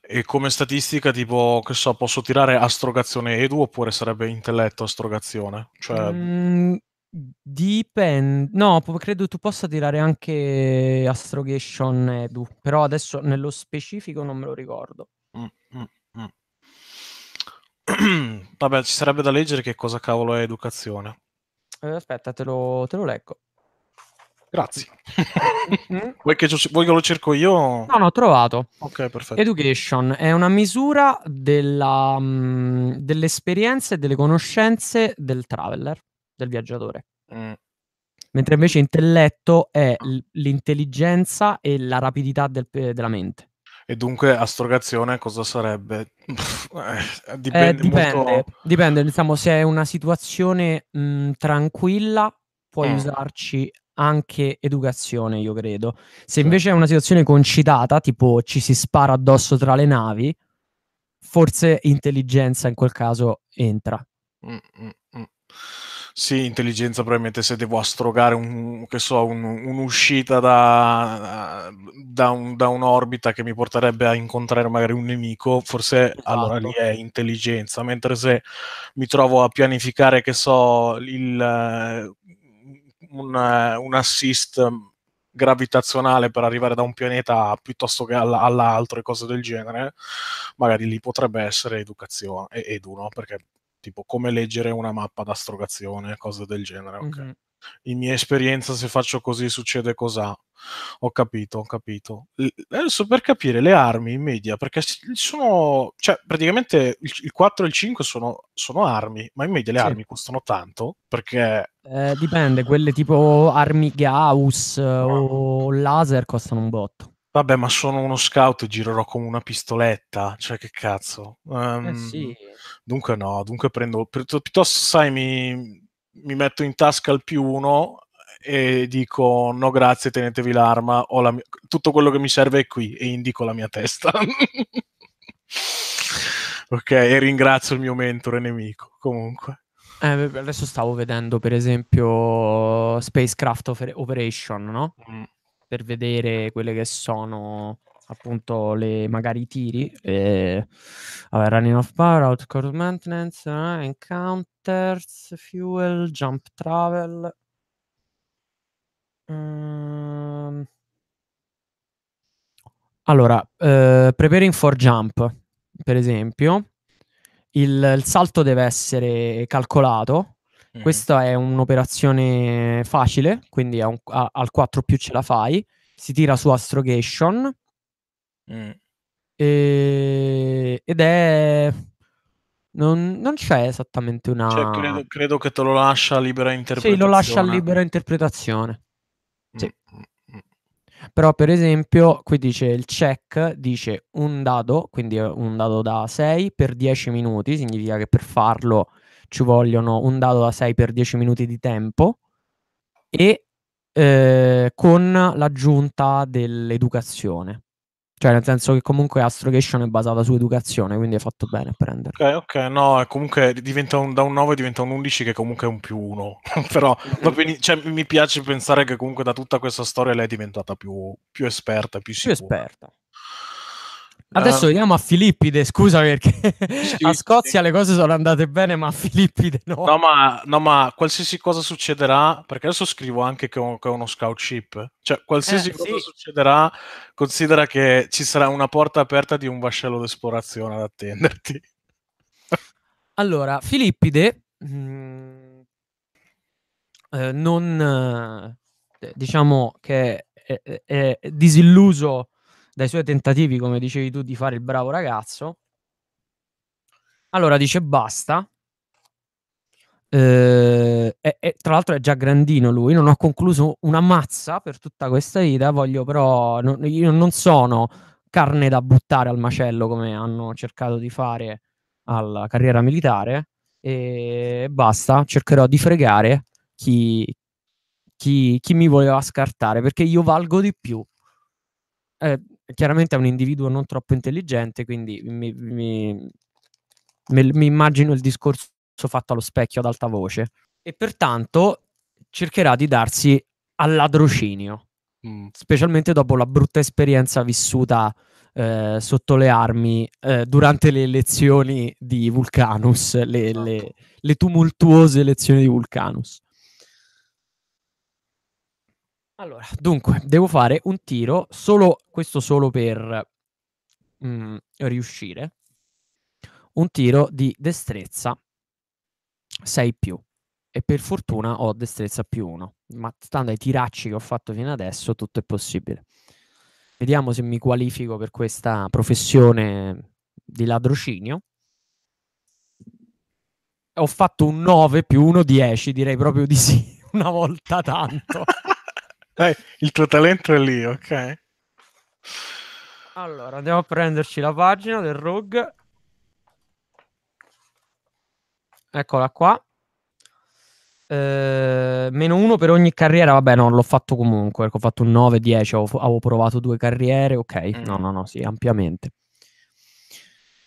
e come statistica tipo, che so, posso tirare astrogazione edu oppure sarebbe intelletto astrogazione? Cioè... Mm, dipende, no, credo tu possa tirare anche astrogation edu, però adesso nello specifico non me lo ricordo. Mm, mm, mm. Vabbè, ci sarebbe da leggere che cosa cavolo è educazione. Eh, aspetta, te lo, te lo leggo. Grazie. Mm-hmm. vuoi, che, vuoi, che, lo cerco io? No, no, ho trovato. Ok, perfetto. Education è una misura della, mh, mm, delle esperienze e delle conoscenze del traveler, del viaggiatore. Mm. Mentre invece intelletto è l'intelligenza e la rapidità del, della mente. E dunque astrogazione cosa sarebbe? Eh, dipende, eh, dipende, molto... dipende, diciamo se è una situazione mh, mm, tranquilla puoi mm. usarci anche educazione, io credo. Se invece è una situazione concitata, tipo ci si spara addosso tra le navi, forse intelligenza in quel caso entra. Mm-mm. Sì, intelligenza probabilmente se devo astrogare un, so, un, un'uscita da, da, un, da, un'orbita che mi porterebbe a incontrare magari un nemico, forse esatto. allora lì esatto. è intelligenza, mentre se mi trovo a pianificare, che so, il un, eh, un assist mm, gravitazionale per arrivare da un pianeta piuttosto che all- all'altro e cose del genere, magari lì potrebbe essere educazione, ed uno, Perché tipo come leggere una mappa d'astrogazione, cose del genere, ok. Mm-hmm in mia esperienza se faccio così succede cos'ha. Ho capito, ho capito. Adesso per capire le armi in media, perché sono, cioè praticamente il, 4 e il 5 sono, sono armi, ma in media le sì. armi costano tanto perché... Eh, dipende, quelle tipo armi Gauss no. o laser costano un botto. Vabbè, ma sono uno scout e girerò come una pistoletta, cioè che cazzo. Um, eh ehm, sì. Dunque no, dunque prendo, piuttosto sai mi mi metto in tasca il più uno e dico no grazie, tenetevi l'arma, la mia... tutto quello che mi serve è qui e indico la mia testa. ok, e ringrazio il mio mentore nemico, comunque. Eh, adesso stavo vedendo per esempio Spacecraft Operation, no? Mm. Per vedere quelle che sono appunto le, magari i tiri. E, vabbè, running of power, outcore maintenance, eh, encounters, fuel, jump travel. Um, allora, eh, preparing for jump, per esempio, il, il salto deve essere calcolato. Mm-hmm. Questa è un'operazione facile, quindi un, a, al 4 più ce la fai. Si tira su astrogation Mh. Mm. ed è non non c'è esattamente Cioè una credo credo che te lo lascia a libera Sì, lo lascia a interpretazione. libera interpretazione. Mm, sì. mh, mm, Però per esempio qui dice il check dice un dado, quindi un dado da 6 per 10 minuti, significa che per farlo ci vogliono un dado da 6 per 10 minuti di tempo e, ehm, con l'aggiunta dell'educazione. Cioè, nel senso che comunque Astrogation è basata su educazione, quindi hai fatto bene a prendere. Ok, ok, no, comunque un, da un 9 diventa un 11 che comunque è un più 1. Però bene, cioè, mi piace pensare che comunque da tutta questa storia lei è diventata più, più esperta, più sicura. Più esperta. Adesso ah. vediamo a Filippide, scusa perché sì, a Scozia sì. le cose sono andate bene, ma a Filippide no. No ma, no, ma qualsiasi cosa succederà, perché adesso scrivo anche che ho, uno scout ship, cioè qualsiasi eh, cosa sì. succederà, considera che ci sarà una porta aperta di un vascello d'esplorazione ad attenderti. allora, Filippide mh, mm, eh, non eh, diciamo che è, è, è disilluso dai suoi tentativi, come dicevi tu, di fare il bravo ragazzo. Allora dice basta. Eh, e, e, tra l'altro è già grandino lui, non ho concluso una mazza per tutta questa vita, voglio però, non, io non sono carne da buttare al macello come hanno cercato di fare alla carriera militare e basta, cercherò di fregare chi, chi, chi mi voleva scartare perché io valgo di più. Eh, chiaramente è un individuo non troppo intelligente, quindi mi, mi, mi immagino il discorso fatto allo specchio ad alta voce e pertanto cercherà di darsi al ladrocinio, mm. specialmente dopo la brutta esperienza vissuta eh, sotto le armi eh, durante le elezioni di Vulcanus, le, esatto. le, le tumultuose elezioni di Vulcanus. Allora, dunque, devo fare un tiro, solo, questo solo per mh, mm, riuscire, un tiro di destrezza 6 più. E per fortuna ho destrezza più 1. Ma stando ai tiracci che ho fatto fino adesso, tutto è possibile. Vediamo se mi qualifico per questa professione di ladrocinio. Ho fatto un 9 più 1, 10, direi proprio di sì, una volta tanto. Dai, eh, il tuo talento è lì, ok? Allora, andiamo a prenderci la pagina del Rogue. Eccola qua. Eh, meno uno per ogni carriera, vabbè, no, l'ho fatto comunque. Ho fatto un 9, 10, avevo provato due carriere, ok. Mm. No, no, no, sì, ampiamente.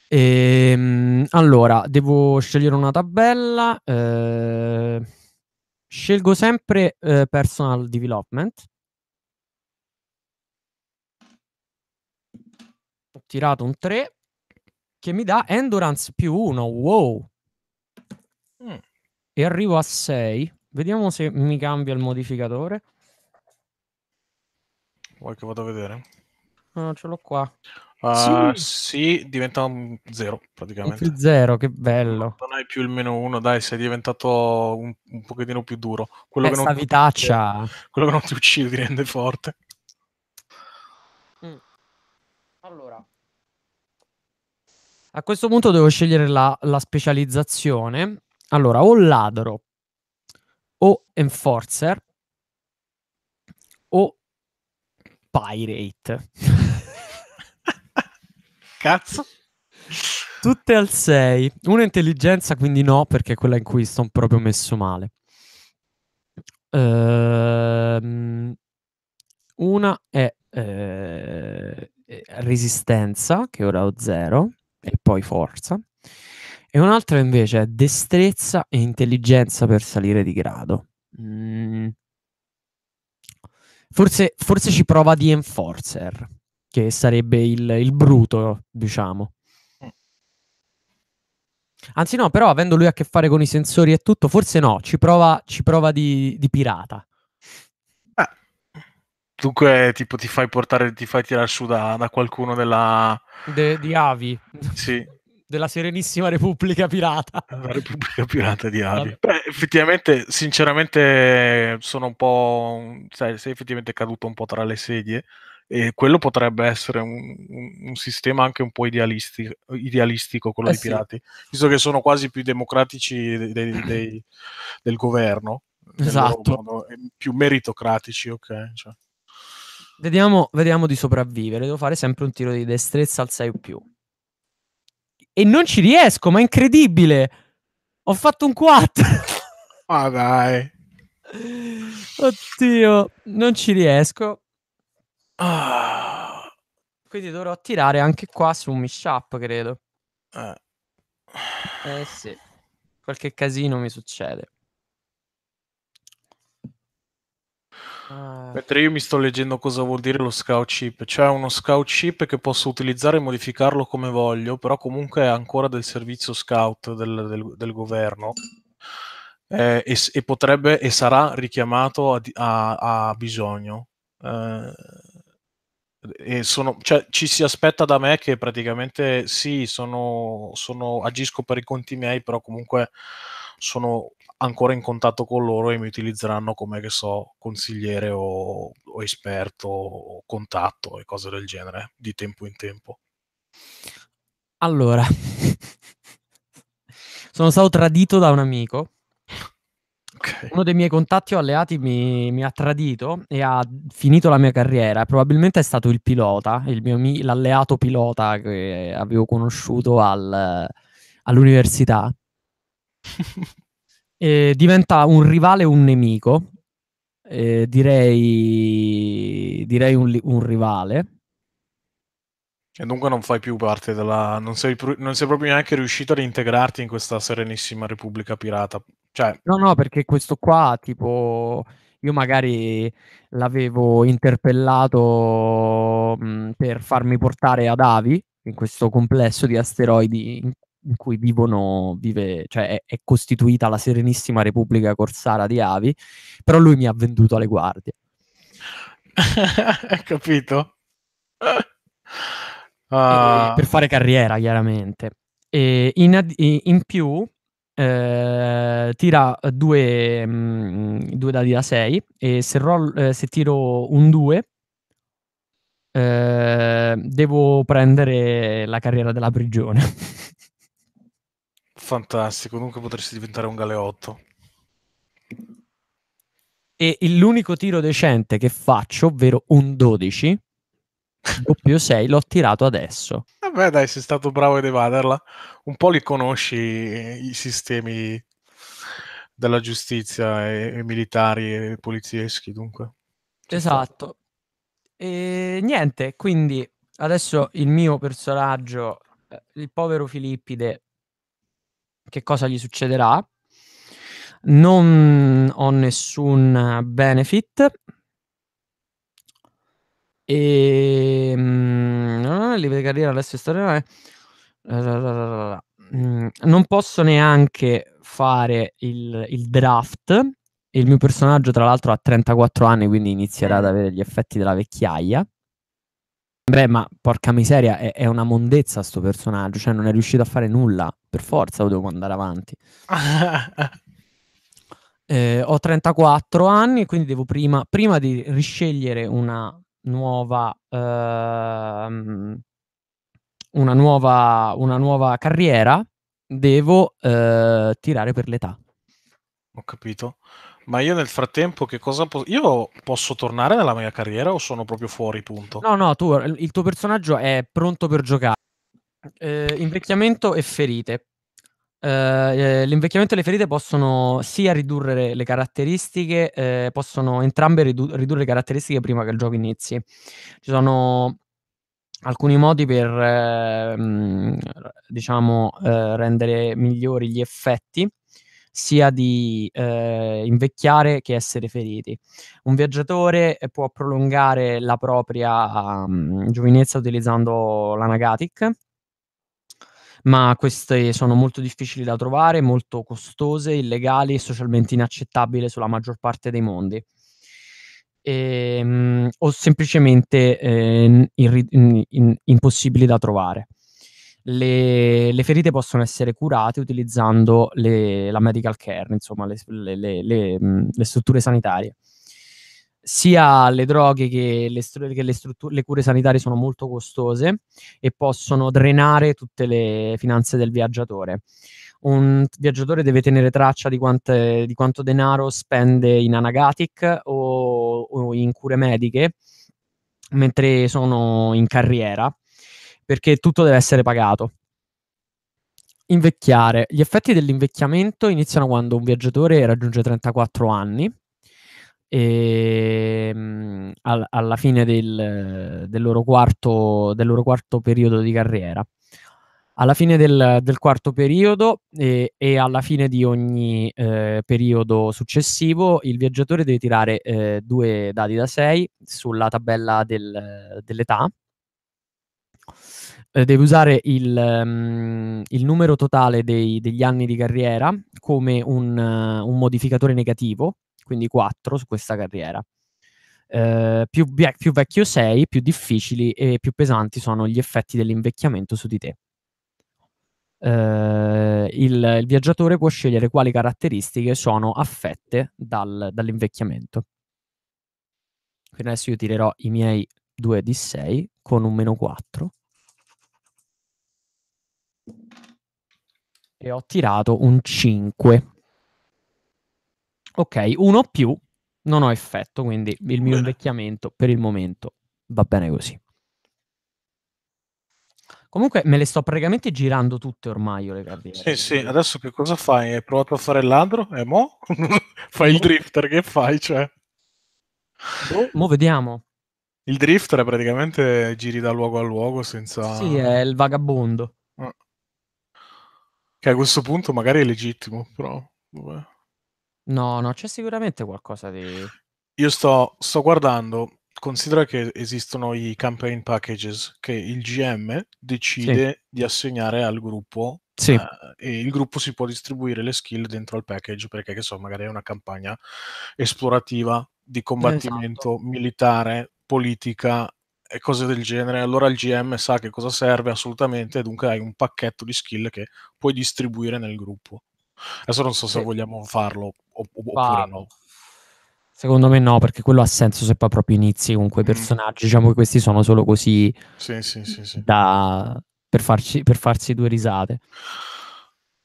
E, ehm, allora, devo scegliere una tabella. Eh scelgo sempre eh, personal development. Ho tirato un 3 che mi dà endurance più 1. Wow! Mm. E arrivo a 6. Vediamo se mi cambia il modificatore. Vuoi che vado a vedere? No, ce l'ho qua. Ma ah, sì, sì diventa un zero praticamente. Un zero, che bello. Non hai più il meno uno, dai, sei diventato un, un pochettino più duro. Quello Questa eh, che, non vitaccia. Uccide, quello che non ti uccide ti rende forte. Mm. Allora, a questo punto devo scegliere la, la specializzazione. Allora, o ladro, o enforcer, o pirate cazzo. Tutte al 6. Una intelligenza, quindi no, perché è quella in cui sono proprio messo male. Ehm, una è eh, eh resistenza, che ora ho 0, e poi forza. E un'altra invece è destrezza e intelligenza per salire di grado. Mm. Forse, forse ci prova di Enforcer che sarebbe il, il bruto, diciamo. Eh. Anzi no, però avendo lui a che fare con i sensori e tutto, forse no, ci prova, ci prova di, di, pirata. Eh, dunque, tipo, ti fai portare, ti fai tirare su da, da qualcuno della... De, di Avi. Sì. Della Serenissima Repubblica Pirata. La Repubblica Pirata di Avi. Beh, effettivamente, sinceramente, sono un po'... Sai, sei effettivamente caduto un po' tra le sedie e quello potrebbe essere un, un sistema anche un po' idealistico, idealistico quello eh dei sì. pirati, visto che sono quasi più democratici dei, dei, del governo, esatto. Modo, più meritocratici, ok? Cioè. Vediamo, vediamo, di sopravvivere. Devo fare sempre un tiro di destrezza al 6 o più. E non ci riesco, ma è incredibile! Ho fatto un 4. Ma ah, dai. Oddio, non ci riesco. Ah. Quindi dovrò tirare anche qua su un mishup, credo. Eh. eh sì. Qualche casino mi succede. Ah. Mentre io mi sto leggendo cosa vuol dire lo scout chip, cioè uno scout chip che posso utilizzare e modificarlo come voglio, però comunque è ancora del servizio scout del, del, del governo eh, e, e, potrebbe e sarà richiamato a, a, a bisogno. Eh, sono, cioè, ci si aspetta da me che praticamente sì, sono, sono, agisco per i conti miei, però comunque sono ancora in contatto con loro e mi utilizzeranno come che so, consigliere o, o esperto o contatto e cose del genere di tempo in tempo. Allora, sono stato tradito da un amico Okay. Uno dei miei contatti o alleati mi, mi, ha tradito e ha finito la mia carriera. Probabilmente è stato il pilota, il mio, l'alleato pilota che avevo conosciuto al, all'università. e diventa un rivale e un nemico. Eh, direi, direi un, un, rivale. E dunque non fai più parte della. Non sei, non sei proprio neanche riuscito ad integrarti in questa serenissima Repubblica Pirata. Cioè... No, no, perché questo qua, tipo, io magari l'avevo interpellato mh, mhmm, per farmi portare ad Avi, in questo complesso di asteroidi in, in cui vivono, vive, cioè è, è, costituita la Serenissima Repubblica Corsara di Avi, però lui mi ha venduto alle guardie. Hai Capito? uh... per fare carriera, chiaramente. E in, ad- in più, eh, tira due, mh, mm, due dadi da 6 e se, roll, eh, se tiro un 2 eh, devo prendere la carriera della prigione. Fantastico, comunque potresti diventare un galeotto. E l'unico tiro decente che faccio, ovvero un 12, doppio 6 l'ho tirato adesso. Vabbè dai, sei stato bravo ad evaderla. Un po' li conosci i sistemi della giustizia e, e militari e polizieschi, dunque. Esatto. E niente, quindi adesso il mio personaggio, eh, il povero Filippide, che cosa gli succederà? Non ho nessun benefit e ah, livello di carriera adesso storia eh. mm, non posso neanche fare il, il draft. Il mio personaggio, tra l'altro, ha 34 anni, quindi inizierà ad mm. avere gli effetti della vecchiaia. Beh, ma porca miseria, è, è una mondezza sto personaggio, cioè non è riuscito a fare nulla, per forza lo devo andare avanti. Eh, ho 34 anni, quindi devo prima, prima di riscegliere una nuova, ehm, una nuova, una nuova carriera, devo eh, tirare per l'età. Ho capito. Ma io nel frattempo che cosa posso... Io posso tornare nella mia carriera o sono proprio fuori, punto? No, no, tu, il tuo personaggio è pronto per giocare. Eh, invecchiamento e ferite. Eh, eh, l'invecchiamento e le ferite possono sia ridurre le caratteristiche, eh, possono entrambe ridu- ridurre le caratteristiche prima che il gioco inizi. Ci sono alcuni modi per ehm, diciamo, eh, diciamo, rendere migliori gli effetti sia di eh, invecchiare che essere feriti. Un viaggiatore può prolungare la propria um, giovinezza utilizzando l'anagatic, ma queste sono molto difficili da trovare, molto costose, illegali e socialmente inaccettabili sulla maggior parte dei mondi. E, ehm, mh, o semplicemente eh, in, in, in, impossibili da trovare. Le, le, ferite possono essere curate utilizzando le, la medical care, insomma le, le strutture sanitarie sia le droghe che, le, str- che le, struttu- le, cure sanitarie sono molto costose e possono drenare tutte le finanze del viaggiatore. Un viaggiatore deve tenere traccia di, quante, di quanto denaro spende in anagatic o, o in cure mediche mentre sono in carriera, perché tutto deve essere pagato. Invecchiare. Gli effetti dell'invecchiamento iniziano quando un viaggiatore raggiunge 34 anni e ehm, mh, al, alla fine del, del, loro quarto, del, loro quarto, periodo di carriera. Alla fine del, del quarto periodo e, e, alla fine di ogni eh, periodo successivo il viaggiatore deve tirare eh, due dadi da 6 sulla tabella dell'età. Eh, deve usare il, um, il numero totale dei, degli anni di carriera come un, uh, un modificatore negativo quindi 4 su questa carriera. Eh, più, vie- più, vecchio sei, più difficili e più pesanti sono gli effetti dell'invecchiamento su di te. Eh, il, il, viaggiatore può scegliere quali caratteristiche sono affette dal, dall'invecchiamento. Quindi adesso io tirerò i miei 2 di 6 con un meno 4. E ho tirato un 5. Ok, uno più non ho effetto, quindi il mio invecchiamento per il momento va bene così. Comunque me le sto praticamente girando tutte ormai io le carriere. Sì, sì, adesso che cosa fai? Hai provato a fare il ladro? E eh, mo? fai il drifter, che fai? Cioè... mo vediamo. Il drifter praticamente giri da luogo a luogo senza... Sì, è il vagabondo. Ah. Che a questo punto magari è legittimo, però... Vabbè. No, no, c'è sicuramente qualcosa di... Io sto, sto guardando, considera che esistono i campaign packages che il GM decide sì. di assegnare al gruppo sì. eh, e il gruppo si può distribuire le skill dentro al package perché che so, magari è una campagna esplorativa di combattimento esatto. militare, politica e cose del genere. Allora il GM sa che cosa serve assolutamente, e dunque hai un pacchetto di skill che puoi distribuire nel gruppo. Adesso non so se sì. vogliamo farlo oppure no? Secondo me no, perché quello ha senso se poi proprio inizi con quei mm. personaggi. Mm. Diciamo che questi sono solo così sì, sì, sì, da, per, farci, per, farsi due risate.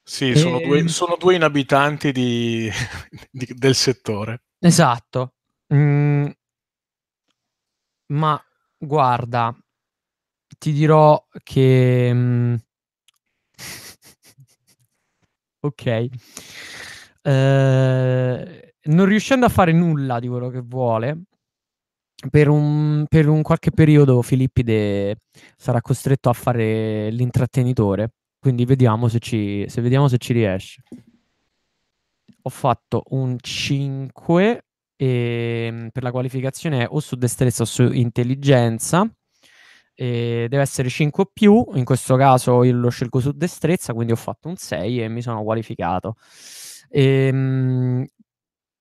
Sì, e... sono, due, ehm. sono, due, inabitanti di, di, del settore. Esatto. Mm. Ma guarda, ti dirò che... Mm, ok. Ehm, non riuscendo a fare nulla di quello che vuole, per un, per un qualche periodo Filippide sarà costretto a fare l'intrattenitore, quindi vediamo se ci, se vediamo se ci riesce. Ho fatto un 5 e, ehm, per la qualificazione o su destrezza o su intelligenza. E ehm, deve essere 5 o più, in questo caso io lo scelgo su destrezza, quindi ho fatto un 6 e mi sono qualificato. Ehm,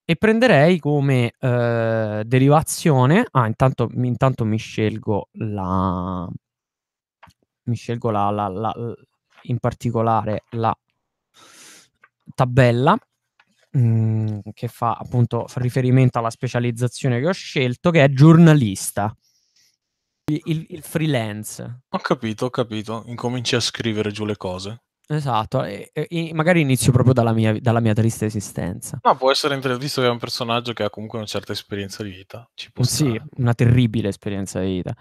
e prenderei come eh, derivazione. Ah, intanto, intanto, mi scelgo la. Mi scelgo la, la, la, in particolare la tabella mm, che fa appunto fa riferimento alla specializzazione che ho scelto, che è giornalista. Il, il, freelance. Ho capito, ho capito. Incominci a scrivere giù le cose. Esatto, e, e magari inizio proprio dalla mia, dalla mia triste esistenza. Ma no, può essere visto che è un personaggio che ha comunque una certa esperienza di vita. sì, stare. una terribile esperienza di vita.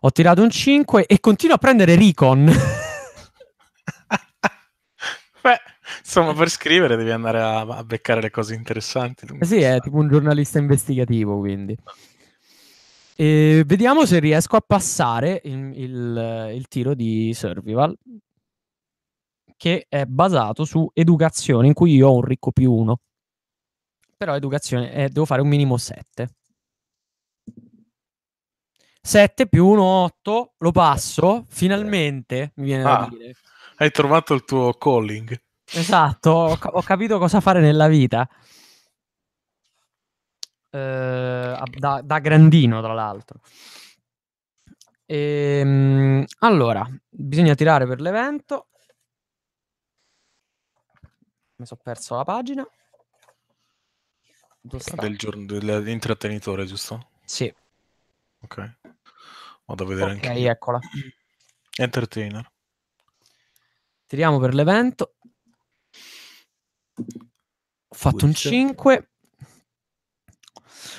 Ho tirato un 5 e continuo a prendere Recon. Beh, insomma, per scrivere devi andare a, a beccare le cose interessanti. Dunque. Sì, è tipo un giornalista investigativo, quindi. E vediamo se riesco a passare il, il, il tiro di Survival che è basato su educazione, in cui io ho un ricco più uno. Però educazione eh, devo fare un minimo 7. 7 più 1, 8, lo passo, finalmente, mi viene ah, da dire. Hai trovato il tuo calling. Esatto, ho, ho capito cosa fare nella vita. Eh, da, da, grandino, tra l'altro. E, ehm, allora, bisogna tirare per l'evento. Mi sono perso la pagina. Del giorno, dell'intrattenitore, giusto? Sì. Ok. Vado a vedere okay, anche. Ok, eccola. Entertainer. Tiriamo per l'evento. Ho fatto Witcher. un 5.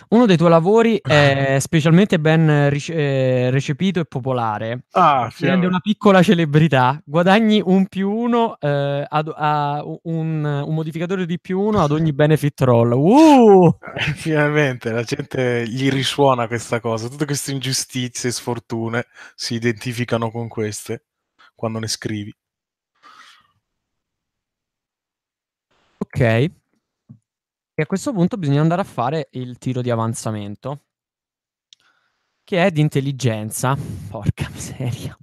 Uno dei tuoi lavori è specialmente ben rice- eh, recepito e popolare. Ah, sì. Rende una piccola celebrità, guadagni un più uno eh, ad, a, un, un, modificatore di più uno ad ogni benefit roll. Uh! Eh, finalmente la gente gli risuona questa cosa. Tutte queste ingiustizie e sfortune si identificano con queste quando ne scrivi. Ok, e a questo punto bisogna andare a fare il tiro di avanzamento, che è di intelligenza. Porca miseria.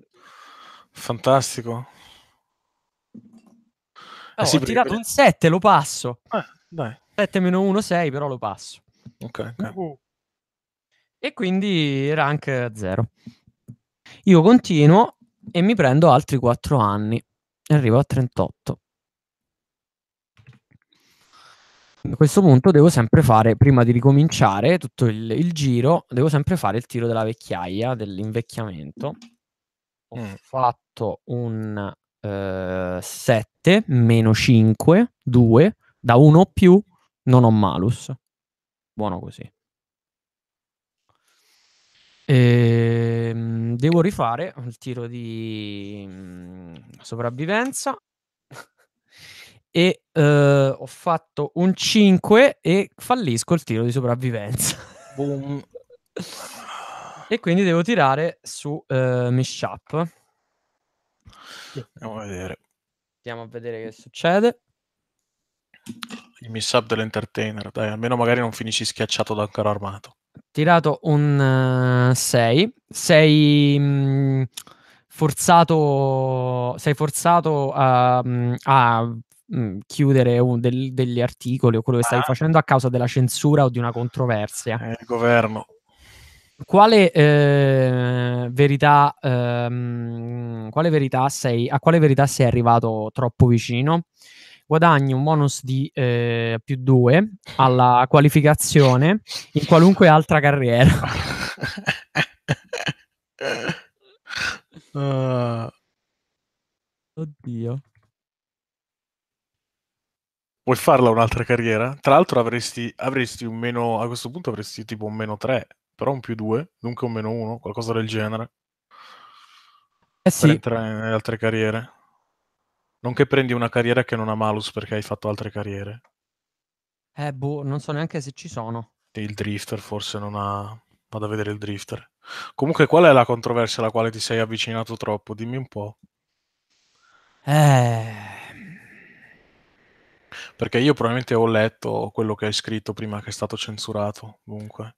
Fantastico. Eh, oh, eh sì, ho perché... tirato un 7, lo passo. Eh, dai. 7 meno 1, 6, però lo passo. Ok. okay. Uh. E quindi rank 0. Io continuo e mi prendo altri 4 anni. Arrivo a 38. a questo punto devo sempre fare, prima di ricominciare tutto il, il giro, devo sempre fare il tiro della vecchiaia, dell'invecchiamento. Ho mm. fatto un eh, 7, meno 5, 2, da 1 o più non ho malus. Buono così. E, ehm, devo rifare il tiro di mm, sopravvivenza e eh, ho fatto un 5 e fallisco il tiro di sopravvivenza. Boom. e quindi devo tirare su eh, Mishup. Andiamo a vedere. Andiamo a vedere che succede. Il mishap dell'entertainer, dai, almeno magari non finisci schiacciato da un caro armato. Tirato un 6. Uh, eh, sei mm, forzato, sei forzato a, mm, a mh, chiudere un, del, degli articoli o quello che stavi ah. facendo a causa della censura o di una controversia. Eh, il governo. Quale, eh, verità, ehm, quale verità sei, a quale verità sei arrivato troppo vicino? Guadagni un bonus di eh, più 2 alla qualificazione in qualunque altra carriera. uh. Oddio. Vuoi farla un'altra carriera? Tra l'altro avresti, avresti un meno, a questo punto avresti tipo un meno 3, però un più 2, dunque un meno 1, qualcosa del genere. Eh sì. Per entrare nelle altre carriere. Non che prendi una carriera che non ha malus perché hai fatto altre carriere. Eh boh, non so neanche se ci sono. Il drifter forse non ha... Vado a vedere il drifter. Comunque qual è la controversia alla quale ti sei avvicinato troppo? Dimmi un po'. Eh perché io probabilmente ho letto quello che hai scritto prima che è stato censurato, dunque.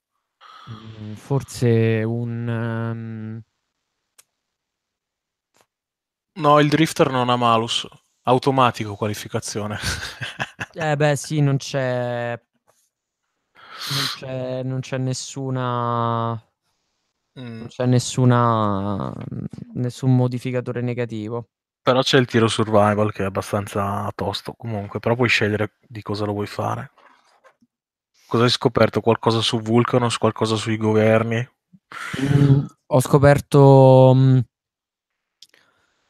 Mm, forse un... Um... No, il drifter non ha malus, automatico qualificazione. eh beh sì, non c'è... Non c'è, non c'è nessuna... Mm. Non c'è nessuna, mm, nessun modificatore negativo. Però c'è il tiro survival che è abbastanza tosto comunque, però puoi scegliere di cosa lo vuoi fare. Cosa hai scoperto? Qualcosa su Vulcanus, qualcosa sui governi? Mm, ho scoperto mm,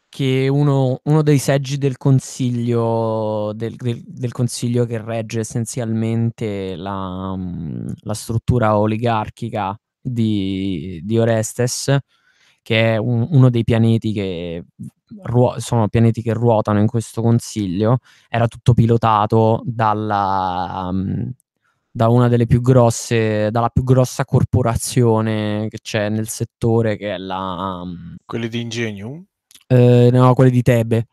che uno, uno, dei seggi del consiglio, del, del, del consiglio che regge essenzialmente la, mm, la struttura oligarchica di, di Orestes che è un, uno dei pianeti che ruo- sono pianeti che ruotano in questo consiglio, era tutto pilotato dalla, um, da una delle più grosse, dalla più grossa corporazione che c'è nel settore, che è la... Um, mm, quelli di Ingenium? Eh, no, quelli di Tebe.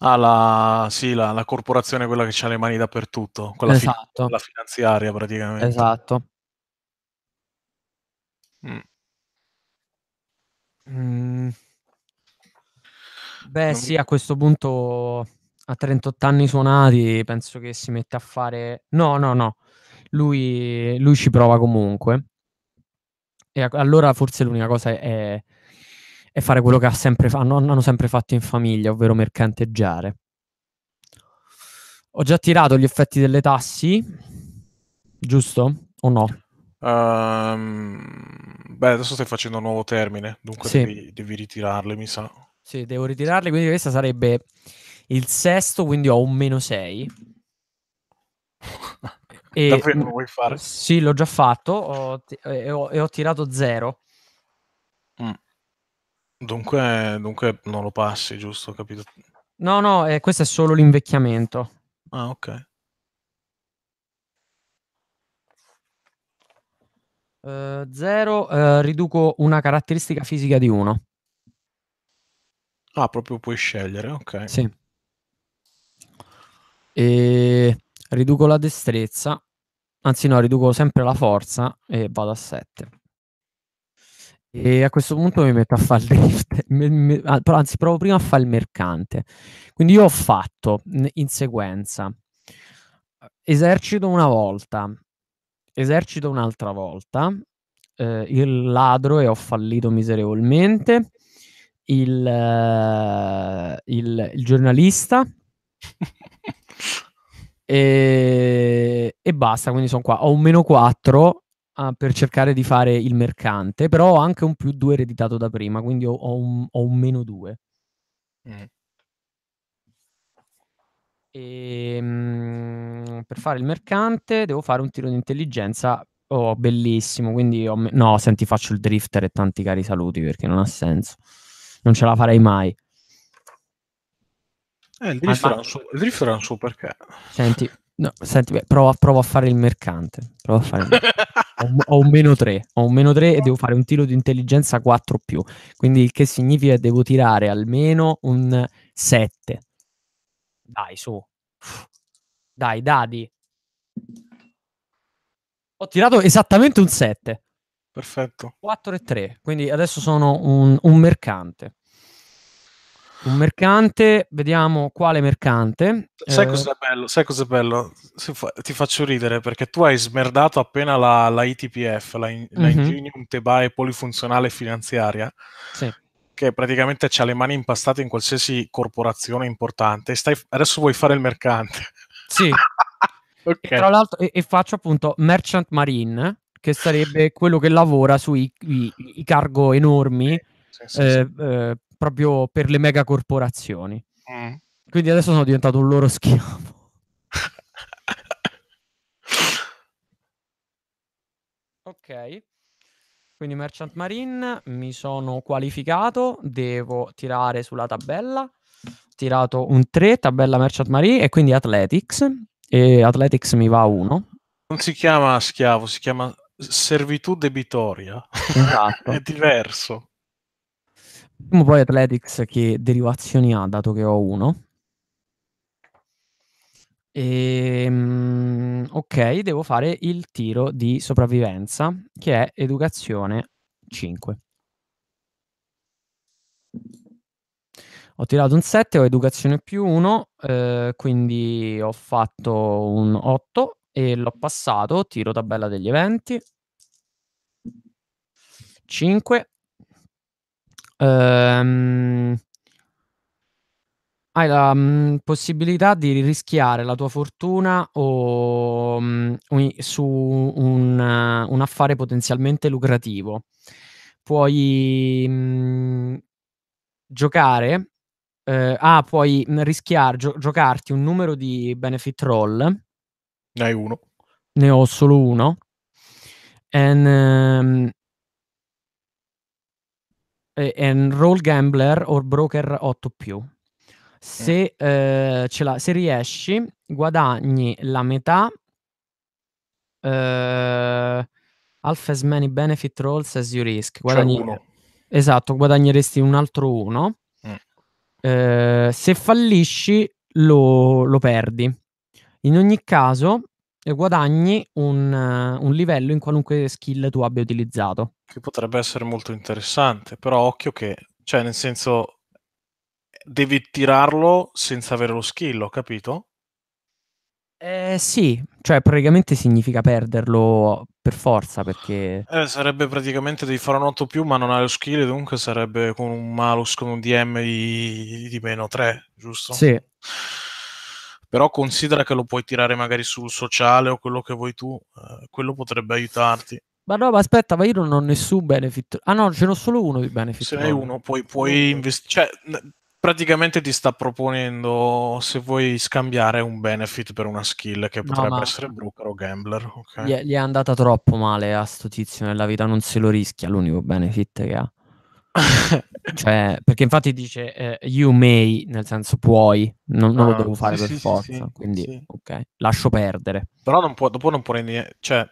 Ah, la, sì, la, la corporazione quella che ha le mani dappertutto, quella esatto. fi- finanziaria praticamente. Esatto. Mm. Mm. Beh, Non sì, a questo punto a 38 anni suonati penso che si mette a fare no, no, no. Lui lui ci prova comunque. E a allora forse l'unica cosa è è fare quello che ha sempre fa hanno hanno sempre fatto in famiglia, ovvero mercanteggiare. Ho già tirato gli effetti delle tassi, giusto? O no? Um, beh, adesso stai facendo un nuovo termine, dunque sì. devi, devi ritirarle, mi sa. Sì, devo ritirarle, quindi questa sarebbe il sesto, quindi ho un meno 6. e, Davvero lo mm, vuoi fare? Sì, l'ho già fatto ho t- e, ho, e, ho, tirato 0. Mm. Dunque, dunque non lo passi, giusto? Capito? No, no, eh, questo è solo l'invecchiamento. Ah, ok. Uh, uh, riduco una caratteristica fisica di 1. Ah, proprio puoi scegliere, ok. Sì. E riduco la destrezza, anzi no, riduco sempre la forza e vado a 7. E a questo punto mi metto a fare il drift, ah, anzi provo prima a fare il mercante. Quindi io ho fatto in sequenza, esercito una volta, esercito un'altra volta, eh, il ladro e ho fallito miserevolmente, il, eh, il, il giornalista e, e, basta, quindi sono qua. Ho un meno 4 eh, ah, per cercare di fare il mercante, però ho anche un più 2 ereditato da prima, quindi ho, ho, un, ho un, meno 2. Mm. E, ehm, mh, per fare il mercante devo fare un tiro di intelligenza. Oh, bellissimo. Quindi me- no, senti, faccio il drifter e tanti cari saluti perché non ha senso. Non ce la farei mai. Eh, il, ah, drifter ah, ma... suo, il drifter ha un suo perché. Senti, no, senti beh, prova, prova, a fare il mercante. Prova a fare il mercante. ho, un, ho, un meno 3, ho un meno 3 e devo fare un tiro di intelligenza 4 più. Quindi il che significa che devo tirare almeno un 7 dai, su. Dai, dadi. Ho tirato esattamente un 7. Perfetto. 4 e 3, quindi adesso sono un, un mercante. Un mercante, vediamo quale mercante. Sai eh... cos'è bello? Sai cos'è bello? Fa- ti faccio ridere perché tu hai smerdato appena la, la ITPF, la, in- mm-hmm. la mhm. Ingenium Tebae Polifunzionale Finanziaria, sì che praticamente ha le mani impastate in qualsiasi corporazione importante. Stai, adesso vuoi fare il mercante. Sì. okay. e tra l'altro, e, e, faccio appunto Merchant Marine, che sarebbe quello che lavora sui i, i cargo enormi sì, sì, eh, sì. Eh, proprio per le mega corporazioni. Mm. Quindi adesso sono diventato un loro schiavo. ok. Quindi Merchant Marine, mi sono qualificato, devo tirare sulla tabella. Ho tirato un 3, tabella Merchant Marine e quindi Athletics. E Athletics mi va 1. Non si chiama schiavo, si chiama servitù debitoria. Esatto. È diverso. Poi Athletics che derivazioni ha, dato che ho 1. E, ehm, ok, devo fare il tiro di sopravvivenza, che è educazione 5. Ho tirato un 7, ho educazione più 1, eh, quindi ho fatto un 8 e l'ho passato, tiro tabella degli eventi. 5. Ehm, hai la mh, mm, possibilità di rischiare la tua fortuna o, mh, mm, su un, eh, un affare potenzialmente lucrativo. Puoi mh, mm, giocare, eh, ah, puoi rischiare, gio- giocarti un numero di benefit roll, Ne hai uno. ne ho solo uno, and, ehm, and roll gambler o broker 8 più. Se, eh. eh, ce la, se riesci, guadagni la metà eh, half as many benefit rolls as you risk. Cioè guadagni, cioè Esatto, guadagneresti un altro uno. Mm. Eh, se fallisci, lo, lo, perdi. In ogni caso, eh, guadagni un, eh, un livello in qualunque skill tu abbia utilizzato. Che potrebbe essere molto interessante, però occhio che, cioè nel senso, devi tirarlo senza avere lo skill, ho capito? Eh, sì, cioè praticamente significa perderlo per forza perché... Eh, sarebbe praticamente devi fare un 8 più ma non hai lo skill dunque sarebbe con un malus con un DM di, di meno 3, giusto? Sì. Però considera che lo puoi tirare magari sul sociale o quello che vuoi tu, eh, quello potrebbe aiutarti. Ma no, ma aspetta, ma io non ho nessun benefit. Ah no, ce n'ho solo uno di benefit. Se ne hai uno, poi puoi investire. Cioè, praticamente ti sta proponendo se vuoi scambiare un benefit per una skill che potrebbe no, ma... essere Brooker o Gambler. Okay. Gli, è, gli, è, andata troppo male a sto tizio nella vita, non se lo rischia, l'unico benefit che ha. cioè, perché infatti dice eh, you may, nel senso puoi, non, non ah, lo devo fare sì, per sì, forza, sì, quindi ok, lascio perdere. Però non può, dopo non può rendere... Cioè,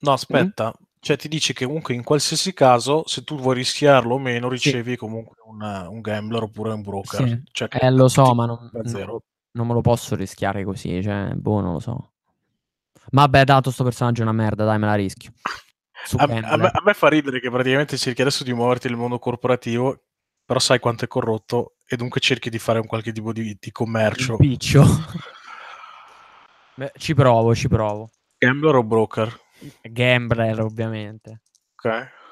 no, aspetta, mm? Cioè ti dice che comunque in qualsiasi caso, se tu vuoi rischiarlo o meno, ricevi sì. comunque un, un, gambler oppure un broker. Sì. Cioè, eh, lo so, ma non, non, non, me lo posso rischiare così, cioè, boh, non lo so. Ma vabbè, dato sto personaggio è una merda, dai, me la rischio. A, a, me, a, me, fa ridere che praticamente cerchi adesso di muoverti nel mondo corporativo, però sai quanto è corrotto e dunque cerchi di fare un qualche tipo di, di commercio. Piccio. Beh, ci provo, ci provo. Gambler o broker? Gambler, ovviamente. Ok.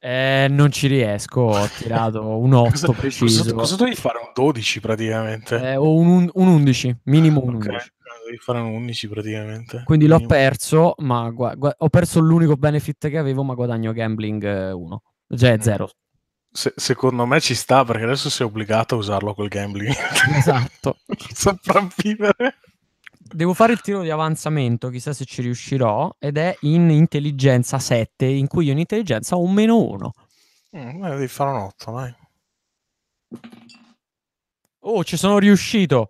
Eh, non ci riesco, ho tirato un 8 cosa, preciso. Cosa, cosa, devi fare? Un 12 praticamente? Eh, o un, un, 11, minimo un okay. 11. Devi fare un 11 praticamente. Quindi minimo. l'ho perso, ma gu- gu- ho perso l'unico benefit che avevo, ma guadagno gambling 1. Eh, cioè 0. Mm. Se- secondo me ci sta perché adesso sei obbligato a usarlo col gambling. Esatto. sopravvivere devo fare il tiro di avanzamento, chissà se ci riuscirò, ed è in intelligenza 7, in cui io in intelligenza ho un meno 1. Mm, eh, devi fare un 8, dai. Oh, ci sono riuscito.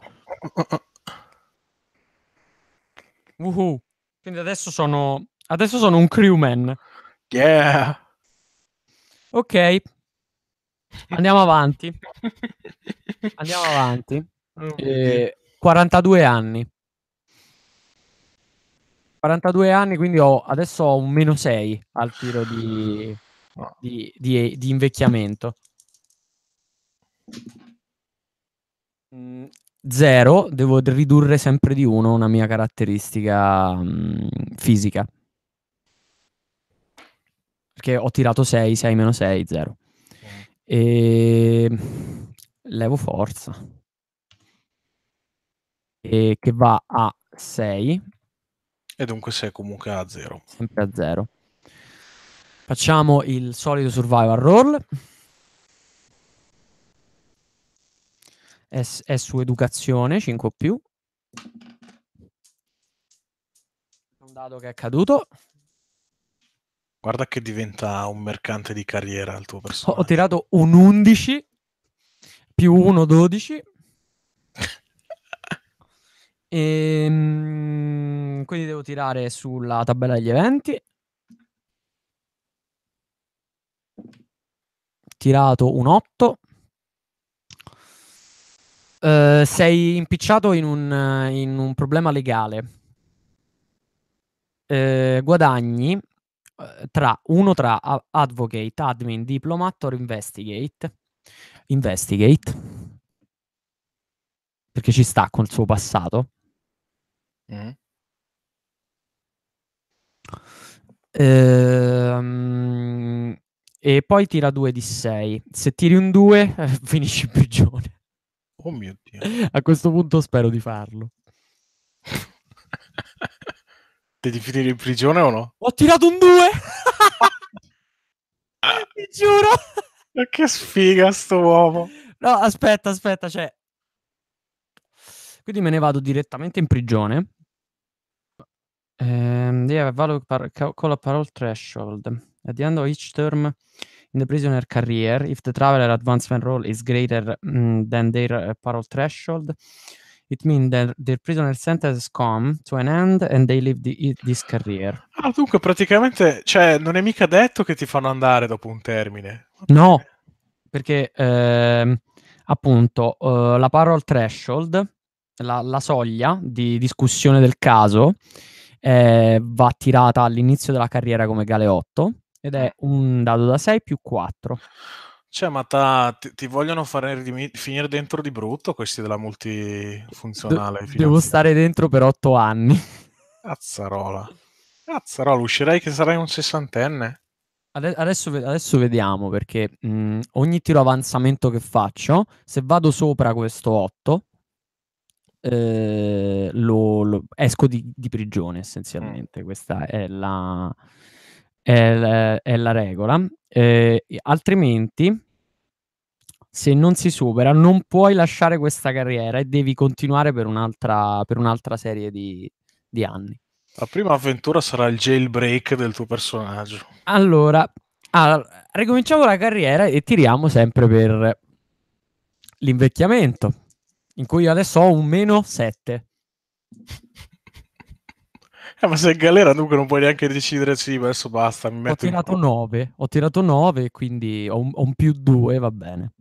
Uhu. Quindi adesso sono adesso sono un crewman. Yeah. Ok. Andiamo avanti. Andiamo avanti. Oh, eh, 42 anni. 42 anni, quindi ho, adesso ho un meno 6 al tiro di, ah. di, di, di invecchiamento. 0, mm, devo ridurre sempre di 1 una mia caratteristica mh, mm, fisica. Perché ho tirato 6, 6 meno 6, 0. E levo forza. E che va a 6 e dunque sei comunque a zero. Sempre a zero. Facciamo il solito survival roll. È, è su educazione 5 più. Un dato che è caduto. Guarda che diventa un mercante di carriera il tuo personaggio. Ho tirato un 11 più 1, 12 e, ehm, quindi devo tirare sulla tabella degli eventi. Tirato un 8. Uh, eh, sei impicciato in un, in un problema legale. Uh, guadagni uh, tra uno tra advocate, admin, diplomat o investigate. Investigate. Perché ci sta col suo passato. Mh. Mm. Ehm, e poi tira 2 di 6. Se tiri un 2, finisci in prigione. Oh mio Dio. A questo punto spero di farlo. Devi finire in prigione o no? Ho tirato un 2! Ti giuro! che sfiga sto uomo. No, aspetta, aspetta, cioè quindi me ne vado direttamente in prigione Um, ehm, they have a value par- co- call parole threshold. At the end of each term in the prisoner career, if the traveler advancement role is greater mm, than their uh, parole threshold, it means that their prisoner sentence come to an end and they leave the, this career. Ah, dunque praticamente, cioè, non è mica detto che ti fanno andare dopo un termine. No, perché eh, appunto eh, la parole threshold, la, la soglia di discussione del caso, eh, va tirata all'inizio della carriera come galeotto ed è eh. un dado da 6 più 4. Cioè, ma ta, ti, ti, vogliono fare finire dentro di brutto questi della multifunzionale? De- devo stare dentro per 8 anni. Cazzarola. Cazzarola, uscirei che sarai un sessantenne. Adesso, adesso, vediamo perché mh, mm, ogni tiro avanzamento che faccio, se vado sopra questo 8, eh, lo, lo, esco di, di, prigione mm. essenzialmente, questa è la, è la, è la regola. Eh, altrimenti, se non si supera, non puoi lasciare questa carriera e devi continuare per un'altra, per un'altra serie di, di anni. La prima avventura sarà il jailbreak del tuo personaggio. Allora, allora ricominciamo la carriera e tiriamo sempre per l'invecchiamento in cui io adesso ho un meno 7. Eh, ma sei in galera dunque non puoi neanche decidere sì, adesso basta. Mi ho tirato in... 9, ho tirato 9, quindi ho un, ho un più 2, va bene.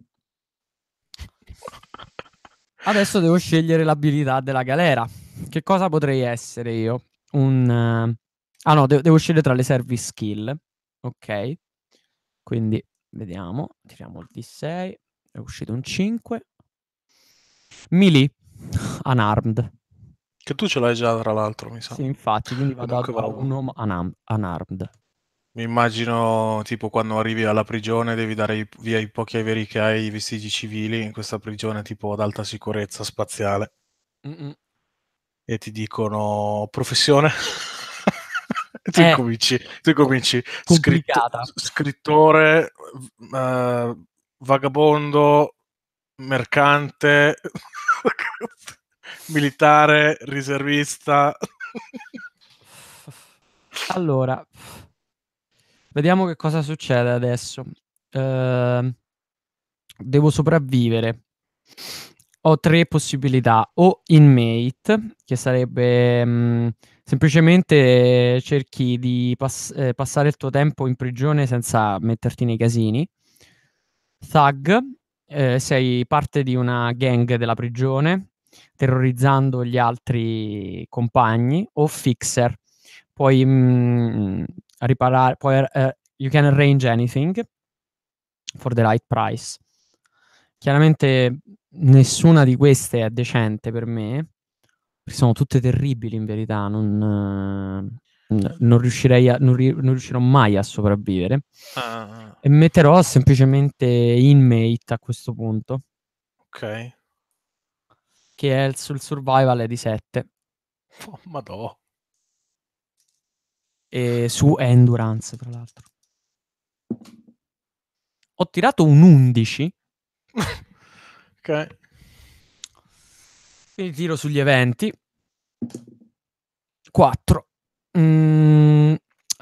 Adesso devo scegliere l'abilità della galera. Che cosa potrei essere io? Un... Uh... Ah no, de- devo scegliere tra le service skill. Ok. Quindi, vediamo. Tiriamo il D6. È uscito un 5. Melee Unarmed. Che tu ce l'hai già, tra l'altro, mi sa. Sì, infatti, quindi vado a vado. uno unarm- unarmed. Mi immagino, tipo, quando arrivi alla prigione devi dare via i pochi averi che hai, i vestigi civili, in questa prigione tipo ad alta sicurezza spaziale. Mm-mm. E ti dicono, professione? E tu Eh, cominci, tu cominci scritto- scrittore, eh, vagabondo, mercante, militare, riservista. allora, vediamo che cosa succede adesso. Uh, devo sopravvivere. Ho tre possibilità, o inmate, che sarebbe mh, mm, semplicemente cerchi di pass- eh, passare il tuo tempo in prigione senza metterti nei casini, thug, eh, sei parte di una gang della prigione, terrorizzando gli altri compagni, o fixer. Puoi mh, mm, riparare, puoi, uh, you can arrange anything for the right price. Chiaramente nessuna di queste è decente per me, sono tutte terribili in verità, non, non, riuscirei a, non, ri- non riuscirò mai a sopravvivere. Ah, ah, ah. E metterò semplicemente inmate a questo punto. Ok. Che è il, sul survival è di 7. Oh, madò. E su endurance, tra l'altro. Ho tirato un 11. ok. Quindi tiro sugli eventi. 4. Mm,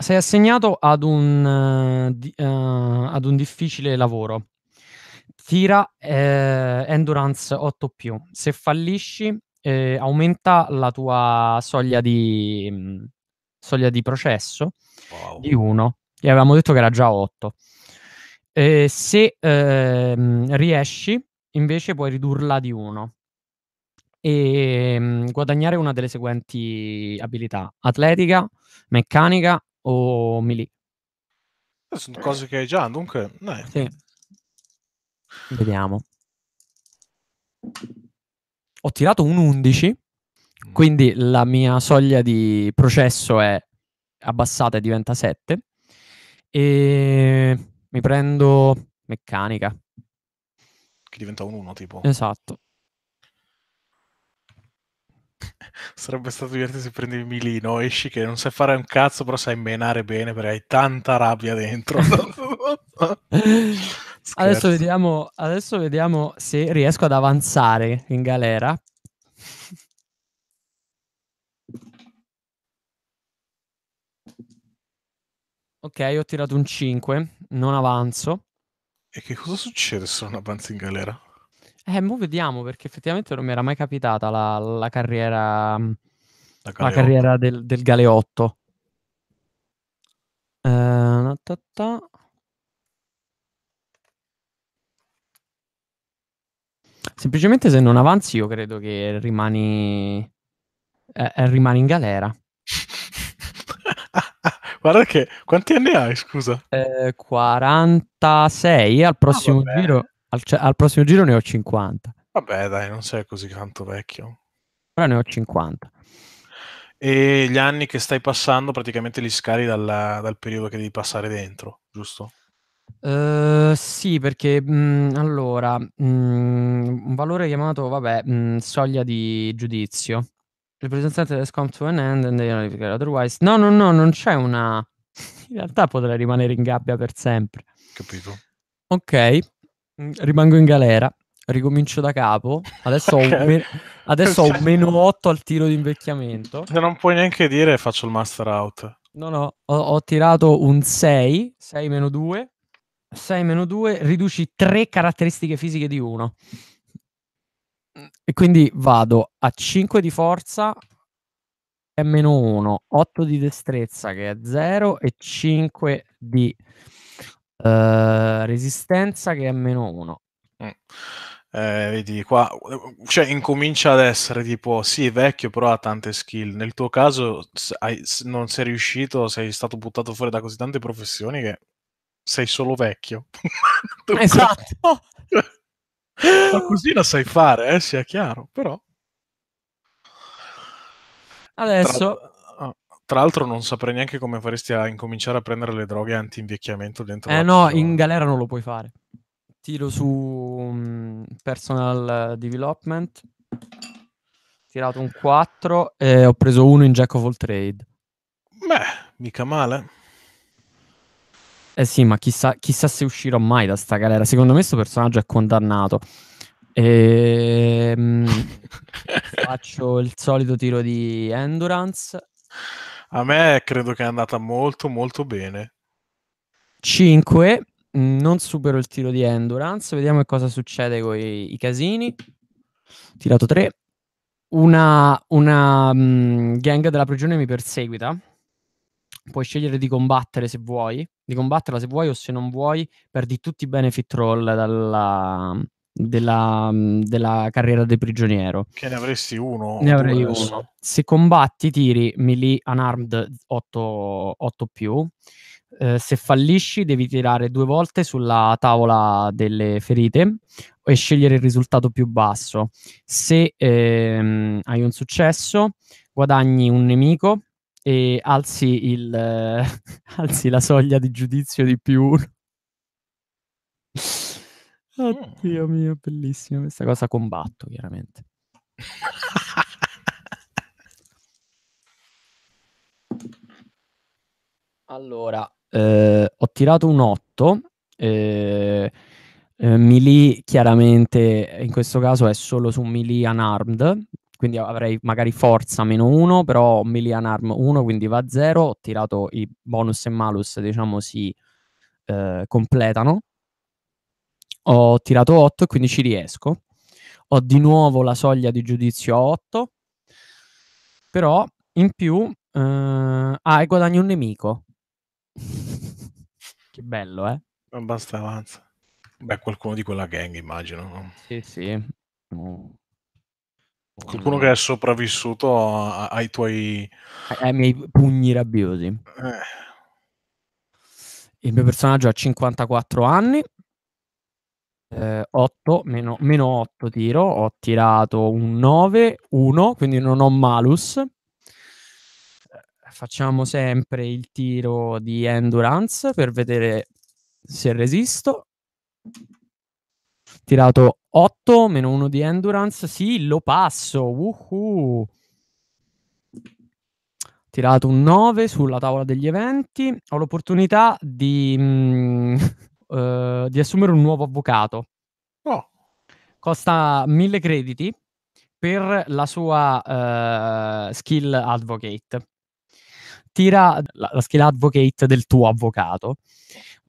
sei assegnato ad un, uh, di, uh, ad un difficile lavoro. Tira eh, endurance 8 più. Se fallisci, eh, aumenta la tua soglia di, mh, mm, soglia di processo wow. di 1. E avevamo detto che era già 8. Eh, se ehm, riesci, invece, puoi ridurla di 1 e ehm, mh, guadagnare una delle seguenti abilità, atletica, meccanica o melee. Eh, sono cose che hai già, dunque... Eh. Sì. Vediamo. Ho tirato un 11, mm. quindi la mia soglia di processo è abbassata e diventa 7. E mi prendo meccanica. Che diventa un 1 tipo. Esatto. Sarebbe stato divertente se prendi il milino, esci che non sai fare un cazzo, però sai menare bene perché hai tanta rabbia dentro. adesso, vediamo, adesso vediamo se riesco ad avanzare in galera. Ok, ho tirato un 5, non avanzo. E che cosa succede se non avanzi in galera? Eh, mo vediamo perché effettivamente non mi era mai capitata la, la carriera, mm, la la carriera del, del galeotto. Eh, Semplicemente se non avanzi io credo che rimani, eh, eh rimani in galera. Guarda che quanti anni hai, scusa? Eh, 46 al ah, prossimo ah, giro. Al, cioè, al, prossimo giro ne ho 50. Vabbè, dai, non sei così tanto vecchio. Però ne ho 50. E gli anni che stai passando praticamente li scari dalla, dal periodo che devi passare dentro, giusto? Uh, sì, perché mh, mm, allora mh, mm, un valore chiamato, vabbè, mh, mm, soglia di giudizio. Il presentante has come to an end and they notified otherwise. No, no, no, non c'è una. In realtà potrei rimanere in gabbia per sempre. Capito. Ok, Mm, rimango in galera, ricomincio da capo, adesso, okay. ho, un me- adesso ho un meno 8 al tiro di invecchiamento. Se non puoi neanche dire faccio il master out. No, no, ho, ho tirato un 6, 6 meno 2, 6 meno 2, riduci 3 caratteristiche fisiche di 1. E quindi vado a 5 di forza, che è meno 1, 8 di destrezza che è 0 e 5 di Ehm, resistenza che è meno 1. Mm. Eh, vedi qua, cioè incomincia ad essere tipo sì, vecchio, però ha tante skill. Nel tuo caso hai, non sei riuscito, sei stato buttato fuori da così tante professioni che sei solo vecchio. esatto. Ma così la sai fare, eh, sia chiaro, però. Adesso Tra... Tra l'altro non saprei neanche come faresti a incominciare a prendere le droghe anti-invecchiamento dentro. Eh no, in galera non lo puoi fare. Tiro su um, personal development. Tirato un 4 e ho preso uno in Jack of all trade. Beh, mica male. Eh sì, ma chissà, chissà se uscirò mai da sta galera. Secondo me questo personaggio è condannato. E... Ehm, faccio il solito tiro di endurance a me credo che è andata molto molto bene. 5. Non supero il tiro di endurance. Vediamo che cosa succede con i casini. Tirato 3. Una, una mh, mm, gang della prigione mi perseguita. Puoi scegliere di combattere se vuoi, di combatterla se vuoi o se non vuoi, perdi tutti i benefit roll dalla, della, mm, della, carriera del prigioniero. Che ne avresti uno? Ne avrei uno. Adesso. Se combatti, tiri melee unarmed 8, 8 più. Eh, se fallisci, devi tirare due volte sulla tavola delle ferite e scegliere il risultato più basso. Se ehm, hai un successo, guadagni un nemico e alzi, il, eh, alzi la soglia di giudizio di più uno. Oddio mm. mio, bellissima questa cosa. Combatto, chiaramente. allora, eh, ho tirato un 8. Eh, eh, melee chiaramente in questo caso è solo su melee unarmed, quindi avrei magari forza meno 1, però melee unarmed 1, quindi va a 0. Ho tirato i bonus e malus, diciamo, si eh, completano ho tirato 8 e quindi ci riesco. Ho di nuovo la soglia di giudizio a 8, però in più... Eh, ah, e guadagno un nemico. che bello, eh? Non basta avanza. Beh, qualcuno di quella gang, immagino. Sì, sì. Mm. Qualcuno che è sopravvissuto ai tuoi... ai miei pugni rabbiosi. Eh. Il mio personaggio ha 54 anni eh, 8, meno, meno 8 tiro, ho tirato un 9, 1, quindi non ho malus. Eh, facciamo sempre il tiro di endurance per vedere se resisto. Tirato 8, meno 1 di endurance, sì, lo passo, woohoo! Tirato un 9 sulla tavola degli eventi, ho l'opportunità di... Mm, Eh, di assumere un nuovo avvocato. Oh. Costa mille crediti per la sua eh, skill advocate. Tira la, la, skill advocate del tuo avvocato.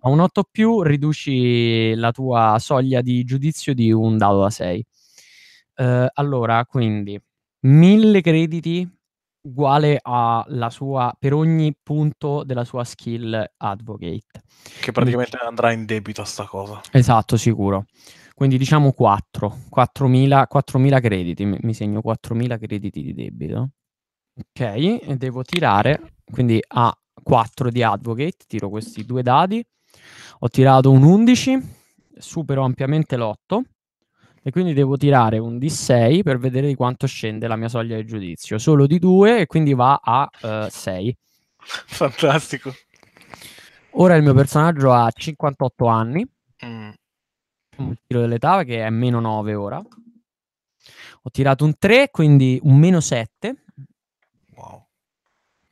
A un 8 più riduci la tua soglia di giudizio di un dado da 6. Eh, allora, quindi mille crediti uguale alla sua, per ogni punto della sua skill advocate. Che praticamente Quindi, andrà in debito a sta cosa. Esatto, sicuro. Quindi diciamo 4, 4.000, 4.000 crediti, mi, segno 4.000 crediti di debito. Ok, e devo tirare, quindi a 4 di advocate, tiro questi due dadi, ho tirato un 11, supero ampiamente l'8 e quindi devo tirare un D6 per vedere di quanto scende la mia soglia di giudizio. Solo di 2 e quindi va a uh, eh, 6. Fantastico. Ora il mio personaggio ha 58 anni. Mm. Un tiro dell'età che è meno 9 ora. Ho tirato un 3, quindi un meno 7. Wow.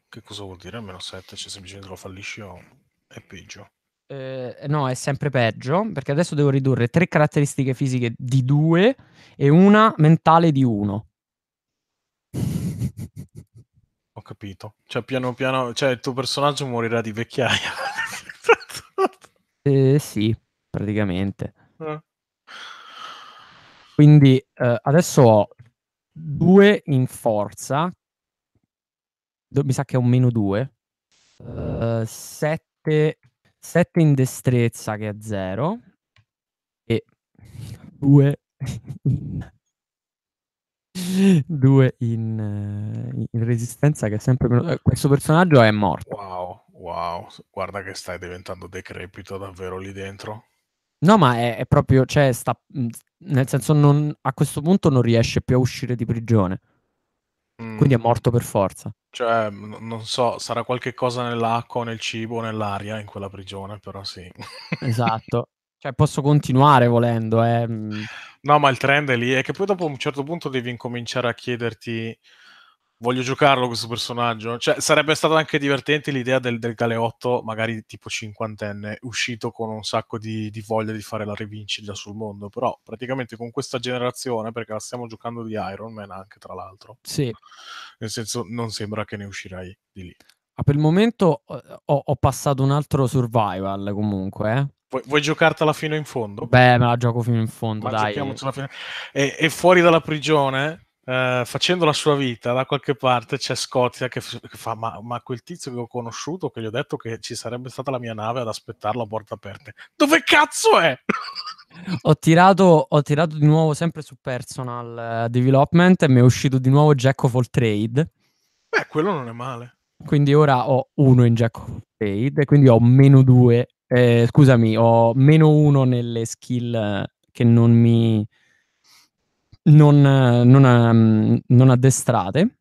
Che cosa vuol dire meno 7? Cioè semplicemente lo fallisci o è peggio? Eh, no, è sempre peggio, perché adesso devo ridurre tre caratteristiche fisiche di due e una mentale di uno. Ho capito. Cioè, piano piano, cioè, il tuo personaggio morirà di vecchiaia. eh, sì, praticamente. Eh. Quindi eh, adesso ho due in forza. Do- mi sa che è un meno due. Uh, sette 7 in destrezza che è 0 e 2 2 in, in, resistenza che è sempre meno... Eh, questo personaggio è morto. Wow, wow, guarda che stai diventando decrepito davvero lì dentro. No, ma è, è proprio, cioè, sta, nel senso non, a questo punto non riesce più a uscire di prigione. Mm. Quindi è morto per forza. Cioè, mm, non so, sarà qualche cosa nell'acqua, nel cibo, nell'aria in quella prigione, però sì. Esatto. Cioè, posso continuare volendo. Eh. Mm. No, ma il trend è lì. È che poi dopo un certo punto devi incominciare a chiederti voglio giocarlo questo personaggio. Cioè, sarebbe stata anche divertente l'idea del, del galeotto, magari tipo cinquantenne, uscito con un sacco di, di, voglia di fare la rivincita sul mondo. Però praticamente con questa generazione, perché la stiamo giocando di Iron Man anche tra l'altro, sì. nel senso non sembra che ne uscirai di lì. Ma per il momento eh, ho, ho, passato un altro survival comunque, eh? Vuoi, giocartela fino in fondo? Beh, me la gioco fino in fondo, Ma dai. Fino... E, e fuori dalla prigione eh, facendo la sua vita, da qualche parte c'è Scozia che, f- che fa ma, ma, quel tizio che ho conosciuto, che gli ho detto che ci sarebbe stata la mia nave ad aspettarlo a porta aperta Dove cazzo è? ho, tirato, ho tirato, di nuovo sempre su personal uh, development e mi è uscito di nuovo Jack of all trade. Beh, quello non è male. Quindi ora ho uno in Jack of all trade e quindi ho meno due. Eh, scusami, ho meno uno nelle skill eh, che non mi non, non, ehm, non addestrate.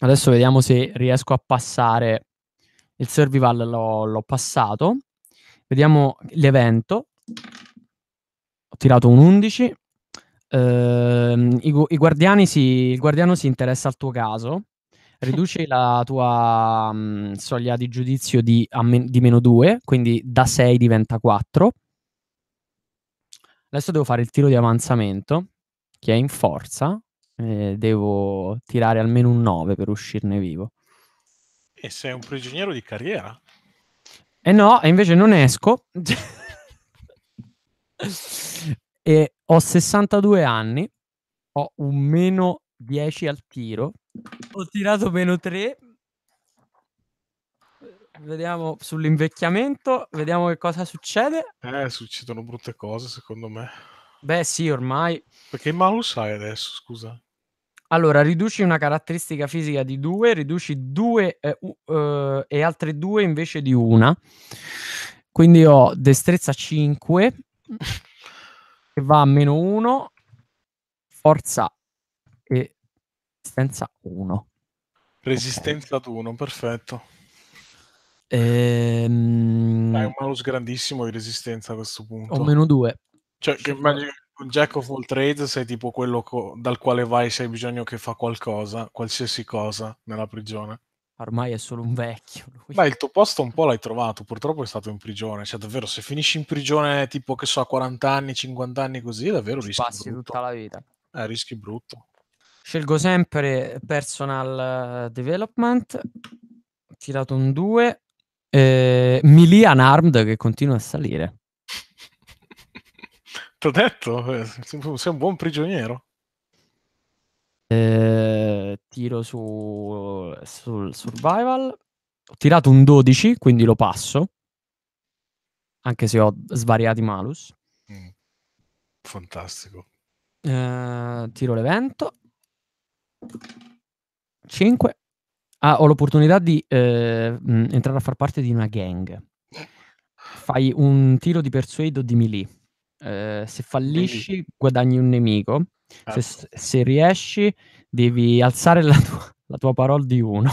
Adesso vediamo se riesco a passare il survival, l'ho, l'ho passato. Vediamo l'evento. Ho tirato un 11. Uh, ehm, i, i, guardiani si, il guardiano si interessa al tuo caso, riduce la tua um, soglia di giudizio di, men- di meno 2, quindi da 6 diventa 4. Adesso devo fare il tiro di avanzamento che è in forza, eh, devo tirare almeno un 9 per uscirne vivo. E sei un prigioniero di carriera? Eh no, e invece non esco. e ho 62 anni, ho un meno 10 al tiro, ho tirato meno 3. Vediamo sull'invecchiamento, vediamo che cosa succede. Eh, succedono brutte cose secondo me. Beh, sì, ormai. Perché malus hai adesso, scusa? Allora, riduci una caratteristica fisica di 2, riduci 2 eh, uh, e altre 2 invece di una. Quindi ho destrezza 5 che va a meno 1, forza e resistenza 1. Resistenza okay. perfetto. Ehm... Hai un malus grandissimo di resistenza a questo punto. Ho meno 2. Cioè, che immagino un jack of all trades sei tipo quello co- dal quale vai se hai bisogno che fa qualcosa, qualsiasi cosa nella prigione. Ormai è solo un vecchio. Lui. Beh, il tuo posto un po' l'hai trovato, purtroppo è stato in prigione. Cioè, davvero, se finisci in prigione tipo, che so, a 40 anni, 50 anni così, davvero rischi passi brutto. tutta la vita. Eh, rischi brutto. Scelgo sempre personal eh, development. tirato un 2. Eh, melee unarmed che continua a salire. Ti ho detto, eh, sei un buon prigioniero. Eh, tiro su, sul survival. Ho tirato un 12, quindi lo passo. Anche se ho svariati malus. Mm. Fantastico. Eh, tiro l'evento. 5. Ah, ho l'opportunità di eh, mm, entrare a far parte di una gang. Eh. Fai un tiro di persuado di melee. Ehm, se fallisci Quindi. guadagni un nemico, ah. se, certo. se, riesci devi alzare la tua, la tua parola di uno,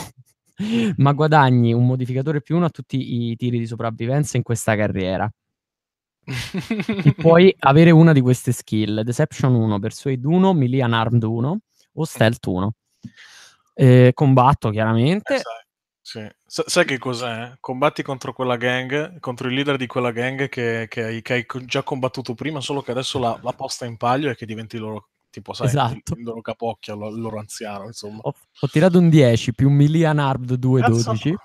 ma guadagni un modificatore più uno a tutti i tiri di sopravvivenza in questa carriera. e puoi avere una di queste skill, Deception 1, Persuade 1, Melee Armed 1 o Stealth 1. Eh, combatto chiaramente. Esatto sì. Sa- sai che cos'è? Combatti contro quella gang, contro il leader di quella gang che, che, hai, che hai, già combattuto prima, solo che adesso la, la posta in palio è che diventi loro tipo sai, esatto. il loro capocchia, il loro anziano, insomma. Ho, ho, tirato un 10 più un Milian Hard 12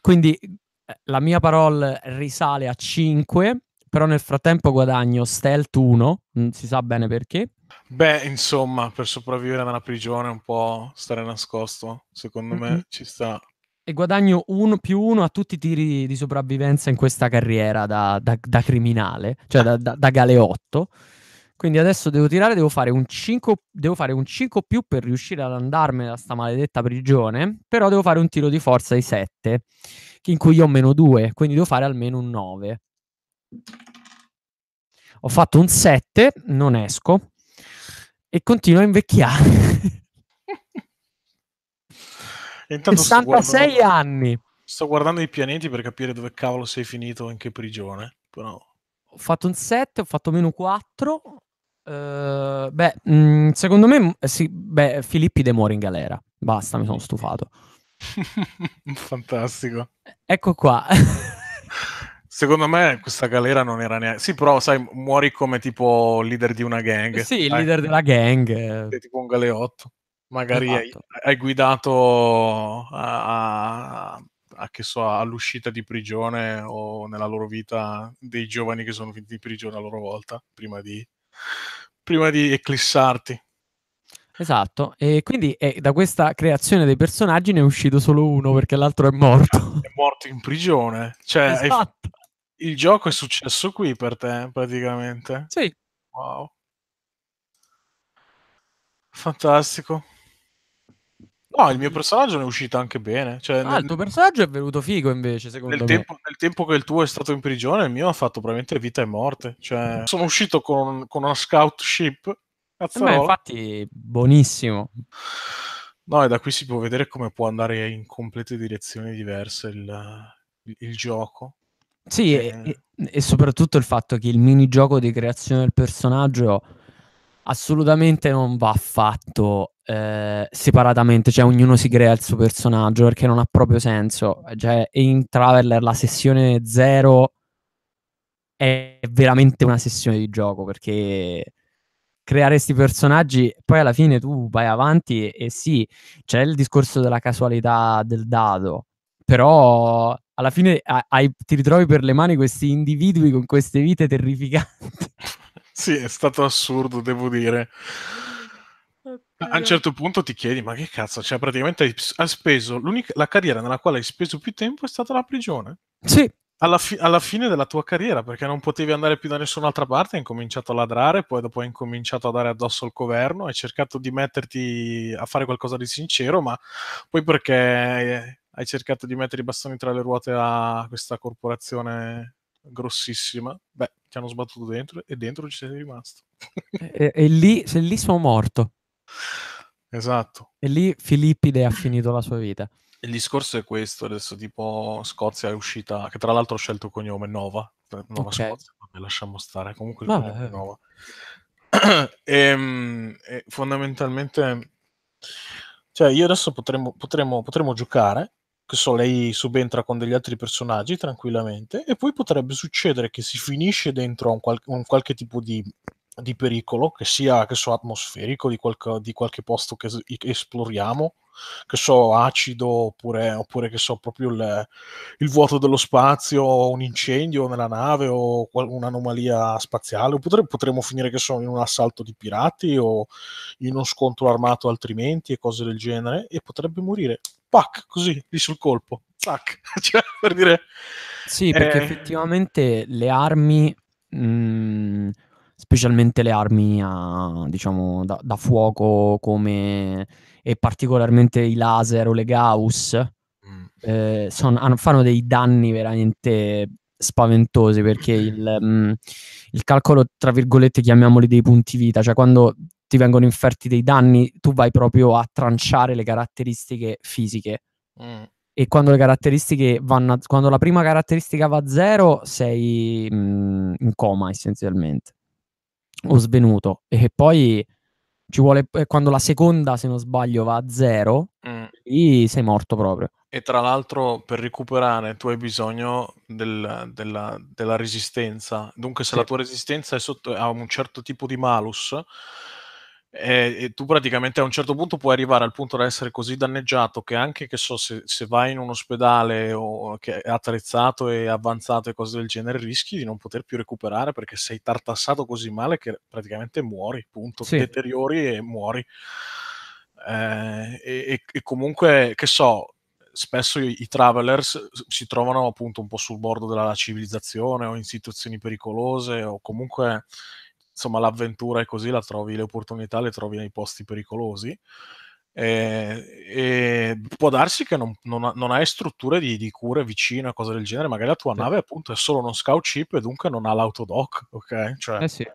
Quindi eh, la mia parola risale a 5, però nel frattempo guadagno stealth 1, non si sa bene perché, Beh, insomma, per sopravvivere nella prigione un po' stare nascosto, secondo mm-hmm. me ci sta. E guadagno un, più uno a tutti i tiri di sopravvivenza in questa carriera da, da, da criminale, cioè da, da, galeotto. Quindi adesso devo tirare, devo fare, un 5, devo fare un 5 più per riuscire ad andarmene da sta maledetta prigione, però devo fare un tiro di forza di 7, in cui io ho meno 2, quindi devo fare almeno un 9. Ho fatto un 7, non esco e continua a invecchiare. 66 guardando, anni. Sto guardando i pianeti per capire dove cavolo sei finito, in che prigione. Però... Ho fatto un 7, ho fatto meno 4. Uh, eh, beh, mh, mm, secondo me, mm, sì, beh, Filippi muore in galera. Basta, mi sono stufato. Fantastico. Ecco qua. Secondo me questa galera non era neanche... Sì, però sai, muori come tipo leader di una gang. Sì, il leader eh? della gang. Sei tipo un galeotto. Magari hai, esatto. hai, guidato a, a, a, che so, all'uscita di prigione o nella loro vita dei giovani che sono finiti in prigione a loro volta, prima di, prima di eclissarti. Esatto, e quindi eh, da questa creazione dei personaggi ne è uscito solo uno perché l'altro è morto. È morto in prigione. Cioè, esatto il gioco è successo qui per te, praticamente. Sì. Wow. Fantastico. No, il mio personaggio ne è uscito anche bene. Cioè, ah, nel... il tuo personaggio è venuto figo invece, secondo nel me. Tempo, nel tempo che il tuo è stato in prigione, il mio ha fatto probabilmente vita e morte. Cioè, sono uscito con, con una scout ship. Eh, cazzarola. Eh, infatti, buonissimo. No, e da qui si può vedere come può andare in complete direzioni diverse il, il, il gioco. Sì, eh. e, e, soprattutto il fatto che il minigioco di creazione del personaggio assolutamente non va fatto eh, separatamente, cioè ognuno si crea il suo personaggio perché non ha proprio senso. Cioè, in Traveller la sessione 0 è veramente una sessione di gioco perché creare questi personaggi, poi alla fine tu vai avanti e, e sì, c'è il discorso della casualità del dado, però alla fine hai, ti ritrovi per le mani questi individui con queste vite terrificanti. sì, è stato assurdo, devo dire. A un certo punto ti chiedi, ma che cazzo, cioè praticamente hai, speso, la carriera nella quale hai speso più tempo è stata la prigione. Sì, alla, fi- alla, fine della tua carriera, perché non potevi andare più da nessun'altra parte, hai incominciato a ladrare, poi dopo hai incominciato a dare addosso al governo, hai cercato di metterti a fare qualcosa di sincero, ma poi perché hai cercato di mettere i bastoni tra le ruote a questa corporazione grossissima, beh, ti hanno sbattuto dentro e dentro ci sei rimasto. e, e, lì, se lì sono morto. Esatto. E lì Filippide ha finito la sua vita. Il discorso è questo, adesso tipo Scozia è uscita, che tra l'altro ho scelto il cognome Nova, Nova okay. Scozia, vabbè, lasciamo stare, comunque il cognome è eh. Nova. e, ehm, e, fondamentalmente, cioè io adesso potremmo, potremmo, potremmo giocare che so, lei subentra con degli altri personaggi tranquillamente e poi potrebbe succedere che si finisce dentro un, qual- un qualche tipo di, di, pericolo, che sia che so, atmosferico di, qualche, di qualche posto che esploriamo, che so, acido oppure, oppure che so, proprio il, il, vuoto dello spazio, un incendio nella nave o qual- un'anomalia spaziale, oppure potremmo finire che so, in un assalto di pirati o in uno scontro armato altrimenti e cose del genere e potrebbe morire pac, così, lì sul colpo, tac, cioè, per dire... Sì, perché eh. effettivamente le armi, mh, mm, specialmente le armi a, diciamo, da, da, fuoco come, e particolarmente i laser o le Gauss, mm. eh, son, hanno, fanno dei danni veramente spaventosi perché mm. il, mh, mm, il calcolo, tra virgolette, chiamiamoli dei punti vita, cioè quando ti vengono inferti dei danni, tu vai proprio a tranciare le caratteristiche fisiche. Mm. E quando le caratteristiche vanno, a, quando la prima caratteristica va a zero, sei mh, mm, in coma essenzialmente, o svenuto. E poi ci vuole, eh, quando la seconda, se non sbaglio, va a zero, mm. lì sei morto proprio. E tra l'altro per recuperare tu hai bisogno del, della, della, resistenza. Dunque se sì. la tua resistenza è sotto, a un certo tipo di malus, eh, e tu praticamente a un certo punto puoi arrivare al punto da essere così danneggiato che anche che so, se, se, vai in un ospedale o che è attrezzato e avanzato e cose del genere rischi di non poter più recuperare perché sei tartassato così male che praticamente muori, punto, sì. deteriori e muori. Eh, e, e comunque, che so, spesso i, travelers si trovano appunto un po' sul bordo della civilizzazione o in situazioni pericolose o comunque insomma l'avventura è così, la trovi, le opportunità le trovi nei posti pericolosi. Eh, e può darsi che non, non, non hai strutture di, di cure vicine o cose del genere, magari la tua sì. nave appunto è solo uno scout ship e dunque non ha l'autodoc, ok? Cioè, eh sì.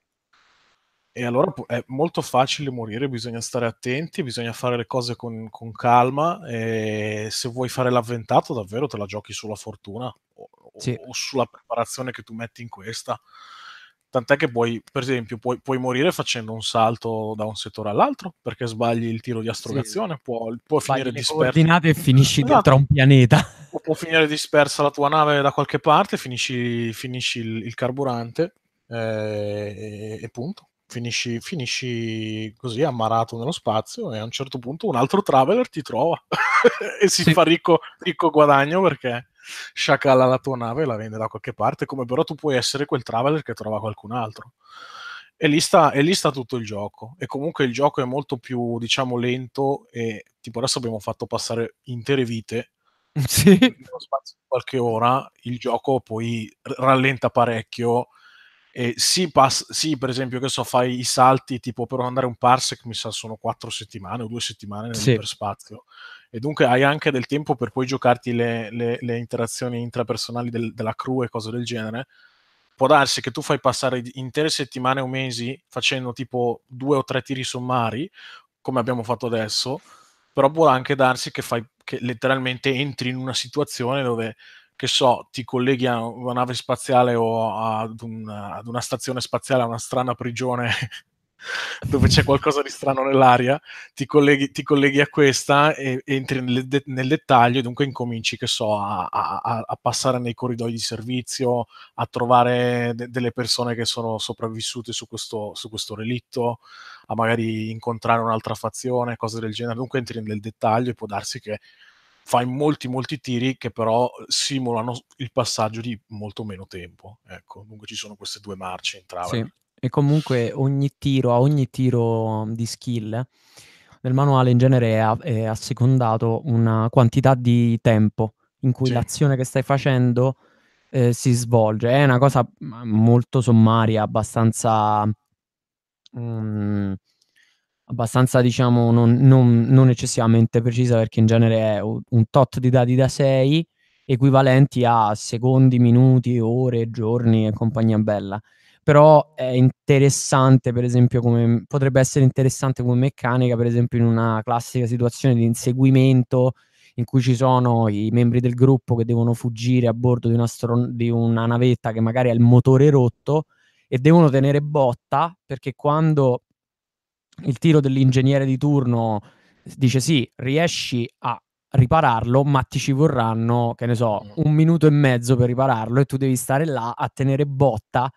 E allora è molto facile morire, bisogna stare attenti, bisogna fare le cose con, con calma e se vuoi fare l'avventato davvero te la giochi sulla fortuna o, sì. o sulla preparazione che tu metti in questa tant'è che puoi, per esempio, puoi, puoi, morire facendo un salto da un settore all'altro perché sbagli il tiro di astrogazione, sì. può, può finire disperso. coordinate e finisci esatto. dentro un pianeta. Può, può, finire dispersa la tua nave da qualche parte, finisci, finisci il, il, carburante eh, e, e, punto. Finisci, finisci, così ammarato nello spazio e a un certo punto un altro traveler ti trova e si sì. fa ricco, ricco guadagno perché sciacalla la tua nave e la vende da qualche parte, come però tu puoi essere quel traveler che trova qualcun altro. E lì, sta, e lì sta tutto il gioco. E comunque il gioco è molto più, diciamo, lento e tipo adesso abbiamo fatto passare intere vite sì. nello spazio di qualche ora il gioco poi rallenta parecchio eh, sì, pass- sì, per esempio, che so, fai i salti tipo per andare un parsec, mi sa, sono quattro settimane o due settimane nell'iperspazio. Sì. E dunque hai anche del tempo per poi giocarti le, le, le interazioni intrapersonali del, della crew e cose del genere. Può darsi che tu fai passare intere settimane o mesi facendo tipo due o tre tiri sommari, come abbiamo fatto adesso, però può anche darsi che, fai, che letteralmente entri in una situazione dove che so, ti colleghi a una nave spaziale o ad una, ad una stazione spaziale, a una strana prigione dove c'è qualcosa di strano nell'aria, ti colleghi, ti colleghi a questa e entri nel, de- nel, dettaglio e dunque incominci, che so, a, a, a, passare nei corridoi di servizio, a trovare de- delle persone che sono sopravvissute su questo, su questo, relitto, a magari incontrare un'altra fazione, cose del genere. Dunque entri nel dettaglio e può darsi che fai molti molti tiri che però simulano il passaggio di molto meno tempo. Ecco, dunque ci sono queste due marce in trave. Sì. E comunque ogni tiro, a ogni tiro mhmm, di skill, nel manuale in genere è, è assecondato una quantità di tempo in cui sì. l'azione che stai facendo eh, si svolge. È una cosa molto sommaria, abbastanza... Um, abbastanza, diciamo, non, non, non, eccessivamente precisa perché in genere è un tot di dati da 6 equivalenti a secondi, minuti, ore, giorni e compagnia bella. Però è interessante, per esempio, come, potrebbe essere interessante come meccanica, per esempio, in una classica situazione di inseguimento in cui ci sono i membri del gruppo che devono fuggire a bordo di una, stron- di una navetta che magari ha il motore rotto e devono tenere botta perché quando il tiro dell'ingegnere di turno dice sì, riesci a ripararlo, ma ti ci vorranno, che ne so, mm. un minuto e mezzo per ripararlo e tu devi stare là a tenere botta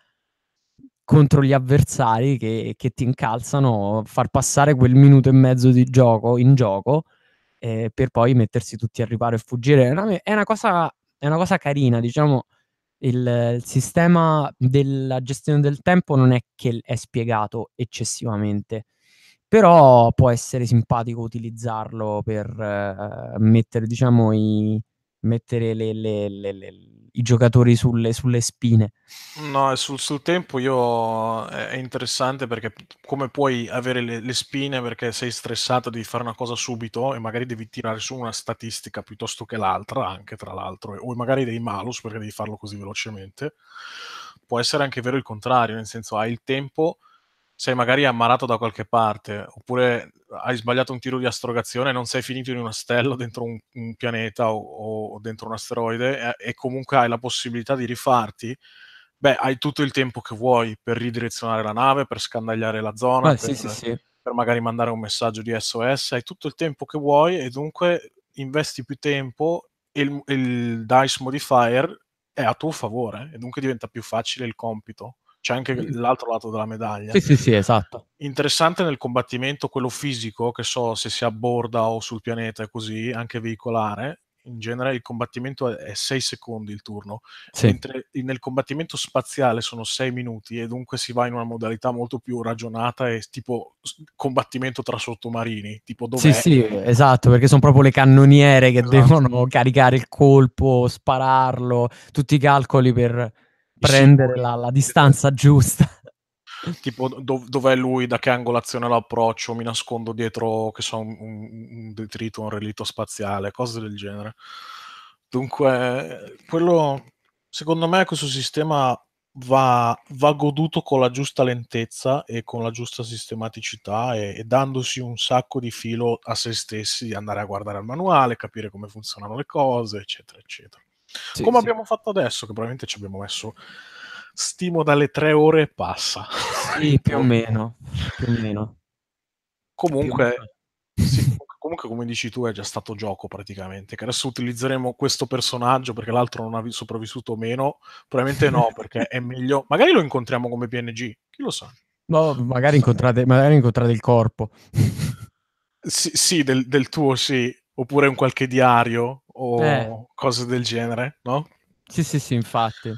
contro gli avversari che, che ti incalzano, far passare quel minuto e mezzo di gioco in gioco eh, per poi mettersi tutti a riparo e fuggire. È una, è una, cosa, è una cosa, carina, diciamo, il, il sistema della gestione del tempo non è che è spiegato eccessivamente però può essere simpatico utilizzarlo per eh, mettere, diciamo, i, mettere le, le, le, i giocatori sulle, sulle, spine. No, sul, sul tempo io, eh, è interessante perché come puoi avere le, spine perché sei stressato, devi fare una cosa subito e magari devi tirare su una statistica piuttosto che l'altra, anche tra l'altro, o magari dei malus perché devi farlo così velocemente. Può essere anche vero il contrario, nel senso hai il tempo sei magari ammalato da qualche parte, oppure hai sbagliato un tiro di astrogazione e non sei finito in una stella dentro un, un pianeta o, o, dentro un asteroide e, e, comunque hai la possibilità di rifarti, beh, hai tutto il tempo che vuoi per ridirezionare la nave, per scandagliare la zona, beh, per, sì, sì, sì. per magari mandare un messaggio di SOS, hai tutto il tempo che vuoi e dunque investi più tempo e il, il dice modifier è a tuo favore e dunque diventa più facile il compito c'è anche l'altro lato della medaglia. Sì, sì, sì, esatto. Interessante nel combattimento quello fisico, che so se si abborda o sul pianeta e così, anche veicolare. In genere il combattimento è 6 secondi il turno, sì. mentre nel combattimento spaziale sono 6 minuti e dunque si va in una modalità molto più ragionata e tipo combattimento tra sottomarini. Tipo dov'è? Sì, sì, esatto, perché sono proprio le cannoniere che esatto. devono caricare il colpo, spararlo, tutti i calcoli per prendere la, la distanza giusta tipo do- dov'è lui, da che angolazione l'approccio, mi nascondo dietro che so, un, un detrito, un relitto spaziale, cose del genere. Dunque, quello secondo me questo sistema va, va goduto con la giusta lentezza e con la giusta sistematicità e, e dandosi un sacco di filo a se stessi di andare a guardare il manuale, capire come funzionano le cose, eccetera, eccetera. Sì, Come sì. abbiamo fatto adesso, che probabilmente ci abbiamo messo stimo dalle tre ore e passa. Sì, più o meno. Più o meno. Comunque, comunque, come dici tu, è già stato gioco praticamente. Che adesso utilizzeremo questo personaggio perché l'altro non ha sopravvissuto meno. Probabilmente no, perché è meglio. Magari lo incontriamo come PNG, chi lo sa. No, magari incontrate, magari incontrate il corpo. sì, sì del, del tuo sì, oppure un qualche diario o eh. cose del genere, no? Sì, sì, sì, infatti.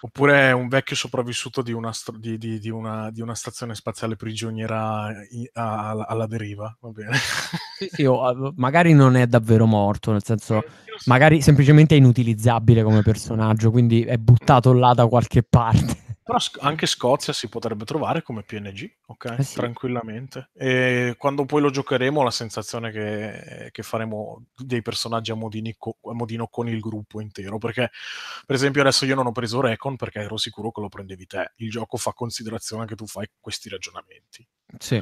Oppure è un vecchio sopravvissuto di una, st- di, di, di una, una stazione spaziale prigioniera i- a- alla deriva, va bene. Sì, sì, o, magari non è davvero morto, nel senso, eh, magari semplicemente è inutilizzabile come personaggio, quindi è buttato là da qualche parte. Però anche Scozia si potrebbe trovare come PNG, ok? Eh sì. Tranquillamente. E quando poi lo giocheremo la sensazione che, che faremo dei personaggi a, co- a, modino con il gruppo intero, perché per esempio adesso io non ho preso Recon perché ero sicuro che lo prendevi te. Il gioco fa considerazione che tu fai questi ragionamenti. Sì.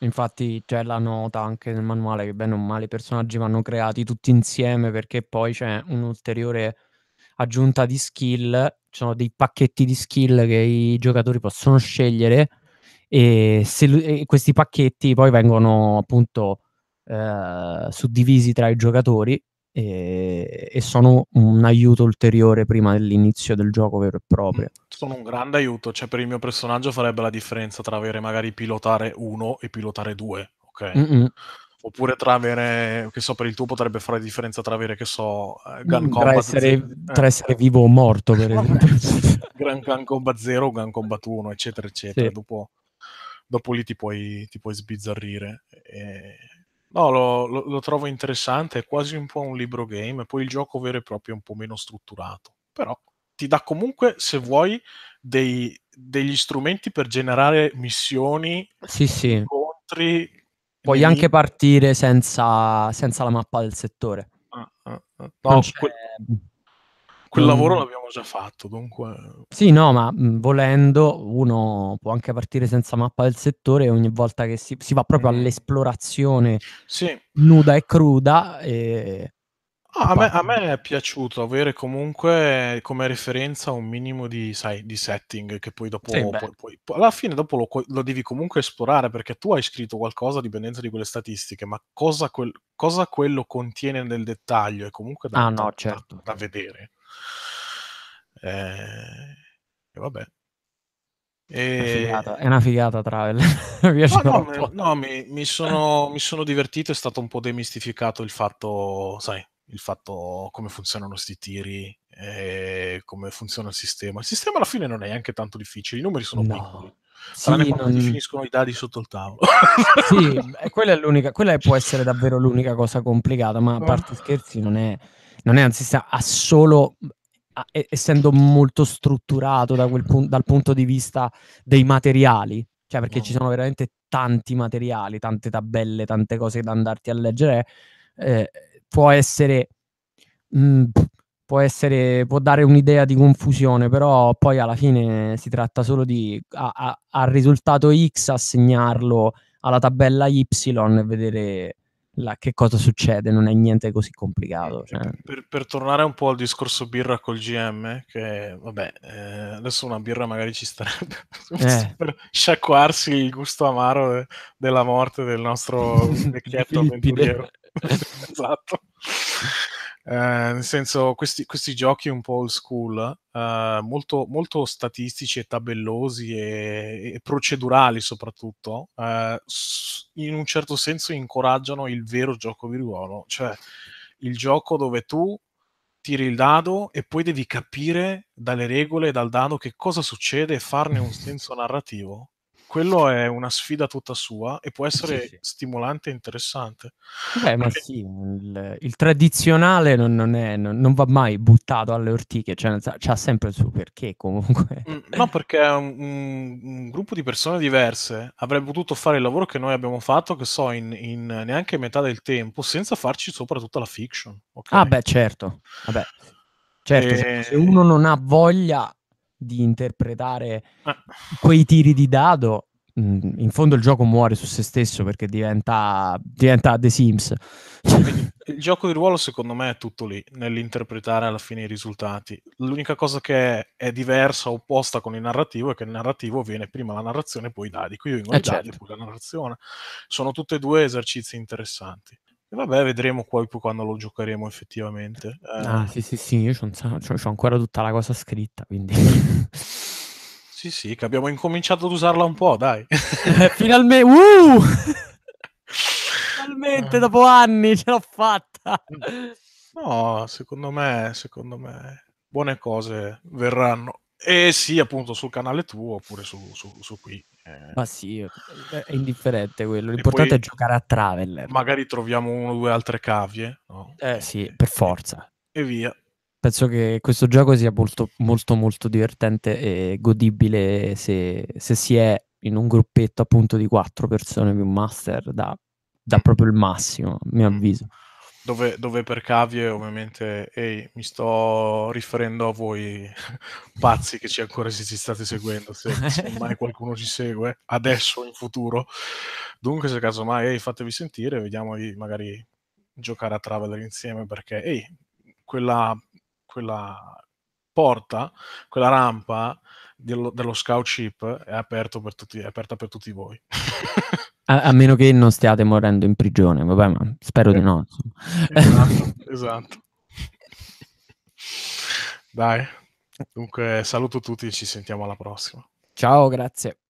Infatti c'è la nota anche nel manuale che bene o male i personaggi vanno creati tutti insieme perché poi c'è un ulteriore aggiunta di skill, ci sono dei pacchetti di skill che i giocatori possono scegliere e, se, e questi pacchetti poi vengono appunto eh, suddivisi tra i giocatori e, e, sono un aiuto ulteriore prima dell'inizio del gioco vero e proprio. Mm, sono un grande aiuto, cioè per il mio personaggio farebbe la differenza tra avere magari pilotare uno e pilotare due, ok? Mm-mm oppure tra avere, che so, per il tuo potrebbe fare differenza tra avere, che so, eh, mm, Gun Combat... Tra essere, eh. tra essere vivo o morto, per esempio. Gun, Combat 0, Gun Combat 1, eccetera, eccetera. Sì. Dopo, dopo, lì ti puoi, ti puoi sbizzarrire. E... No, lo, lo, lo, trovo interessante, è quasi un po' un libro game, poi il gioco vero e proprio è un po' meno strutturato, però ti dà comunque, se vuoi, dei, degli strumenti per generare missioni, sì, sì. incontri Puoi quindi... anche partire senza, senza, la mappa del settore. Ah, ah, ah. No, quel, quel, lavoro l'abbiamo già fatto, dunque... Sì, no, ma mh, volendo uno può anche partire senza mappa del settore e ogni volta che si, si va proprio mm. all'esplorazione sì. nuda e cruda e Ah, a, me, a, me, è piaciuto avere comunque come referenza un minimo di, sai, di setting che poi dopo sì, poi, poi, alla fine dopo lo, lo, devi comunque esplorare perché tu hai scritto qualcosa a dipendenza di quelle statistiche, ma cosa, quel, cosa quello contiene nel dettaglio è comunque da, ah, no, da, certo. da, da certo. vedere. Eh, e vabbè. E... è una figata Travel. mi no, no, no mi, mi, mi sono divertito, è stato un po' demistificato il fatto, sai, il fatto come funzionano questi tiri, eh, come funziona il sistema. Il sistema alla fine non è anche tanto difficile, i numeri sono no. piccoli. Tranne sì, quando non... finiscono i dadi sotto il tavolo. sì, eh, quella, è l'unica, quella può essere davvero l'unica cosa complicata, ma a eh. parte scherzi non è, non è un sistema, ha solo essendo molto strutturato da pun- dal punto di vista dei materiali, cioè perché no. ci sono veramente tanti materiali, tante tabelle, tante cose da andarti a leggere, eh, può essere, mh, mm, può essere, può dare un'idea di confusione, però poi alla fine si tratta solo di al risultato X assegnarlo alla tabella Y e vedere la, che cosa succede, non è niente così complicato. Cioè. Per, per, tornare un po' al discorso birra col GM, che vabbè, eh, adesso una birra magari ci starebbe eh. per sciacquarsi il gusto amaro de- eh, della morte del nostro vecchietto avventuriero. esatto. Eh, nel senso, questi, questi, giochi un po' old school, eh, molto, molto, statistici e tabellosi e, e procedurali soprattutto, eh, in un certo senso incoraggiano il vero gioco di ruolo, cioè il gioco dove tu tiri il dado e poi devi capire dalle regole e dal dado che cosa succede e farne un senso narrativo quello è una sfida tutta sua e può essere sì, sì. stimolante e interessante. Beh, Perché... ma sì, il, il tradizionale non, non, è, non, non, va mai buttato alle ortiche, cioè, c'ha sempre il suo perché comunque. Mm, no, perché un, un, gruppo di persone diverse avrebbe potuto fare il lavoro che noi abbiamo fatto, che so, in, in neanche metà del tempo, senza farci sopra tutta la fiction. Okay? Ah beh, certo. Vabbè. Certo, e... se uno non ha voglia di interpretare ah. quei tiri di dado. Mm, in fondo il gioco muore su se stesso perché diventa, diventa The Sims. Il gioco di ruolo secondo me è tutto lì, nell'interpretare alla fine i risultati. L'unica cosa che è diversa, opposta con il narrativo, è che nel narrativo viene prima la narrazione e poi i dadi. Qui vengono eh i certo. dadi e poi la narrazione. Sono tutti e due esercizi interessanti. E vabbè, vedremo poi quando lo giocheremo effettivamente. Eh... Ah, sì, sì, sì, io ho ancora tutta la cosa scritta, quindi... sì, sì, che abbiamo incominciato ad usarla un po', dai. Eh, finalmente, uh! finalmente, dopo anni, ce l'ho fatta! No, secondo me, secondo me, buone cose verranno. E sì, appunto, sul canale tuo oppure su, su, su qui. Eh. Ma sì, è indifferente quello. L'importante è giocare a Traveler. Magari troviamo uno o due altre cavie. No? Eh sì, per forza. E via. Penso che questo gioco sia molto, molto, molto divertente e godibile se, se si è in un gruppetto appunto di quattro persone più master da, da mm. proprio il massimo, a mio mm. avviso. Mm dove, dove per cavie eh, ovviamente ehi, mi sto riferendo a voi pazzi che ci ancora se ci state seguendo, se, se mai qualcuno ci segue, adesso, in futuro. Dunque se casomai ehi, fatevi sentire, vediamo di magari giocare a Traveler insieme perché ehi, quella, quella porta, quella rampa dello, dello scout ship è, aperta per tutti voi. A, a, meno che non stiate morendo in prigione, vabbè, ma spero eh, di no. Esatto, esatto. Dai, dunque saluto tutti, ci sentiamo alla prossima. Ciao, grazie.